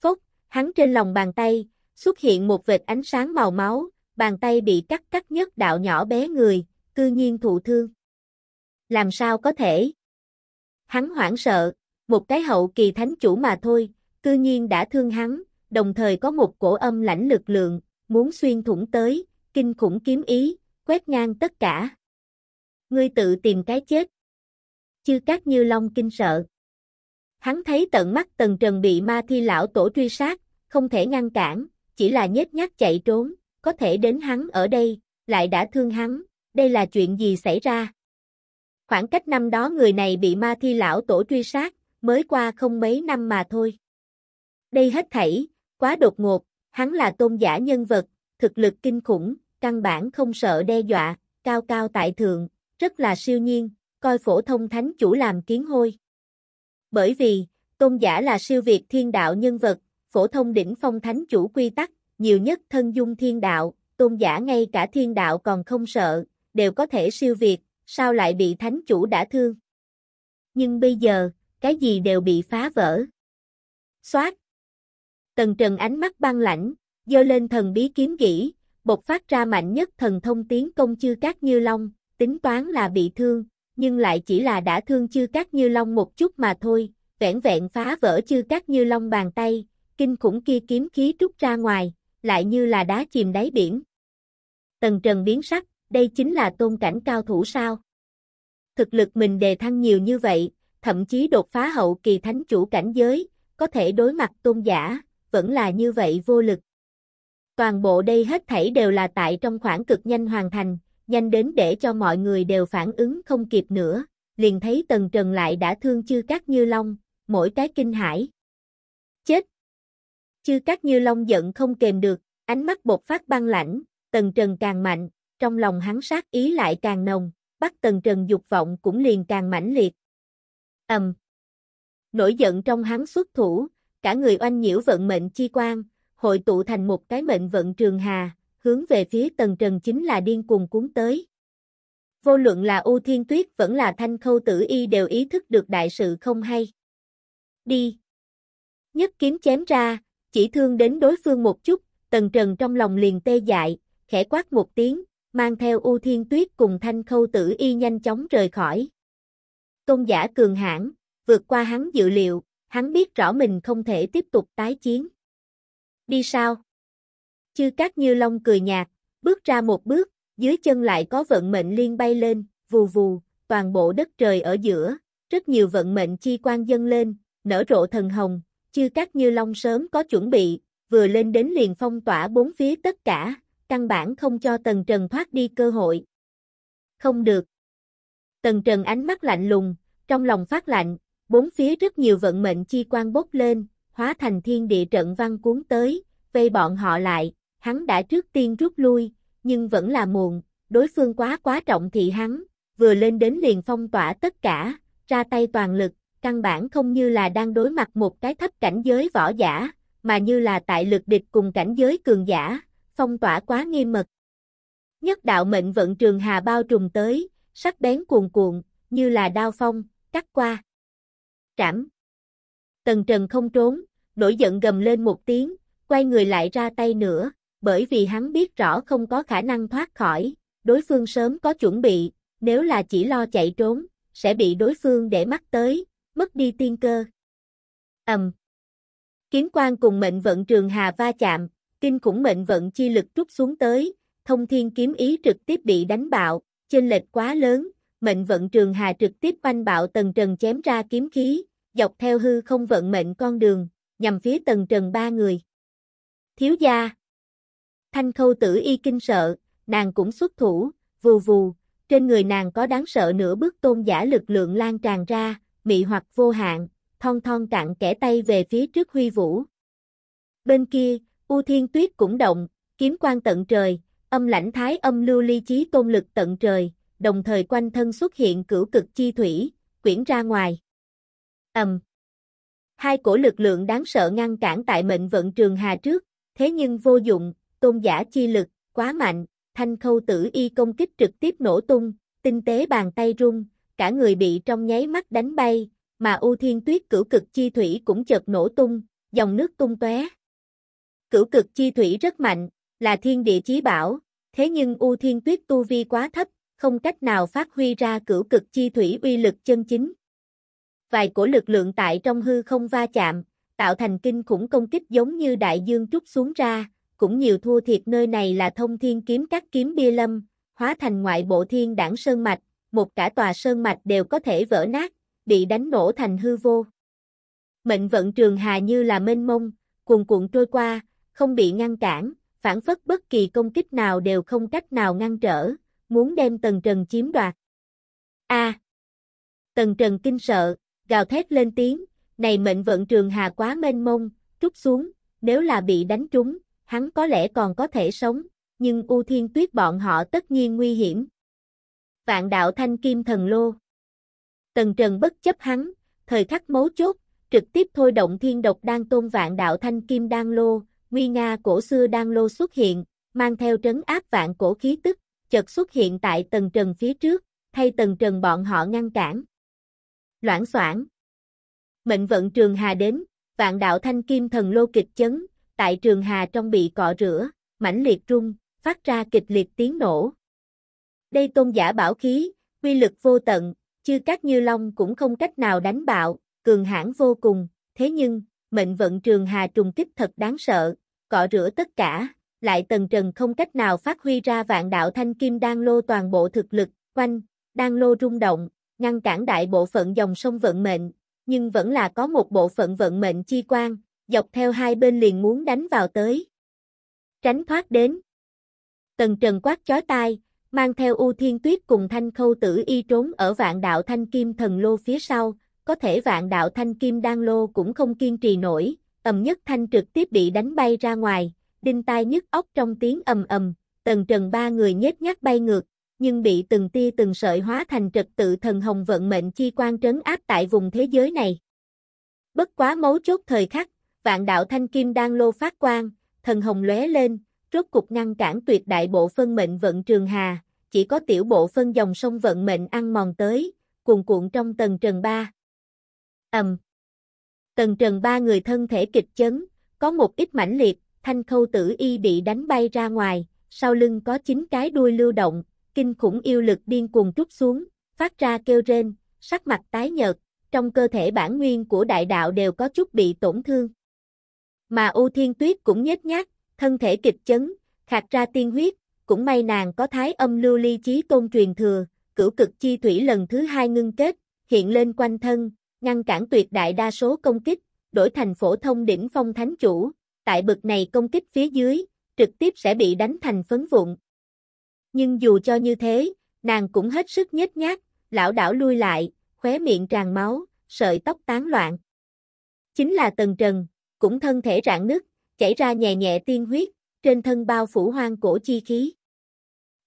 Phốc, hắn trên lòng bàn tay, xuất hiện một vệt ánh sáng màu máu, bàn tay bị cắt cắt nhất đạo nhỏ bé người, cư nhiên thụ thương. Làm sao có thể? Hắn hoảng sợ, một cái hậu kỳ thánh chủ mà thôi, cư nhiên đã thương hắn, đồng thời có một cổ âm lãnh lực lượng, muốn xuyên thủng tới, kinh khủng kiếm ý, quét ngang tất cả. Ngươi tự tìm cái chết. Chư Cát Như Long kinh sợ. Hắn thấy tận mắt Tần Trần bị ma thi lão tổ truy sát, không thể ngăn cản, chỉ là nhếch nhác chạy trốn có thể đến hắn ở đây, lại đã thương hắn, đây là chuyện gì xảy ra? Khoảng cách năm đó người này bị ma thi lão tổ truy sát, mới qua không mấy năm mà thôi. Đây hết thảy, quá đột ngột, hắn là tôn giả nhân vật, thực lực kinh khủng, căn bản không sợ đe dọa, cao cao tại thượng, rất là siêu nhiên, coi phổ thông thánh chủ làm kiến hôi. Bởi vì, tôn giả là siêu việt thiên đạo nhân vật, phổ thông đỉnh phong thánh chủ quy tắc, nhiều nhất thân dung thiên đạo, tôn giả ngay cả thiên đạo còn không sợ, đều có thể siêu việt, sao lại bị thánh chủ đã thương. Nhưng bây giờ, cái gì đều bị phá vỡ. Xoát! Tần Trần ánh mắt băng lãnh, dơ lên thần bí kiếm kỹ bộc phát ra mạnh nhất thần thông tiến công chư các như long, tính toán là bị thương, nhưng lại chỉ là đã thương chư các như long một chút mà thôi, vẻn vẹn phá vỡ chư các như long bàn tay, kinh khủng kia kiếm khí rút ra ngoài, lại như là đá chìm đáy biển. Tần Trần biến sắc, đây chính là tôn cảnh cao thủ sao? Thực lực mình đề thăng nhiều như vậy, thậm chí đột phá hậu kỳ thánh chủ cảnh giới, có thể đối mặt tôn giả, vẫn là như vậy vô lực. Toàn bộ đây hết thảy đều là tại trong khoảng cực nhanh hoàn thành, nhanh đến để cho mọi người đều phản ứng không kịp nữa, liền thấy Tần Trần lại đã thương chư các như long, mỗi cái kinh hãi chư các như long giận không kềm được, ánh mắt bột phát băng lãnh, tần trần càng mạnh, trong lòng hắn sát ý lại càng nồng, bắt tần trần dục vọng cũng liền càng mãnh liệt. ầm, Nổi giận trong hắn xuất thủ, cả người oanh nhiễu vận mệnh chi quan, hội tụ thành một cái mệnh vận trường hà, hướng về phía tần trần chính là điên cuồng cuốn tới. Vô luận là U Thiên Tuyết vẫn là Thanh Khâu Tử Y đều ý thức được đại sự không hay. Đi! Nhất kiếm chém ra, chỉ thương đến đối phương một chút, tần trần trong lòng liền tê dại, khẽ quát một tiếng, mang theo U Thiên Tuyết cùng thanh khâu tử y nhanh chóng rời khỏi. Tôn giả cường hãn, vượt qua hắn dự liệu, hắn biết rõ mình không thể tiếp tục tái chiến. Đi sao? Chư Cát Như Long cười nhạt, bước ra một bước, dưới chân lại có vận mệnh liên bay lên, vù vù, toàn bộ đất trời ở giữa, rất nhiều vận mệnh chi quan dâng lên, nở rộ thần hồng, Chư các như long sớm có chuẩn bị, vừa lên đến liền phong tỏa bốn phía tất cả, căn bản không cho Tần Trần thoát đi cơ hội. Không được. Tần Trần ánh mắt lạnh lùng, trong lòng phát lạnh, bốn phía rất nhiều vận mệnh chi quan bốc lên, hóa thành thiên địa trận văn cuốn tới, vây bọn họ lại, hắn đã trước tiên rút lui, nhưng vẫn là muộn, đối phương quá quá trọng thị hắn, vừa lên đến liền phong tỏa tất cả, ra tay toàn lực, căn bản không như là đang đối mặt một cái thấp cảnh giới võ giả, mà như là tại lực địch cùng cảnh giới cường giả, phong tỏa quá nghiêm mật. Nhất đạo mệnh vận trường hà bao trùm tới, sắc bén cuồn cuộn, như là đao phong, cắt qua. Trảm. Tần Trần không trốn, nổi giận gầm lên một tiếng, quay người lại ra tay nữa, bởi vì hắn biết rõ không có khả năng thoát khỏi, đối phương sớm có chuẩn bị, nếu là chỉ lo chạy trốn, sẽ bị đối phương để mắt tới, mất đi tiên cơ. Ầm. Um. Kiếm quan cùng mệnh vận trường hà va chạm, kinh khủng mệnh vận chi lực trút xuống tới, thông thiên kiếm ý trực tiếp bị đánh bạo, trên lệch quá lớn, mệnh vận trường hà trực tiếp quanh bạo tầng trần chém ra kiếm khí, dọc theo hư không vận mệnh con đường, nhằm phía tầng trần ba người. Thiếu gia. Thanh khâu tử y kinh sợ, nàng cũng xuất thủ, vù vù, trên người nàng có đáng sợ nửa bước tôn giả lực lượng lan tràn ra, mị hoặc vô hạn, thon thon cạn kẻ tay về phía trước huy vũ. Bên kia, U Thiên Tuyết cũng động, kiếm quan tận trời, âm lãnh thái âm lưu ly chí tôn lực tận trời, đồng thời quanh thân xuất hiện cửu cực chi thủy, quyển ra ngoài. Ầm. Hai cổ lực lượng đáng sợ ngăn cản tại mệnh vận trường hà trước, thế nhưng vô dụng, tôn giả chi lực, quá mạnh, thanh khâu tử y công kích trực tiếp nổ tung, tinh tế bàn tay rung, cả người bị trong nháy mắt đánh bay, mà U Thiên Tuyết cửu cực chi thủy cũng chợt nổ tung, dòng nước tung tóe. Cửu cực chi thủy rất mạnh, là thiên địa chí bảo, thế nhưng U Thiên Tuyết tu vi quá thấp, không cách nào phát huy ra cửu cực chi thủy uy lực chân chính. Vài cổ lực lượng tại trong hư không va chạm, tạo thành kinh khủng công kích giống như đại dương trút xuống ra, cũng nhiều thua thiệt nơi này là thông thiên kiếm các kiếm bia lâm, hóa thành ngoại bộ thiên đảng sơn mạch, một cả tòa sơn mạch đều có thể vỡ nát, bị đánh nổ thành hư vô. Mệnh vận trường hà như là mênh mông, cuồn cuộn trôi qua, không bị ngăn cản, phản phất bất kỳ công kích nào đều không cách nào ngăn trở, muốn đem Tần Trần chiếm đoạt. A. À, Tần Trần kinh sợ, gào thét lên tiếng, này mệnh vận trường hà quá mênh mông, trút xuống, nếu là bị đánh trúng, hắn có lẽ còn có thể sống, nhưng U Thiên Tuyết bọn họ tất nhiên nguy hiểm vạn đạo thanh kim thần lô. Tần Trần bất chấp hắn, thời khắc mấu chốt, trực tiếp thôi động thiên độc đang tôn vạn đạo thanh kim đan lô, nguy nga cổ xưa đan lô xuất hiện, mang theo trấn áp vạn cổ khí tức, chợt xuất hiện tại Tần Trần phía trước, thay Tần Trần bọn họ ngăn cản. Loãng soảng. Mệnh vận Trường Hà đến, vạn đạo thanh kim thần lô kịch chấn, tại Trường Hà trong bị cọ rửa, mãnh liệt rung, phát ra kịch liệt tiếng nổ, đây tôn giả bảo khí, quy lực vô tận, chư các như long cũng không cách nào đánh bạo, cường hãn vô cùng, thế nhưng, mệnh vận trường hà trùng kích thật đáng sợ, cọ rửa tất cả, lại tần trần không cách nào phát huy ra vạn đạo thanh kim đang lô toàn bộ thực lực, quanh, đang lô rung động, ngăn cản đại bộ phận dòng sông vận mệnh, nhưng vẫn là có một bộ phận vận mệnh chi quan, dọc theo hai bên liền muốn đánh vào tới. Tránh thoát đến. Tần Trần quát chói tai, mang theo U Thiên Tuyết cùng Thanh Khâu Tử Y trốn ở vạn đạo Thanh Kim Thần Lô phía sau, có thể vạn đạo Thanh Kim Đan Lô cũng không kiên trì nổi, ầm nhất thanh trực tiếp bị đánh bay ra ngoài, đinh tai nhức óc trong tiếng ầm ầm, tần trần ba người nhếch nhác bay ngược, nhưng bị từng tia từng sợi hóa thành trật tự thần hồng vận mệnh chi quan trấn áp tại vùng thế giới này. Bất quá mấu chốt thời khắc, vạn đạo Thanh Kim Đan Lô phát quang, thần hồng lóe lên, rốt cục ngăn cản tuyệt đại bộ phân mệnh vận trường hà, chỉ có tiểu bộ phân dòng sông vận mệnh ăn mòn tới, cuồn cuộn trong tầng trần ba. Ầm. tầng trần ba người thân thể kịch chấn, có một ít mãnh liệt, thanh khâu tử y bị đánh bay ra ngoài, sau lưng có chín cái đuôi lưu động, kinh khủng yêu lực điên cuồng trút xuống, phát ra kêu rên, sắc mặt tái nhợt, trong cơ thể bản nguyên của đại đạo đều có chút bị tổn thương. Mà U Thiên Tuyết cũng nhếch nhác, thân thể kịch chấn, khạc ra tiên huyết, cũng may nàng có thái âm lưu ly chí tôn truyền thừa, cửu cực chi thủy lần thứ hai ngưng kết, hiện lên quanh thân, ngăn cản tuyệt đại đa số công kích, đổi thành phổ thông đỉnh phong thánh chủ, tại bực này công kích phía dưới, trực tiếp sẽ bị đánh thành phấn vụn. Nhưng dù cho như thế, nàng cũng hết sức nhếch nhác, lão đảo lui lại, khóe miệng tràn máu, sợi tóc tán loạn. Chính là Tần Trần, cũng thân thể rạn nứt, chảy ra nhẹ nhẹ tiên huyết, trên thân bao phủ hoang cổ chi khí.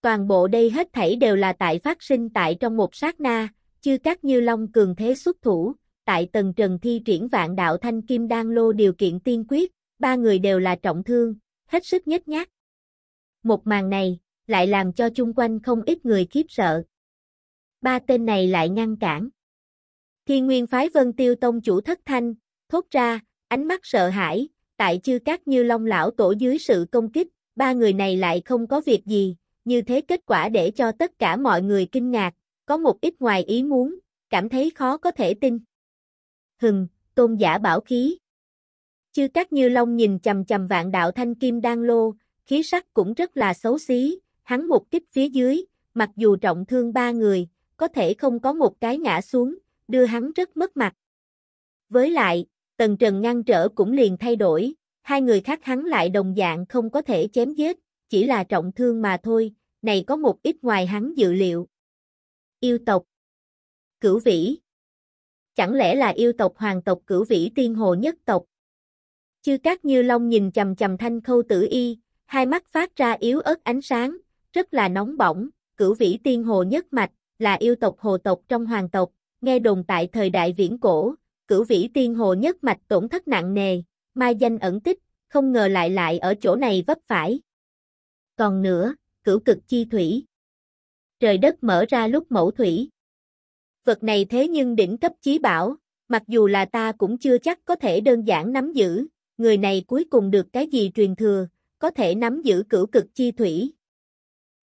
Toàn bộ đây hết thảy đều là tại phát sinh tại trong một sát na, chư các như long cường thế xuất thủ, tại tầng trần thi triển vạn đạo thanh kim đan lô điều kiện tiên quyết, ba người đều là trọng thương, hết sức nhất nhát. Một màn này, lại làm cho chung quanh không ít người khiếp sợ. Ba tên này lại ngăn cản. Thiên nguyên phái vân tiêu tông chủ thất thanh, thốt ra, ánh mắt sợ hãi, tại chư các như long lão tổ dưới sự công kích, ba người này lại không có việc gì, như thế kết quả để cho tất cả mọi người kinh ngạc, có một ít ngoài ý muốn, cảm thấy khó có thể tin. Hừng, tôn giả bảo khí. Chư các như long nhìn chầm chầm vạn đạo thanh kim đang lô, khí sắc cũng rất là xấu xí, hắn một kích phía dưới, mặc dù trọng thương ba người, có thể không có một cái ngã xuống, đưa hắn rất mất mặt. Với lại, Tần Trần ngăn trở cũng liền thay đổi, hai người khác hắn lại đồng dạng không có thể chém giết, chỉ là trọng thương mà thôi, này có một ít ngoài hắn dự liệu. Yêu tộc Cửu vĩ Chẳng lẽ là yêu tộc hoàng tộc cửu vĩ tiên hồ nhất tộc? Chư các như long nhìn chầm chầm thanh khâu tử y, hai mắt phát ra yếu ớt ánh sáng, rất là nóng bỏng, cửu vĩ tiên hồ nhất mạch, là yêu tộc hồ tộc trong hoàng tộc, nghe đồn tại thời đại viễn cổ, cửu vĩ tiên hồ nhất mạch tổn thất nặng nề, mai danh ẩn tích, không ngờ lại lại ở chỗ này vấp phải. Còn nữa, cửu cực chi thủy. Trời đất mở ra lúc mẫu thủy. Vật này thế nhưng đỉnh cấp chí bảo, mặc dù là ta cũng chưa chắc có thể đơn giản nắm giữ, người này cuối cùng được cái gì truyền thừa, có thể nắm giữ cửu cực chi thủy.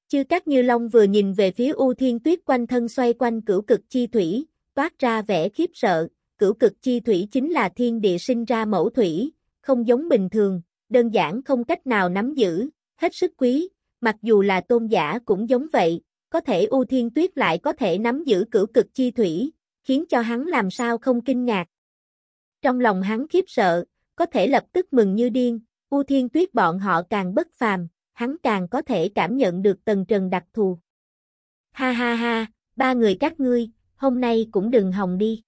Chư các Như Long vừa nhìn về phía U Thiên Tuyết quanh thân xoay quanh cửu cực chi thủy, toát ra vẻ khiếp sợ, cửu cực chi thủy chính là thiên địa sinh ra mẫu thủy, không giống bình thường, đơn giản không cách nào nắm giữ, hết sức quý, mặc dù là tôn giả cũng giống vậy, có thể U Thiên Tuyết lại có thể nắm giữ cửu cực chi thủy, khiến cho hắn làm sao không kinh ngạc. Trong lòng hắn khiếp sợ, có thể lập tức mừng như điên, U Thiên Tuyết bọn họ càng bất phàm, hắn càng có thể cảm nhận được tầng trần đặc thù. Ha ha ha, ba người các ngươi, hôm nay cũng đừng hồng đi.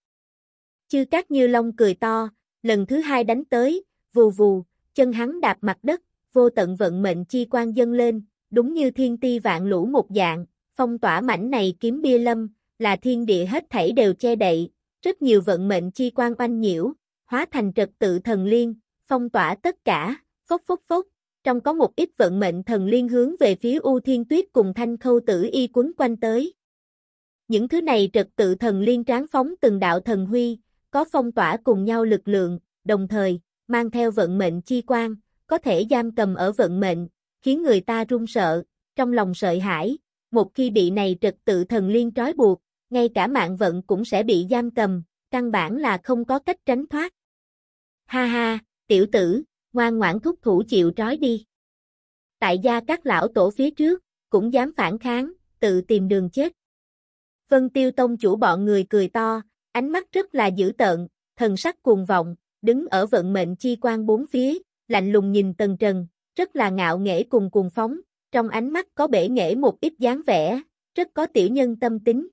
Chư Cát Như Long cười to, lần thứ hai đánh tới, vù vù, chân hắn đạp mặt đất, vô tận vận mệnh chi quan dâng lên, đúng như thiên ti vạn lũ một dạng, phong tỏa mảnh này kiếm bia lâm, là thiên địa hết thảy đều che đậy, rất nhiều vận mệnh chi quan oanh nhiễu, hóa thành trật tự thần liên, phong tỏa tất cả, phốc phốc phốc, trong có một ít vận mệnh thần liên hướng về phía U Thiên Tuyết cùng thanh khâu tử y quấn quanh tới. Những thứ này trật tự thần liên tráng phóng từng đạo thần huy, có phong tỏa cùng nhau lực lượng, đồng thời, mang theo vận mệnh chi quan, có thể giam cầm ở vận mệnh, khiến người ta run sợ, trong lòng sợ hãi, một khi bị này trật tự thần liên trói buộc, ngay cả mạng vận cũng sẽ bị giam cầm, căn bản là không có cách tránh thoát. Ha ha, tiểu tử, ngoan ngoãn thúc thủ chịu trói đi. Tại gia các lão tổ phía trước, cũng dám phản kháng, tự tìm đường chết. Vân Tiêu Tông chủ bọn người cười to, ánh mắt rất là dữ tợn, thần sắc cuồng vọng, đứng ở vận mệnh chi quan bốn phía, lạnh lùng nhìn Tần Trần, rất là ngạo nghễ cùng cuồng phóng, trong ánh mắt có bể nghệ một ít dáng vẻ, rất có tiểu nhân tâm tính.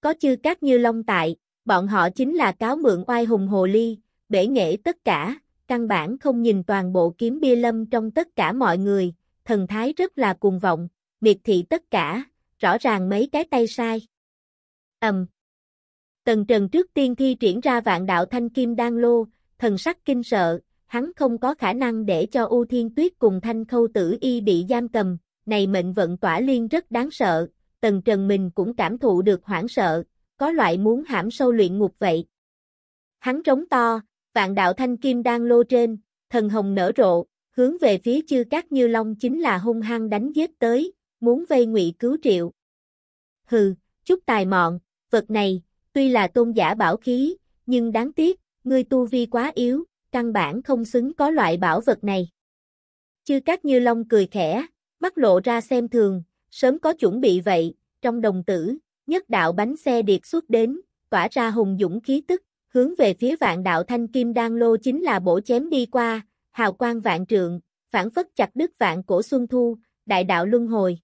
Có chư các như long tại, bọn họ chính là cáo mượn oai hùng hồ ly, bể nghệ tất cả, căn bản không nhìn toàn bộ kiếm bia lâm trong tất cả mọi người, thần thái rất là cuồng vọng, miệt thị tất cả, rõ ràng mấy cái tay sai. Ầm. Um. Tần Trần trước tiên thi triển ra vạn đạo thanh kim đan lô, thần sắc kinh sợ, hắn không có khả năng để cho U Thiên Tuyết cùng thanh khâu tử y bị giam cầm, này mệnh vận tỏa liên rất đáng sợ, Tần Trần mình cũng cảm thụ được hoảng sợ, có loại muốn hãm sâu luyện ngục vậy. Hắn trống to, vạn đạo thanh kim đang lô trên, thần hồng nở rộ, hướng về phía chư các như long chính là hung hăng đánh giết tới, muốn vây ngụy cứu triệu. Hừ, chút tài mọn, vật này, Tuy là tôn giả bảo khí, nhưng đáng tiếc, ngươi tu vi quá yếu, căn bản không xứng có loại bảo vật này. Chư Cát Như Long cười khẽ, mắt lộ ra xem thường, sớm có chuẩn bị vậy, trong đồng tử, nhất đạo bánh xe điệt xuất đến, tỏa ra hùng dũng khí tức, hướng về phía vạn đạo thanh kim đan lô chính là bổ chém đi qua, hào quang vạn trượng, phản phất chặt đứt vạn cổ xuân thu, đại đạo luân hồi.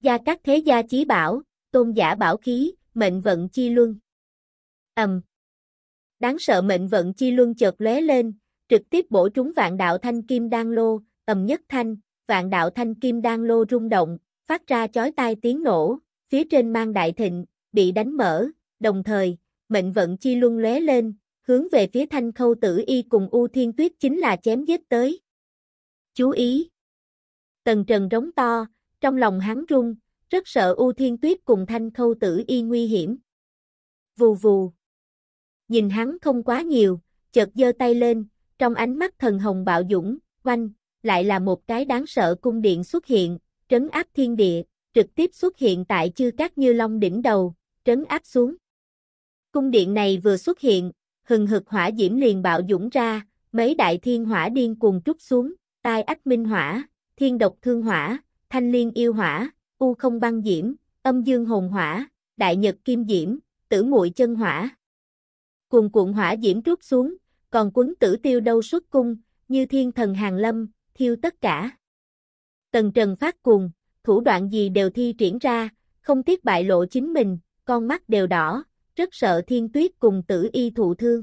Gia các thế gia chí bảo, tôn giả bảo khí, mệnh vận chi luân. Ầm. Đáng sợ mệnh vận chi luân chợt lóe lên, trực tiếp bổ trúng vạn đạo thanh kim đan lô, ầm nhất thanh, vạn đạo thanh kim đan lô rung động, phát ra chói tai tiếng nổ, phía trên mang đại thịnh, bị đánh mở, đồng thời, mệnh vận chi luân lóe lên, hướng về phía thanh khâu tử y cùng U Thiên Tuyết chính là chém giết tới. Chú ý! Tần Trần rống to, trong lòng hắn rung, rất sợ U Thiên Tuyết cùng Thanh Khâu Tử y nguy hiểm. Vù vù. Nhìn hắn không quá nhiều, chợt giơ tay lên, trong ánh mắt thần hồng bạo dũng, quanh lại là một cái đáng sợ cung điện xuất hiện, trấn áp thiên địa, trực tiếp xuất hiện tại chư các như long đỉnh đầu, trấn áp xuống. Cung điện này vừa xuất hiện, hừng hực hỏa diễm liền bạo dũng ra, mấy đại thiên hỏa điên cuồng trút xuống, tai ách minh hỏa, thiên độc thương hỏa, thanh liên yêu hỏa, U không băng diễm, âm dương hồn hỏa, đại nhật kim diễm, tử muội chân hỏa. Cuồn cuộn hỏa diễm trút xuống, còn quấn tử tiêu đâu xuất cung, như thiên thần hàng lâm, thiêu tất cả. Tần Trần phát cuồng, thủ đoạn gì đều thi triển ra, không tiếc bại lộ chính mình, con mắt đều đỏ, rất sợ thiên tuyết cùng tử y thụ thương.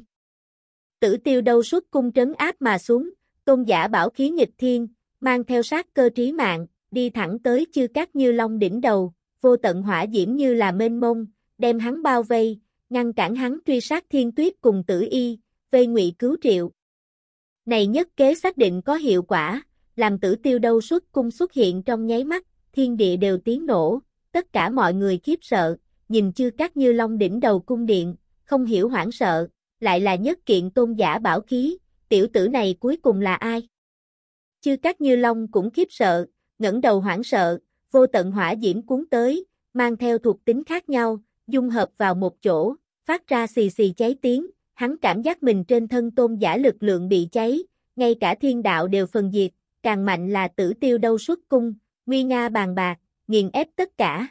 Tử tiêu đâu xuất cung trấn áp mà xuống, tôn giả bảo khí nghịch thiên, mang theo sát cơ trí mạng, đi thẳng tới chư cát như long đỉnh đầu, vô tận hỏa diễm như là mênh mông, đem hắn bao vây, ngăn cản hắn truy sát thiên tuyết cùng tử y, vây ngụy cứu triệu. Này nhất kế xác định có hiệu quả, làm tử tiêu đâu xuất cung xuất hiện trong nháy mắt, thiên địa đều tiếng nổ, tất cả mọi người khiếp sợ, nhìn chư cát như long đỉnh đầu cung điện, không hiểu hoảng sợ, lại là nhất kiện tôn giả bảo khí, tiểu tử này cuối cùng là ai? Chư cát như long cũng khiếp sợ, ngẩng đầu hoảng sợ, vô tận hỏa diễm cuốn tới, mang theo thuộc tính khác nhau, dung hợp vào một chỗ, phát ra xì xì cháy tiếng, hắn cảm giác mình trên thân tôn giả lực lượng bị cháy, ngay cả thiên đạo đều phần diệt, càng mạnh là tử tiêu đâu xuất cung, nguy nga bàn bạc, nghiền ép tất cả.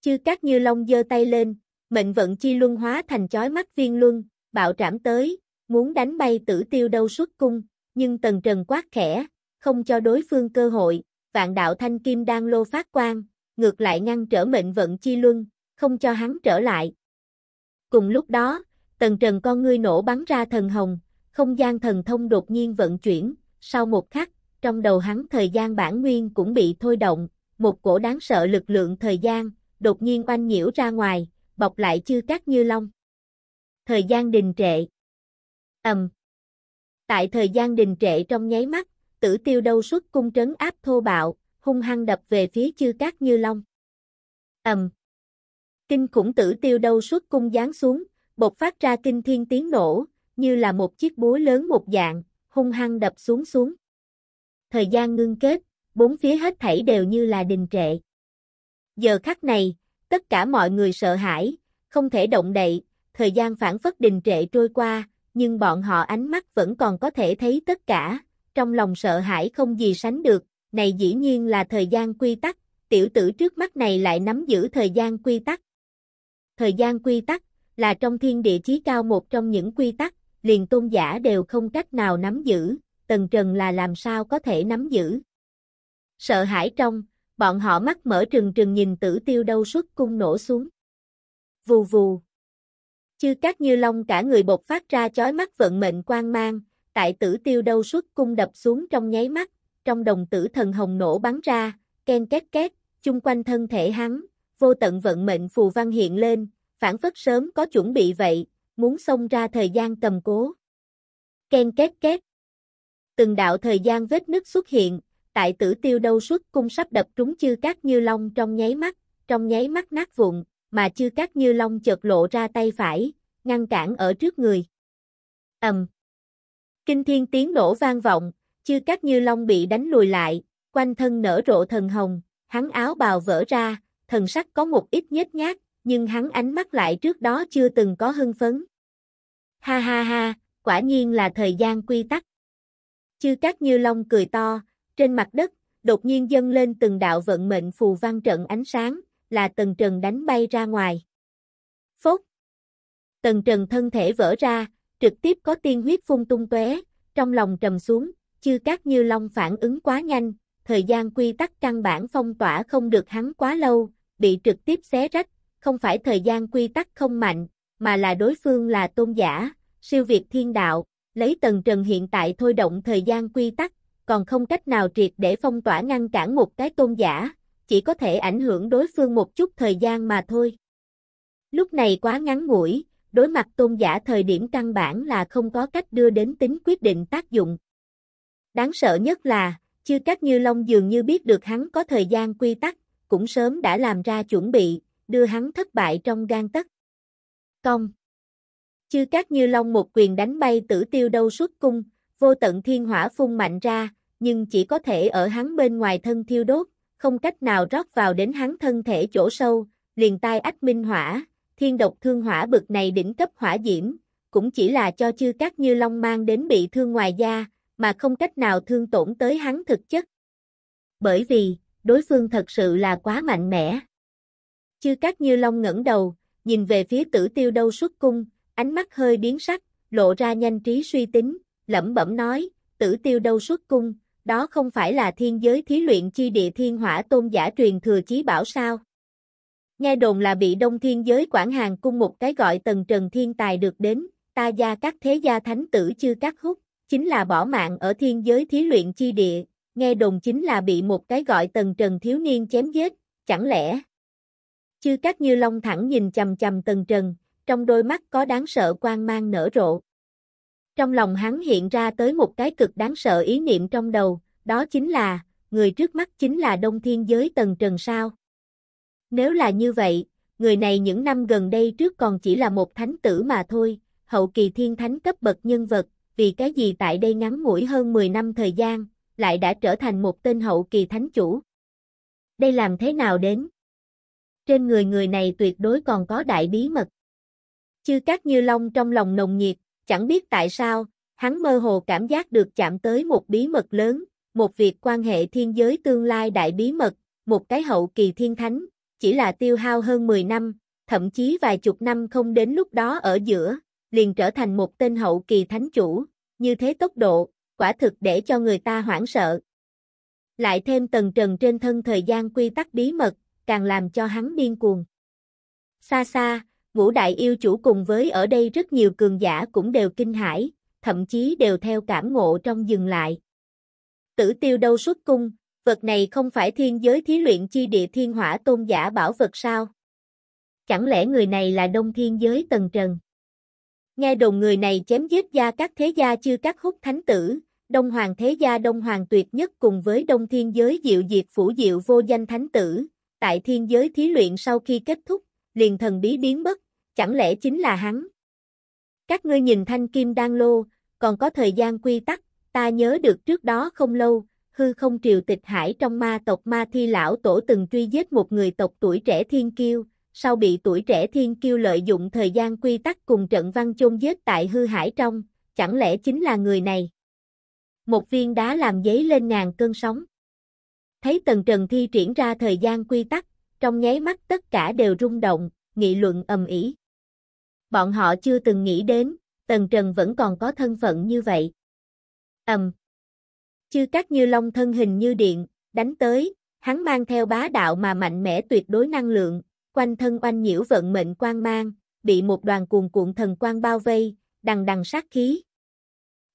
Chư các như long giơ tay lên, mệnh vận chi luân hóa thành chói mắt viên luân, bạo trảm tới, muốn đánh bay tử tiêu đâu xuất cung, nhưng tần trần quát khẽ, không cho đối phương cơ hội, vạn đạo thanh kim đang lô phát quang, ngược lại ngăn trở mệnh vận chi luân, không cho hắn trở lại. Cùng lúc đó, tần trần con ngươi nổ bắn ra thần hồng, không gian thần thông đột nhiên vận chuyển, sau một khắc, trong đầu hắn thời gian bản nguyên cũng bị thôi động, một cổ đáng sợ lực lượng thời gian, đột nhiên oanh nhiễu ra ngoài, bọc lại chư cát như long. Thời gian đình trệ. Ầm. Tại thời gian đình trệ trong nháy mắt, tử tiêu đâu xuất cung trấn áp thô bạo, hung hăng đập về phía chư cát như long. ầm, Kinh khủng tử tiêu đâu xuất cung giáng xuống, bột phát ra kinh thiên tiếng nổ, như là một chiếc búa lớn một dạng, hung hăng đập xuống xuống. Thời gian ngưng kết, bốn phía hết thảy đều như là đình trệ. Giờ khắc này, tất cả mọi người sợ hãi, không thể động đậy, thời gian phản phất đình trệ trôi qua, nhưng bọn họ ánh mắt vẫn còn có thể thấy tất cả, trong lòng sợ hãi không gì sánh được, này dĩ nhiên là thời gian quy tắc, tiểu tử trước mắt này lại nắm giữ thời gian quy tắc. Thời gian quy tắc là trong thiên địa chí cao một trong những quy tắc, liền tôn giả đều không cách nào nắm giữ, tần trần là làm sao có thể nắm giữ. Sợ hãi trong, bọn họ mắt mở trừng trừng nhìn tử tiêu đâu xuất cung nổ xuống. Vù vù. Chư các như long cả người bột phát ra chói mắt vận mệnh quang mang, tại tử tiêu đâu xuất cung đập xuống trong nháy mắt, trong đồng tử thần hồng nổ bắn ra, ken két két, chung quanh thân thể hắn, vô tận vận mệnh phù văn hiện lên, phản phất sớm có chuẩn bị vậy, muốn xông ra thời gian cầm cố. Ken két két. Từng đạo thời gian vết nứt xuất hiện, tại tử tiêu đâu xuất cung sắp đập trúng chư cát như long trong nháy mắt, trong nháy mắt nát vụn, mà chư cát như long chợt lộ ra tay phải, ngăn cản ở trước người. ầm, um, Kinh thiên tiếng nổ vang vọng, chư các như long bị đánh lùi lại, quanh thân nở rộ thần hồng, hắn áo bào vỡ ra, thần sắc có một ít nhếch nhác, nhưng hắn ánh mắt lại trước đó chưa từng có hưng phấn. Ha ha ha, quả nhiên là thời gian quy tắc. Chư các như long cười to, trên mặt đất, đột nhiên dâng lên từng đạo vận mệnh phù văn trận ánh sáng, là tầng trần đánh bay ra ngoài. Phốt! tầng trần thân thể vỡ ra, trực tiếp có tiên huyết phun tung tóe, trong lòng trầm xuống, chư các như long phản ứng quá nhanh, thời gian quy tắc căn bản phong tỏa không được hắn quá lâu, bị trực tiếp xé rách, không phải thời gian quy tắc không mạnh, mà là đối phương là tôn giả, siêu việt thiên đạo, lấy tầng trần hiện tại thôi động thời gian quy tắc, còn không cách nào triệt để phong tỏa ngăn cản một cái tôn giả, chỉ có thể ảnh hưởng đối phương một chút thời gian mà thôi. Lúc này quá ngắn ngủi, đối mặt tôn giả thời điểm căn bản là không có cách đưa đến tính quyết định tác dụng. Đáng sợ nhất là, chưa các như Long dường như biết được hắn có thời gian quy tắc, cũng sớm đã làm ra chuẩn bị, đưa hắn thất bại trong gan tất. Công Chư các như Long một quyền đánh bay tử tiêu đâu suốt cung, vô tận thiên hỏa phun mạnh ra, nhưng chỉ có thể ở hắn bên ngoài thân thiêu đốt, không cách nào rót vào đến hắn thân thể chỗ sâu, liền tai ách minh hỏa, thiên độc thương hỏa bực này đỉnh cấp hỏa diễm, cũng chỉ là cho chư các như long mang đến bị thương ngoài da, mà không cách nào thương tổn tới hắn thực chất. Bởi vì, đối phương thật sự là quá mạnh mẽ. Chư các như long ngẩng đầu, nhìn về phía tử tiêu đâu xuất cung, ánh mắt hơi biến sắc, lộ ra nhanh trí suy tính, lẩm bẩm nói, tử tiêu đâu xuất cung, đó không phải là thiên giới thí luyện chi địa thiên hỏa tôn giả truyền thừa chí bảo sao nghe đồn là bị đông thiên giới quản hàng cung một cái gọi tần trần thiên tài được đến, ta gia các thế gia thánh tử chưa cắt hút, chính là bỏ mạng ở thiên giới thí luyện chi địa, nghe đồn chính là bị một cái gọi tần trần thiếu niên chém giết, chẳng lẽ? Chư cắt như long thẳng nhìn chầm chầm tần trần, trong đôi mắt có đáng sợ quan mang nở rộ. Trong lòng hắn hiện ra tới một cái cực đáng sợ ý niệm trong đầu, đó chính là, người trước mắt chính là đông thiên giới tần trần sao. Nếu là như vậy, người này những năm gần đây trước còn chỉ là một thánh tử mà thôi, hậu kỳ thiên thánh cấp bậc nhân vật, vì cái gì tại đây ngắn ngủi hơn 10 năm thời gian, lại đã trở thành một tên hậu kỳ thánh chủ. Đây làm thế nào đến? Trên người người này tuyệt đối còn có đại bí mật. Chư các như long trong lòng nồng nhiệt, chẳng biết tại sao, hắn mơ hồ cảm giác được chạm tới một bí mật lớn, một việc quan hệ thiên giới tương lai đại bí mật, một cái hậu kỳ thiên thánh, chỉ là tiêu hao hơn 10 năm, thậm chí vài chục năm không đến lúc đó ở giữa, liền trở thành một tên hậu kỳ thánh chủ, như thế tốc độ, quả thực để cho người ta hoảng sợ. Lại thêm tầng trần trên thân thời gian quy tắc bí mật, càng làm cho hắn điên cuồng. Xa xa, ngũ đại yêu chủ cùng với ở đây rất nhiều cường giả cũng đều kinh hãi, thậm chí đều theo cảm ngộ trong dừng lại. Tử tiêu đâu xuất cung, vật này không phải thiên giới thí luyện chi địa thiên hỏa tôn giả bảo vật sao? Chẳng lẽ người này là đông thiên giới tần trần? Nghe đồn người này chém giết gia các thế gia chư các hút thánh tử, đông hoàng thế gia đông hoàng tuyệt nhất cùng với đông thiên giới diệu diệt phủ diệu vô danh thánh tử, tại thiên giới thí luyện sau khi kết thúc, liền thần bí biến mất, chẳng lẽ chính là hắn? Các ngươi nhìn thanh kim đan lô, còn có thời gian quy tắc, ta nhớ được trước đó không lâu, hư không triều tịch hải trong ma tộc ma thi lão tổ từng truy giết một người tộc tuổi trẻ thiên kiêu, sau bị tuổi trẻ thiên kiêu lợi dụng thời gian quy tắc cùng trận văn chôn giết tại hư hải trong, chẳng lẽ chính là người này? Một viên đá làm giấy lên ngàn cơn sóng. Thấy tần trần thi triển ra thời gian quy tắc, trong nháy mắt tất cả đều rung động, nghị luận ầm ĩ. Bọn họ chưa từng nghĩ đến, tần trần vẫn còn có thân phận như vậy. Ầm. Um, chư các như long thân hình như điện, đánh tới, hắn mang theo bá đạo mà mạnh mẽ tuyệt đối năng lượng, quanh thân oanh nhiễu vận mệnh quang mang, bị một đoàn cuồn cuộn thần quang bao vây, đằng đằng sát khí.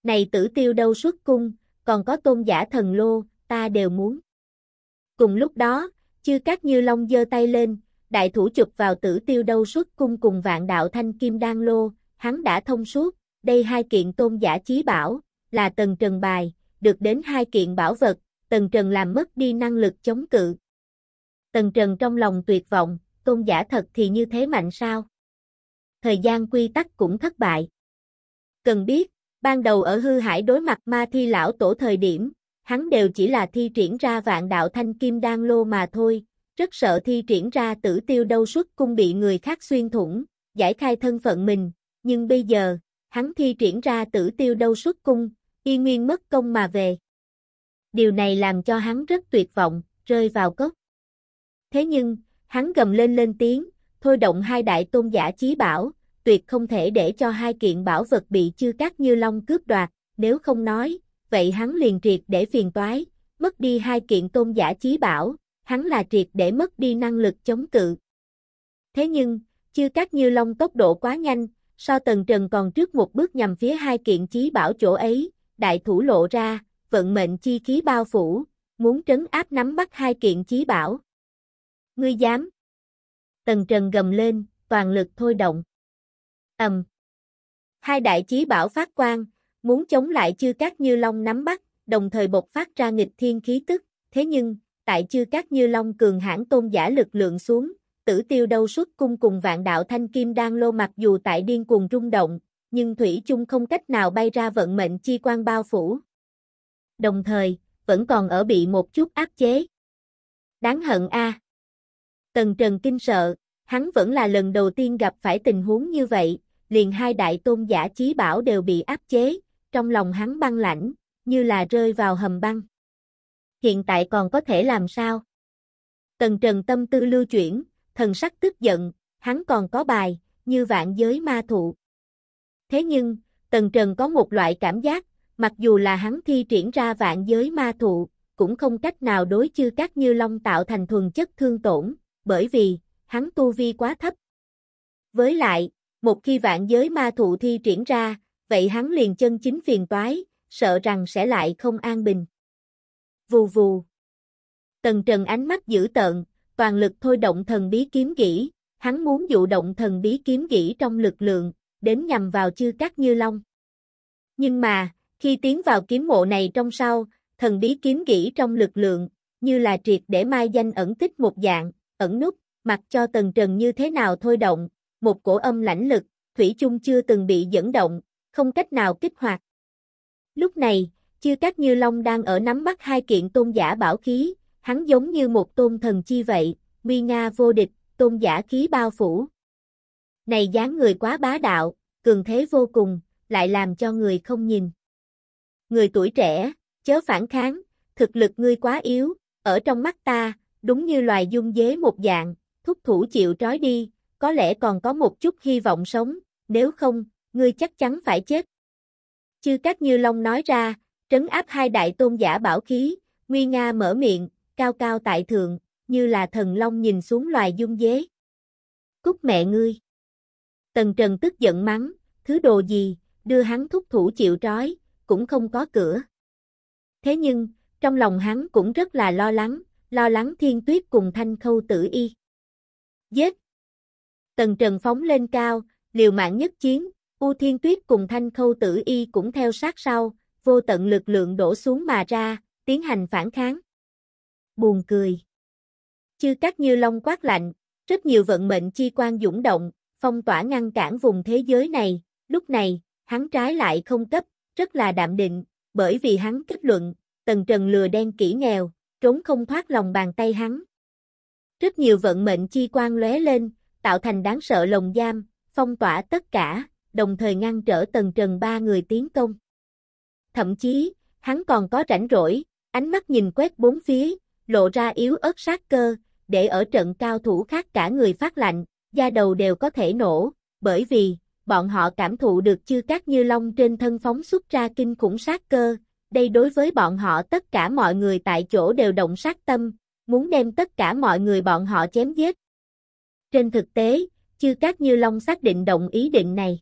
Này tử tiêu đâu xuất cung, còn có tôn giả thần lô, ta đều muốn. Cùng lúc đó, chư các như long giơ tay lên, đại thủ chụp vào tử tiêu đâu xuất cung cùng vạn đạo thanh kim đan lô, hắn đã thông suốt, đây hai kiện tôn giả chí bảo, là tầng trần bài, được đến hai kiện bảo vật, Tần Trần làm mất đi năng lực chống cự. Tần Trần trong lòng tuyệt vọng, tôn giả thật thì như thế mạnh sao? Thời gian quy tắc cũng thất bại. Cần biết, ban đầu ở hư hải đối mặt ma thi lão tổ thời điểm, hắn đều chỉ là thi triển ra vạn đạo thanh kim đan lô mà thôi, rất sợ thi triển ra tử tiêu đâu xuất cung bị người khác xuyên thủng, giải khai thân phận mình, nhưng bây giờ, hắn thi triển ra tử tiêu đâu xuất cung, y nguyên mất công mà về. Điều này làm cho hắn rất tuyệt vọng, rơi vào cốc. Thế nhưng, hắn gầm lên lên tiếng, thôi động hai đại tôn giả chí bảo, tuyệt không thể để cho hai kiện bảo vật bị chư cát như long cướp đoạt, nếu không nói, vậy hắn liền triệt để phiền toái, mất đi hai kiện tôn giả chí bảo, hắn là triệt để mất đi năng lực chống cự. Thế nhưng, chư cát như long tốc độ quá nhanh, so tần trần còn trước một bước nhằm phía hai kiện chí bảo chỗ ấy, đại thủ lộ ra, vận mệnh chi khí bao phủ, muốn trấn áp nắm bắt hai kiện chí bảo. Ngươi dám? Tần Trần gầm lên, toàn lực thôi động. Ầm. Hai đại chí bảo phát quang, muốn chống lại chư các Như Long nắm bắt, đồng thời bộc phát ra nghịch thiên khí tức, thế nhưng, tại chư các Như Long cường hãn tôn giả lực lượng xuống, Tử Tiêu đâu suốt cung cùng vạn đạo thanh kim đang lô mặc dù tại điên cuồng rung động, nhưng Thủy chung không cách nào bay ra vận mệnh chi quan bao phủ. Đồng thời, vẫn còn ở bị một chút áp chế. Đáng hận a. Tần Trần kinh sợ, hắn vẫn là lần đầu tiên gặp phải tình huống như vậy, liền hai đại tôn giả chí bảo đều bị áp chế, trong lòng hắn băng lãnh, như là rơi vào hầm băng. Hiện tại còn có thể làm sao? Tần Trần tâm tư lưu chuyển, thần sắc tức giận, hắn còn có bài, như vạn giới ma thụ. Thế nhưng, Tần Trần có một loại cảm giác, mặc dù là hắn thi triển ra vạn giới ma thụ, cũng không cách nào đối chư các như long tạo thành thuần chất thương tổn, bởi vì, hắn tu vi quá thấp. Với lại, một khi vạn giới ma thụ thi triển ra, vậy hắn liền chân chính phiền toái, sợ rằng sẽ lại không an bình. Vù vù. Tần Trần ánh mắt dữ tợn, toàn lực thôi động thần bí kiếm kỹ, hắn muốn dụ động thần bí kiếm kỹ trong lực lượng, đến nhằm vào chư cát Như Long. Nhưng mà, khi tiến vào kiếm mộ này trong sau, thần bí kiếm gỉ trong lực lượng, như là triệt để mai danh ẩn tích một dạng, ẩn nút, mặc cho tần trần như thế nào thôi động, một cổ âm lãnh lực, thủy chung chưa từng bị dẫn động, không cách nào kích hoạt. Lúc này, chư cát Như Long đang ở nắm bắt hai kiện tôn giả bảo khí, hắn giống như một tôn thần chi vậy, nguy nga vô địch, tôn giả khí bao phủ. Này dáng người quá bá đạo, cường thế vô cùng, lại làm cho người không nhìn. Người tuổi trẻ, chớ phản kháng, thực lực ngươi quá yếu, ở trong mắt ta, đúng như loài dung dế một dạng, thúc thủ chịu trói đi, có lẽ còn có một chút hy vọng sống, nếu không, ngươi chắc chắn phải chết. Chư Cát Như Long nói ra, trấn áp hai đại tôn giả bảo khí, Nguy Nga mở miệng, cao cao tại thượng, như là thần long nhìn xuống loài dung dế. Cúc mẹ ngươi! Tần Trần tức giận mắng, thứ đồ gì, đưa hắn thúc thủ chịu trói, cũng không có cửa. Thế nhưng, trong lòng hắn cũng rất là lo lắng, lo lắng thiên tuyết cùng thanh khâu tử y. Giết! Tần Trần phóng lên cao, liều mạng nhất chiến, U Thiên Tuyết cùng Thanh Khâu Tử Y cũng theo sát sau, vô tận lực lượng đổ xuống mà ra, tiến hành phản kháng. Buồn cười. Chư các như long quát lạnh, rất nhiều vận mệnh chi quan dũng động, phong tỏa ngăn cản vùng thế giới này, lúc này, hắn trái lại không cấp, rất là đạm định, bởi vì hắn kết luận, tần trần lừa đen kỹ nghèo, trốn không thoát lòng bàn tay hắn. Rất nhiều vận mệnh chi quan lóe lên, tạo thành đáng sợ lồng giam, phong tỏa tất cả, đồng thời ngăn trở tần trần ba người tiến công. Thậm chí, hắn còn có rảnh rỗi, ánh mắt nhìn quét bốn phía, lộ ra yếu ớt sát cơ, để ở trận cao thủ khác cả người phát lạnh, da đầu đều có thể nổ, bởi vì, bọn họ cảm thụ được chư các như long trên thân phóng xuất ra kinh khủng sát cơ, đây đối với bọn họ tất cả mọi người tại chỗ đều động sát tâm, muốn đem tất cả mọi người bọn họ chém giết. Trên thực tế, chư các như long xác định động ý định này.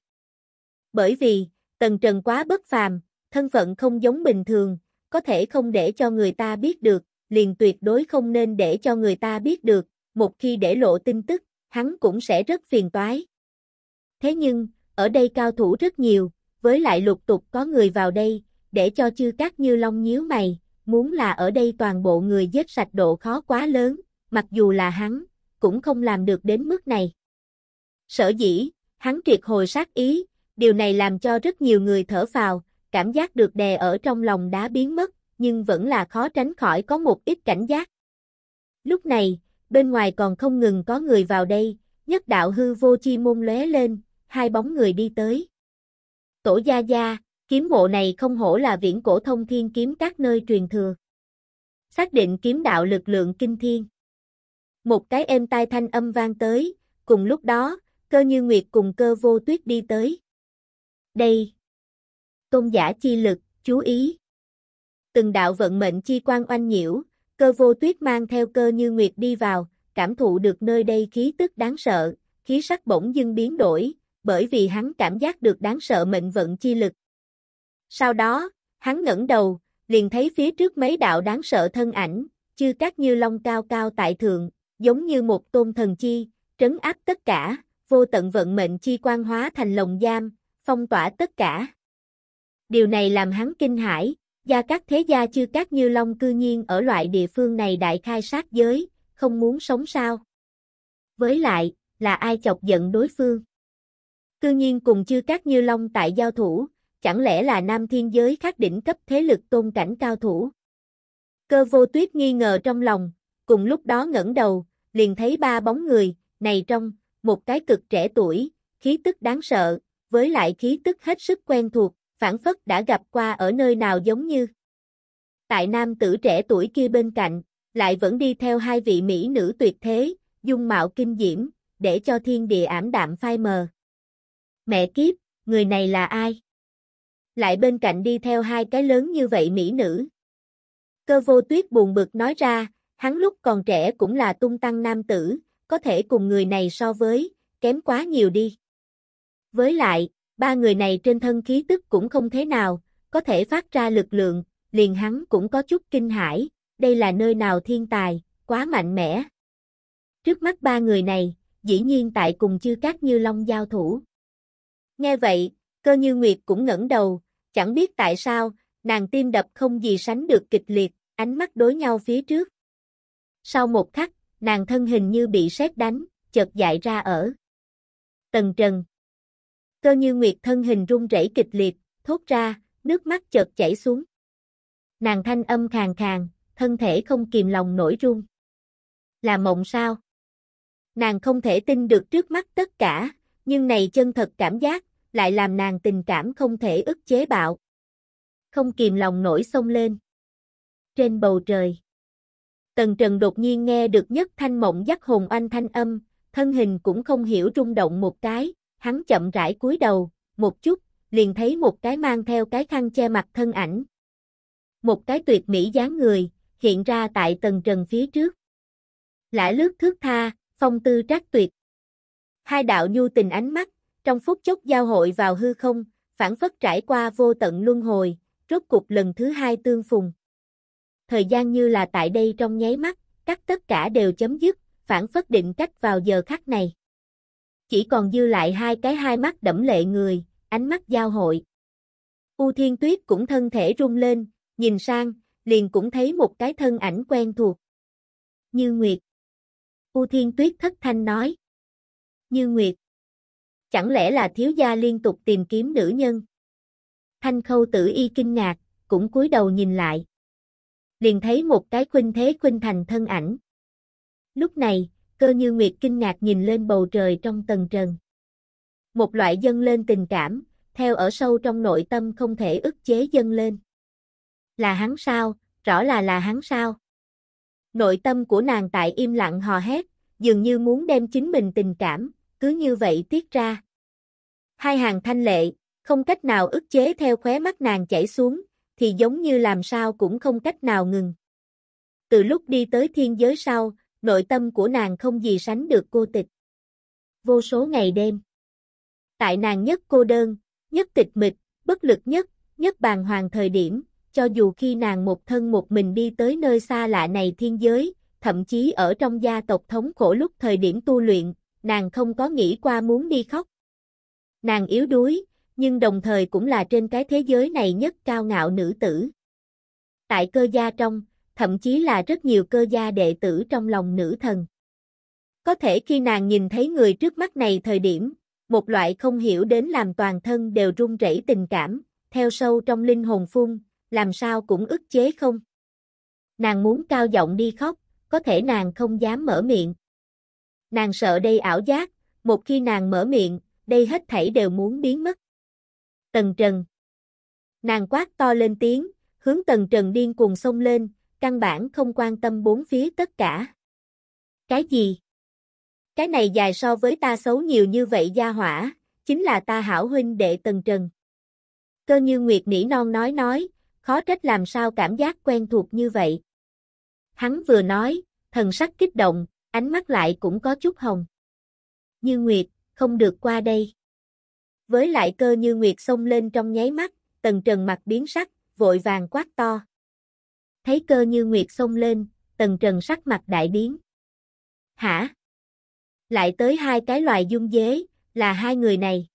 Bởi vì, tần trần quá bất phàm, thân phận không giống bình thường, có thể không để cho người ta biết được, liền tuyệt đối không nên để cho người ta biết được, một khi để lộ tin tức, hắn cũng sẽ rất phiền toái. Thế nhưng, ở đây cao thủ rất nhiều, với lại lục tục có người vào đây, để cho chư các như long nhíu mày, muốn là ở đây toàn bộ người giết sạch độ khó quá lớn, mặc dù là hắn, cũng không làm được đến mức này. Sở dĩ, hắn triệt hồi sát ý, điều này làm cho rất nhiều người thở phào, cảm giác được đè ở trong lòng đá biến mất, nhưng vẫn là khó tránh khỏi có một ít cảnh giác. Lúc này, bên ngoài còn không ngừng có người vào đây, nhất đạo hư vô chi môn lóe lên, hai bóng người đi tới. Tổ gia gia, kiếm mộ này không hổ là viễn cổ thông thiên kiếm các nơi truyền thừa. Xác định kiếm đạo lực lượng kinh thiên. Một cái êm tai thanh âm vang tới, cùng lúc đó, cơ như nguyệt cùng cơ vô tuyết đi tới. Đây. Tôn giả chi lực, chú ý. Từng đạo vận mệnh chi quan oanh nhiễu, Cơ vô tuyết mang theo cơ như nguyệt đi vào, cảm thụ được nơi đây khí tức đáng sợ, khí sắc bỗng dưng biến đổi, bởi vì hắn cảm giác được đáng sợ mệnh vận chi lực. Sau đó, hắn ngẩng đầu, liền thấy phía trước mấy đạo đáng sợ thân ảnh, chư các như long cao cao tại thượng, giống như một tôn thần chi, trấn áp tất cả, vô tận vận mệnh chi quan hóa thành lồng giam, phong tỏa tất cả. Điều này làm hắn kinh hãi, Gia các thế gia chư các như Long cư nhiên ở loại địa phương này đại khai sát giới, không muốn sống sao. Với lại, là ai chọc giận đối phương? Cư nhiên cùng chư các như Long tại giao thủ, chẳng lẽ là nam thiên giới khác đỉnh cấp thế lực tôn cảnh cao thủ? Cơ vô tuyết nghi ngờ trong lòng, cùng lúc đó ngẩng đầu, liền thấy ba bóng người, này trong, một cái cực trẻ tuổi, khí tức đáng sợ, với lại khí tức hết sức quen thuộc, phản phất đã gặp qua ở nơi nào giống như. Tại nam tử trẻ tuổi kia bên cạnh, lại vẫn đi theo hai vị mỹ nữ tuyệt thế, dung mạo kinh diễm, để cho thiên địa ảm đạm phai mờ. Mẹ kiếp, người này là ai? Lại bên cạnh đi theo hai cái lớn như vậy mỹ nữ. Cơ vô tuyết buồn bực nói ra, hắn lúc còn trẻ cũng là tung tăng nam tử, có thể cùng người này so với, kém quá nhiều đi. Với lại, ba người này trên thân khí tức cũng không thế nào, có thể phát ra lực lượng, liền hắn cũng có chút kinh hãi, đây là nơi nào thiên tài, quá mạnh mẽ. Trước mắt ba người này, dĩ nhiên tại cùng chư các như long giao thủ. Nghe vậy, cơ như Nguyệt cũng ngẩng đầu, chẳng biết tại sao, nàng tim đập không gì sánh được kịch liệt, ánh mắt đối nhau phía trước. Sau một khắc, nàng thân hình như bị sét đánh, chợt dại ra ở. Tần Trần cơ như nguyệt thân hình run rẩy kịch liệt, thốt ra, nước mắt chợt chảy xuống. Nàng thanh âm khàn khàn, thân thể không kìm lòng nổi run. Là mộng sao? Nàng không thể tin được trước mắt tất cả, nhưng này chân thật cảm giác, lại làm nàng tình cảm không thể ức chế bạo. Không kìm lòng nổi xông lên. Trên bầu trời, Tần Trần đột nhiên nghe được nhất thanh mộng dắt hồn oanh thanh âm, thân hình cũng không hiểu rung động một cái, hắn chậm rãi cúi đầu, một chút, liền thấy một cái mang theo cái khăn che mặt thân ảnh. Một cái tuyệt mỹ dáng người, hiện ra tại tầng trần phía trước. Lã lướt thước tha, phong tư trác tuyệt. Hai đạo nhu tình ánh mắt, trong phút chốc giao hội vào hư không, phản phất trải qua vô tận luân hồi, rốt cục lần thứ hai tương phùng. Thời gian như là tại đây trong nháy mắt, các tất cả đều chấm dứt, phản phất định cách vào giờ khắc này chỉ còn dư lại hai cái hai mắt đẫm lệ người, ánh mắt giao hội. U Thiên Tuyết cũng thân thể rung lên, nhìn sang, liền cũng thấy một cái thân ảnh quen thuộc. Như Nguyệt. U Thiên Tuyết thất thanh nói. Như Nguyệt. Chẳng lẽ là thiếu gia liên tục tìm kiếm nữ nhân? Thanh khâu tử y kinh ngạc, cũng cúi đầu nhìn lại. Liền thấy một cái khuynh thế khuynh thành thân ảnh. Lúc này, cơ như nguyệt kinh ngạc nhìn lên bầu trời trong tầng trần. Một loại dâng lên tình cảm, theo ở sâu trong nội tâm không thể ức chế dâng lên. Là hắn sao, rõ là là hắn sao. Nội tâm của nàng tại im lặng hò hét, dường như muốn đem chính mình tình cảm, cứ như vậy tiết ra. Hai hàng thanh lệ, không cách nào ức chế theo khóe mắt nàng chảy xuống, thì giống như làm sao cũng không cách nào ngừng. Từ lúc đi tới thiên giới sau, nội tâm của nàng không gì sánh được cô tịch. Vô số ngày đêm. Tại nàng nhất cô đơn, nhất tịch mịch, bất lực nhất, nhất bàng hoàng thời điểm, cho dù khi nàng một thân một mình đi tới nơi xa lạ này thiên giới, thậm chí ở trong gia tộc thống khổ lúc thời điểm tu luyện, nàng không có nghĩ qua muốn đi khóc. Nàng yếu đuối, nhưng đồng thời cũng là trên cái thế giới này nhất cao ngạo nữ tử. Tại cơ gia trong, thậm chí là rất nhiều cơ gia đệ tử trong lòng nữ thần. Có thể khi nàng nhìn thấy người trước mắt này thời điểm, một loại không hiểu đến làm toàn thân đều run rẩy tình cảm, theo sâu trong linh hồn phun, làm sao cũng ức chế không. Nàng muốn cao giọng đi khóc, có thể nàng không dám mở miệng. Nàng sợ đây ảo giác, một khi nàng mở miệng, đây hết thảy đều muốn biến mất. Tần Trần Nàng quát to lên tiếng, hướng Tần Trần điên cuồng xông lên, căn bản không quan tâm bốn phía tất cả. Cái gì? Cái này dài so với ta xấu nhiều như vậy gia hỏa, chính là ta hảo huynh đệ Tần Trần. Cơ như Nguyệt nỉ non nói nói, khó trách làm sao cảm giác quen thuộc như vậy. Hắn vừa nói, thần sắc kích động, ánh mắt lại cũng có chút hồng. Như Nguyệt, không được qua đây. Với lại cơ như Nguyệt xông lên trong nháy mắt, Tần Trần mặt biến sắc, vội vàng quát to thấy cơ như nguyệt xông lên, tần trần sắc mặt đại biến. Hả? Lại tới hai cái loài dung dế, là hai người này.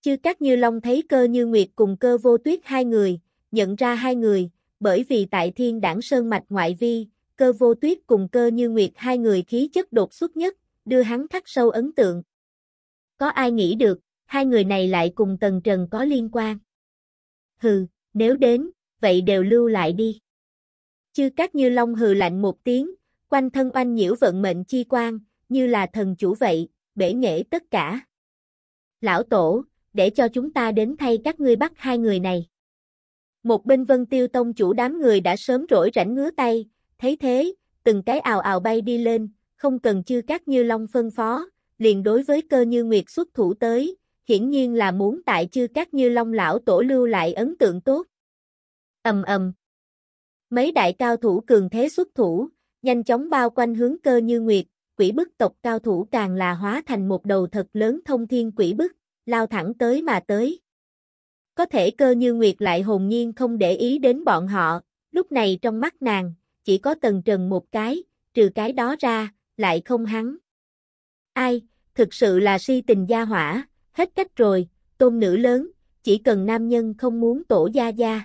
Chư các như long thấy cơ như nguyệt cùng cơ vô tuyết hai người, nhận ra hai người, bởi vì tại thiên đảng sơn mạch ngoại vi, cơ vô tuyết cùng cơ như nguyệt hai người khí chất đột xuất nhất, đưa hắn khắc sâu ấn tượng. Có ai nghĩ được, hai người này lại cùng Tần Trần có liên quan. Hừ, nếu đến, vậy đều lưu lại đi. Chư các như long hừ lạnh một tiếng, quanh thân oanh nhiễu vận mệnh chi quan, như là thần chủ vậy, bể nghệ tất cả. Lão tổ, để cho chúng ta đến thay các ngươi bắt hai người này. Một bên vân tiêu tông chủ đám người đã sớm rỗi rảnh ngứa tay, thấy thế, từng cái ào ào bay đi lên, không cần chư các như long phân phó, liền đối với cơ như nguyệt xuất thủ tới, hiển nhiên là muốn tại chư các như long lão tổ lưu lại ấn tượng tốt. ầm ầm, Mấy đại cao thủ cường thế xuất thủ, nhanh chóng bao quanh hướng cơ như nguyệt, quỷ bức tộc cao thủ càng là hóa thành một đầu thật lớn thông thiên quỷ bức, lao thẳng tới mà tới. Có thể cơ như nguyệt lại hồn nhiên không để ý đến bọn họ, lúc này trong mắt nàng, chỉ có tần trần một cái, trừ cái đó ra, lại không hắn. Ai, thực sự là si tình gia hỏa, hết cách rồi, tôn nữ lớn, chỉ cần nam nhân không muốn tổ gia gia.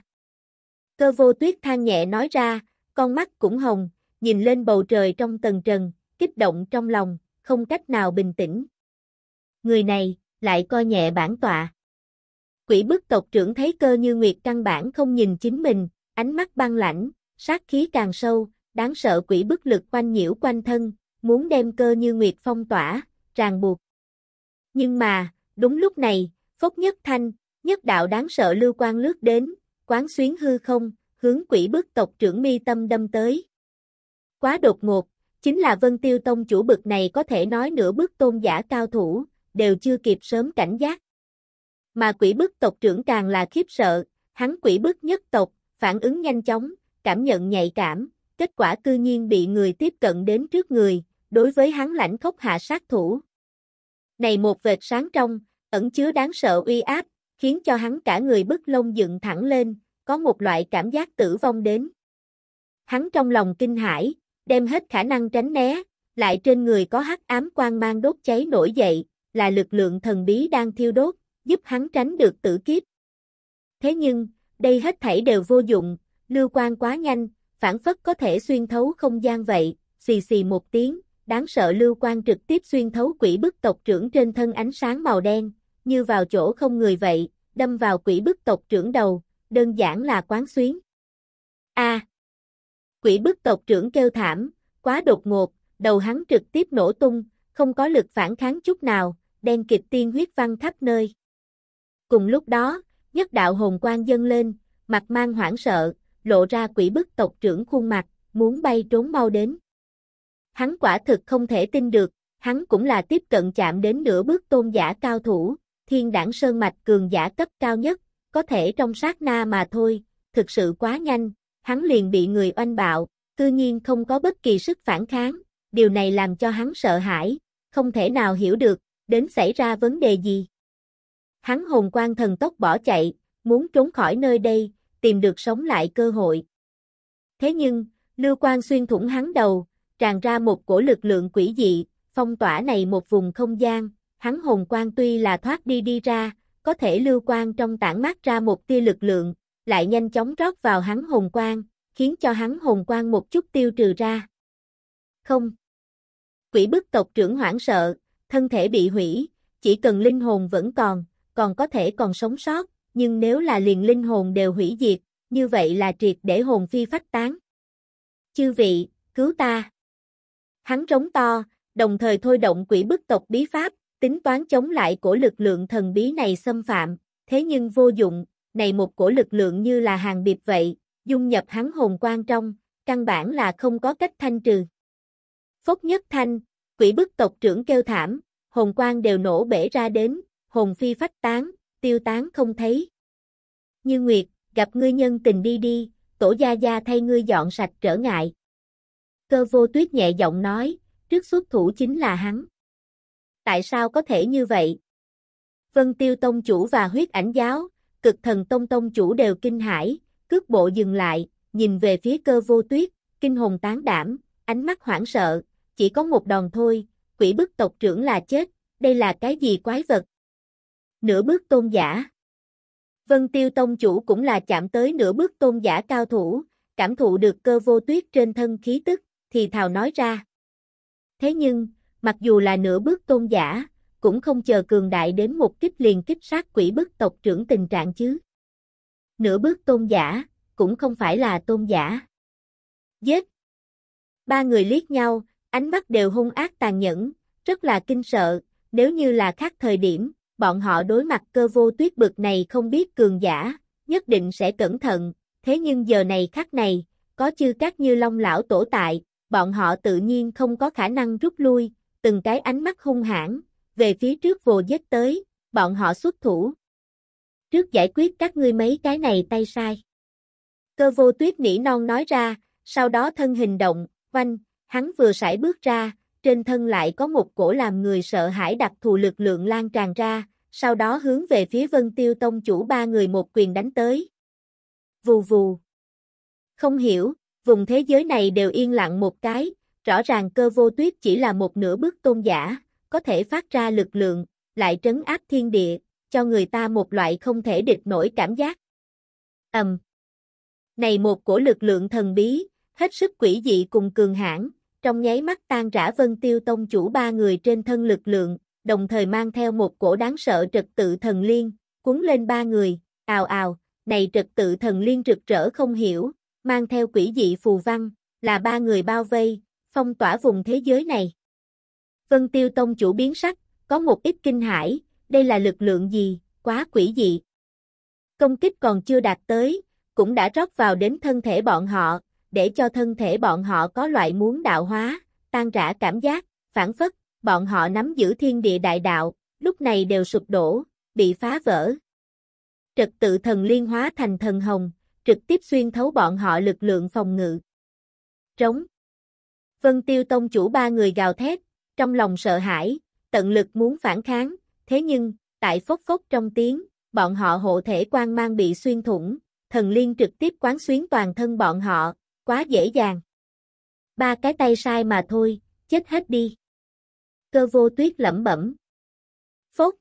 Cơ vô tuyết than nhẹ nói ra, con mắt cũng hồng, nhìn lên bầu trời trong tầng trần, kích động trong lòng, không cách nào bình tĩnh. Người này, lại coi nhẹ bản tọa. Quỷ bức tộc trưởng thấy cơ như nguyệt căn bản không nhìn chính mình, ánh mắt băng lãnh, sát khí càng sâu, đáng sợ quỷ bức lực quanh nhiễu quanh thân, muốn đem cơ như nguyệt phong tỏa, ràng buộc. Nhưng mà, đúng lúc này, phốc nhất thanh, nhất đạo đáng sợ lưu quan lướt đến, quán xuyến hư không, hướng quỷ bức tộc trưởng mi tâm đâm tới. Quá đột ngột, chính là vân tiêu tông chủ bực này có thể nói nửa bước tôn giả cao thủ, đều chưa kịp sớm cảnh giác. Mà quỷ bức tộc trưởng càng là khiếp sợ, hắn quỷ bức nhất tộc, phản ứng nhanh chóng, cảm nhận nhạy cảm, kết quả cư nhiên bị người tiếp cận đến trước người, đối với hắn lãnh khốc hạ sát thủ. Này một vệt sáng trong, ẩn chứa đáng sợ uy áp, khiến cho hắn cả người bức lông dựng thẳng lên, có một loại cảm giác tử vong đến. Hắn trong lòng kinh hãi, đem hết khả năng tránh né, lại trên người có hắc ám quang mang đốt cháy nổi dậy, là lực lượng thần bí đang thiêu đốt, giúp hắn tránh được tử kiếp. Thế nhưng, đây hết thảy đều vô dụng, lưu quang quá nhanh, phản phất có thể xuyên thấu không gian vậy, xì xì một tiếng, đáng sợ lưu quang trực tiếp xuyên thấu quỷ bức tộc trưởng trên thân ánh sáng màu đen, như vào chỗ không người vậy, đâm vào quỷ bức tộc trưởng đầu, đơn giản là quán xuyến. A. quỷ bức tộc trưởng kêu thảm, quá đột ngột, đầu hắn trực tiếp nổ tung, không có lực phản kháng chút nào, đen kịch tiên huyết văng khắp nơi. Cùng lúc đó, nhất đạo hồn quang dâng lên, mặt mang hoảng sợ, lộ ra quỷ bức tộc trưởng khuôn mặt, muốn bay trốn mau đến. Hắn quả thực không thể tin được, hắn cũng là tiếp cận chạm đến nửa bước tôn giả cao thủ, thiên đảng sơn mạch cường giả cấp cao nhất, có thể trong sát na mà thôi, thực sự quá nhanh, hắn liền bị người oanh bạo, cư nhiên không có bất kỳ sức phản kháng, điều này làm cho hắn sợ hãi, không thể nào hiểu được, đến xảy ra vấn đề gì. Hắn hồn quan thần tốc bỏ chạy, muốn trốn khỏi nơi đây, tìm được sống lại cơ hội. Thế nhưng, lưu quan xuyên thủng hắn đầu, tràn ra một cổ lực lượng quỷ dị, phong tỏa này một vùng không gian, hắn hồn quang tuy là thoát đi đi ra, có thể lưu quang trong tản mát ra một tia lực lượng, lại nhanh chóng rót vào hắn hồn quang, khiến cho hắn hồn quang một chút tiêu trừ ra. Không. Quỷ bức tộc trưởng hoảng sợ, thân thể bị hủy, chỉ cần linh hồn vẫn còn, còn có thể còn sống sót, nhưng nếu là liền linh hồn đều hủy diệt, như vậy là triệt để hồn phi phách tán. Chư vị, cứu ta. Hắn trống to, đồng thời thôi động quỷ bức tộc bí pháp, tính toán chống lại cổ lực lượng thần bí này xâm phạm, thế nhưng vô dụng, này một cổ lực lượng như là hàng biệt vậy, dung nhập hắn hồn quan trong, căn bản là không có cách thanh trừ. Phốc nhất thanh, quỷ bức tộc trưởng kêu thảm, hồn quan đều nổ bể ra đến, hồn phi phách tán, tiêu tán không thấy. Như Nguyệt, gặp ngươi nhân tình đi đi, tổ gia gia thay ngươi dọn sạch trở ngại. Cơ vô tuyết nhẹ giọng nói, trước xuất thủ chính là hắn tại sao có thể như vậy? Vân Tiêu Tông Chủ và huyết ảnh giáo, cực thần Tông Tông Chủ đều kinh hãi, cước bộ dừng lại, nhìn về phía cơ vô tuyết, kinh hồn tán đảm, ánh mắt hoảng sợ, chỉ có một đòn thôi, quỷ bức tộc trưởng là chết, đây là cái gì quái vật? Nửa bước tôn giả Vân Tiêu Tông Chủ cũng là chạm tới nửa bước tôn giả cao thủ, cảm thụ được cơ vô tuyết trên thân khí tức, thì thào nói ra. Thế nhưng, mặc dù là nửa bước tôn giả, cũng không chờ cường đại đến một kích liền kích sát quỷ bức tộc trưởng tình trạng chứ. Nửa bước tôn giả, cũng không phải là tôn giả. Giết! Ba người liếc nhau, ánh mắt đều hung ác tàn nhẫn, rất là kinh sợ, nếu như là khác thời điểm, bọn họ đối mặt cơ vô tuyết bực này không biết cường giả, nhất định sẽ cẩn thận, thế nhưng giờ này khác này, có chư các như long lão tổ tại, bọn họ tự nhiên không có khả năng rút lui, từng cái ánh mắt hung hãn, về phía trước vồ giết tới, bọn họ xuất thủ. Trước giải quyết các ngươi mấy cái này tay sai. Cơ vô tuyết nỉ non nói ra, sau đó thân hình động, quanh, hắn vừa sải bước ra, trên thân lại có một cổ làm người sợ hãi đặc thù lực lượng lan tràn ra, sau đó hướng về phía vân tiêu tông chủ ba người một quyền đánh tới. Vù vù. Không hiểu, vùng thế giới này đều yên lặng một cái, Rõ ràng cơ vô tuyết chỉ là một nửa bước tôn giả, có thể phát ra lực lượng, lại trấn áp thiên địa, cho người ta một loại không thể địch nổi cảm giác. Ầm. Này một cổ lực lượng thần bí, hết sức quỷ dị cùng cường hãn, trong nháy mắt tan rã Vân Tiêu tông chủ ba người trên thân lực lượng, đồng thời mang theo một cổ đáng sợ trật tự thần liên, cuốn lên ba người, ào ào, này trật tự thần liên rực rỡ không hiểu, mang theo quỷ dị phù văn, là ba người bao vây, phong tỏa vùng thế giới này. Vân Tiêu Tông chủ biến sắc, có một ít kinh hãi, đây là lực lượng gì, quá quỷ dị. Công kích còn chưa đạt tới, cũng đã rót vào đến thân thể bọn họ, để cho thân thể bọn họ có loại muốn đạo hóa, tan rã cảm giác, phản phất, bọn họ nắm giữ thiên địa đại đạo, lúc này đều sụp đổ, bị phá vỡ. Trật tự thần liên hóa thành thần hồng, trực tiếp xuyên thấu bọn họ lực lượng phòng ngự. Trống, Vân Tiêu Tông chủ ba người gào thét, trong lòng sợ hãi, tận lực muốn phản kháng, thế nhưng, tại phốc phốc trong tiếng, bọn họ hộ thể quan mang bị xuyên thủng, thần liên trực tiếp quán xuyến toàn thân bọn họ, quá dễ dàng. Ba cái tay sai mà thôi, chết hết đi. Cơ vô tuyết lẩm bẩm. Phốt.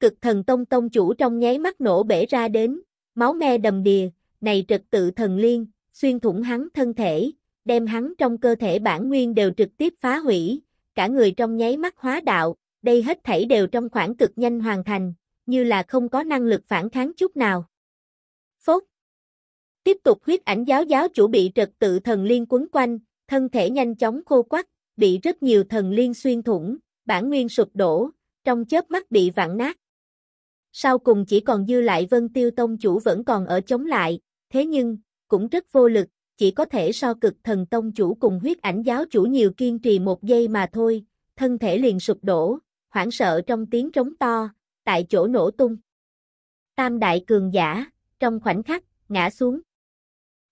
Cực thần tông tông chủ trong nháy mắt nổ bể ra đến, máu me đầm đìa, này trực tự thần liên, xuyên thủng hắn thân thể, đem hắn trong cơ thể bản nguyên đều trực tiếp phá hủy, cả người trong nháy mắt hóa đạo, đây hết thảy đều trong khoảng cực nhanh hoàn thành, như là không có năng lực phản kháng chút nào. Phốt Tiếp tục huyết ảnh giáo giáo chủ bị trật tự thần liên quấn quanh, thân thể nhanh chóng khô quắc, bị rất nhiều thần liên xuyên thủng, bản nguyên sụp đổ, trong chớp mắt bị vặn nát. Sau cùng chỉ còn dư lại Vân Tiêu Tông chủ vẫn còn ở chống lại, thế nhưng, cũng rất vô lực, chỉ có thể so cực thần tông chủ cùng huyết ảnh giáo chủ nhiều kiên trì một giây mà thôi, thân thể liền sụp đổ, hoảng sợ trong tiếng trống to, tại chỗ nổ tung. Tam đại cường giả, trong khoảnh khắc, ngã xuống.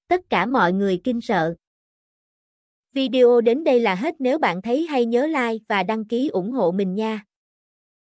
Tất cả mọi người kinh sợ. Video đến đây là hết nếu bạn thấy hay nhớ like và đăng ký ủng hộ mình nha.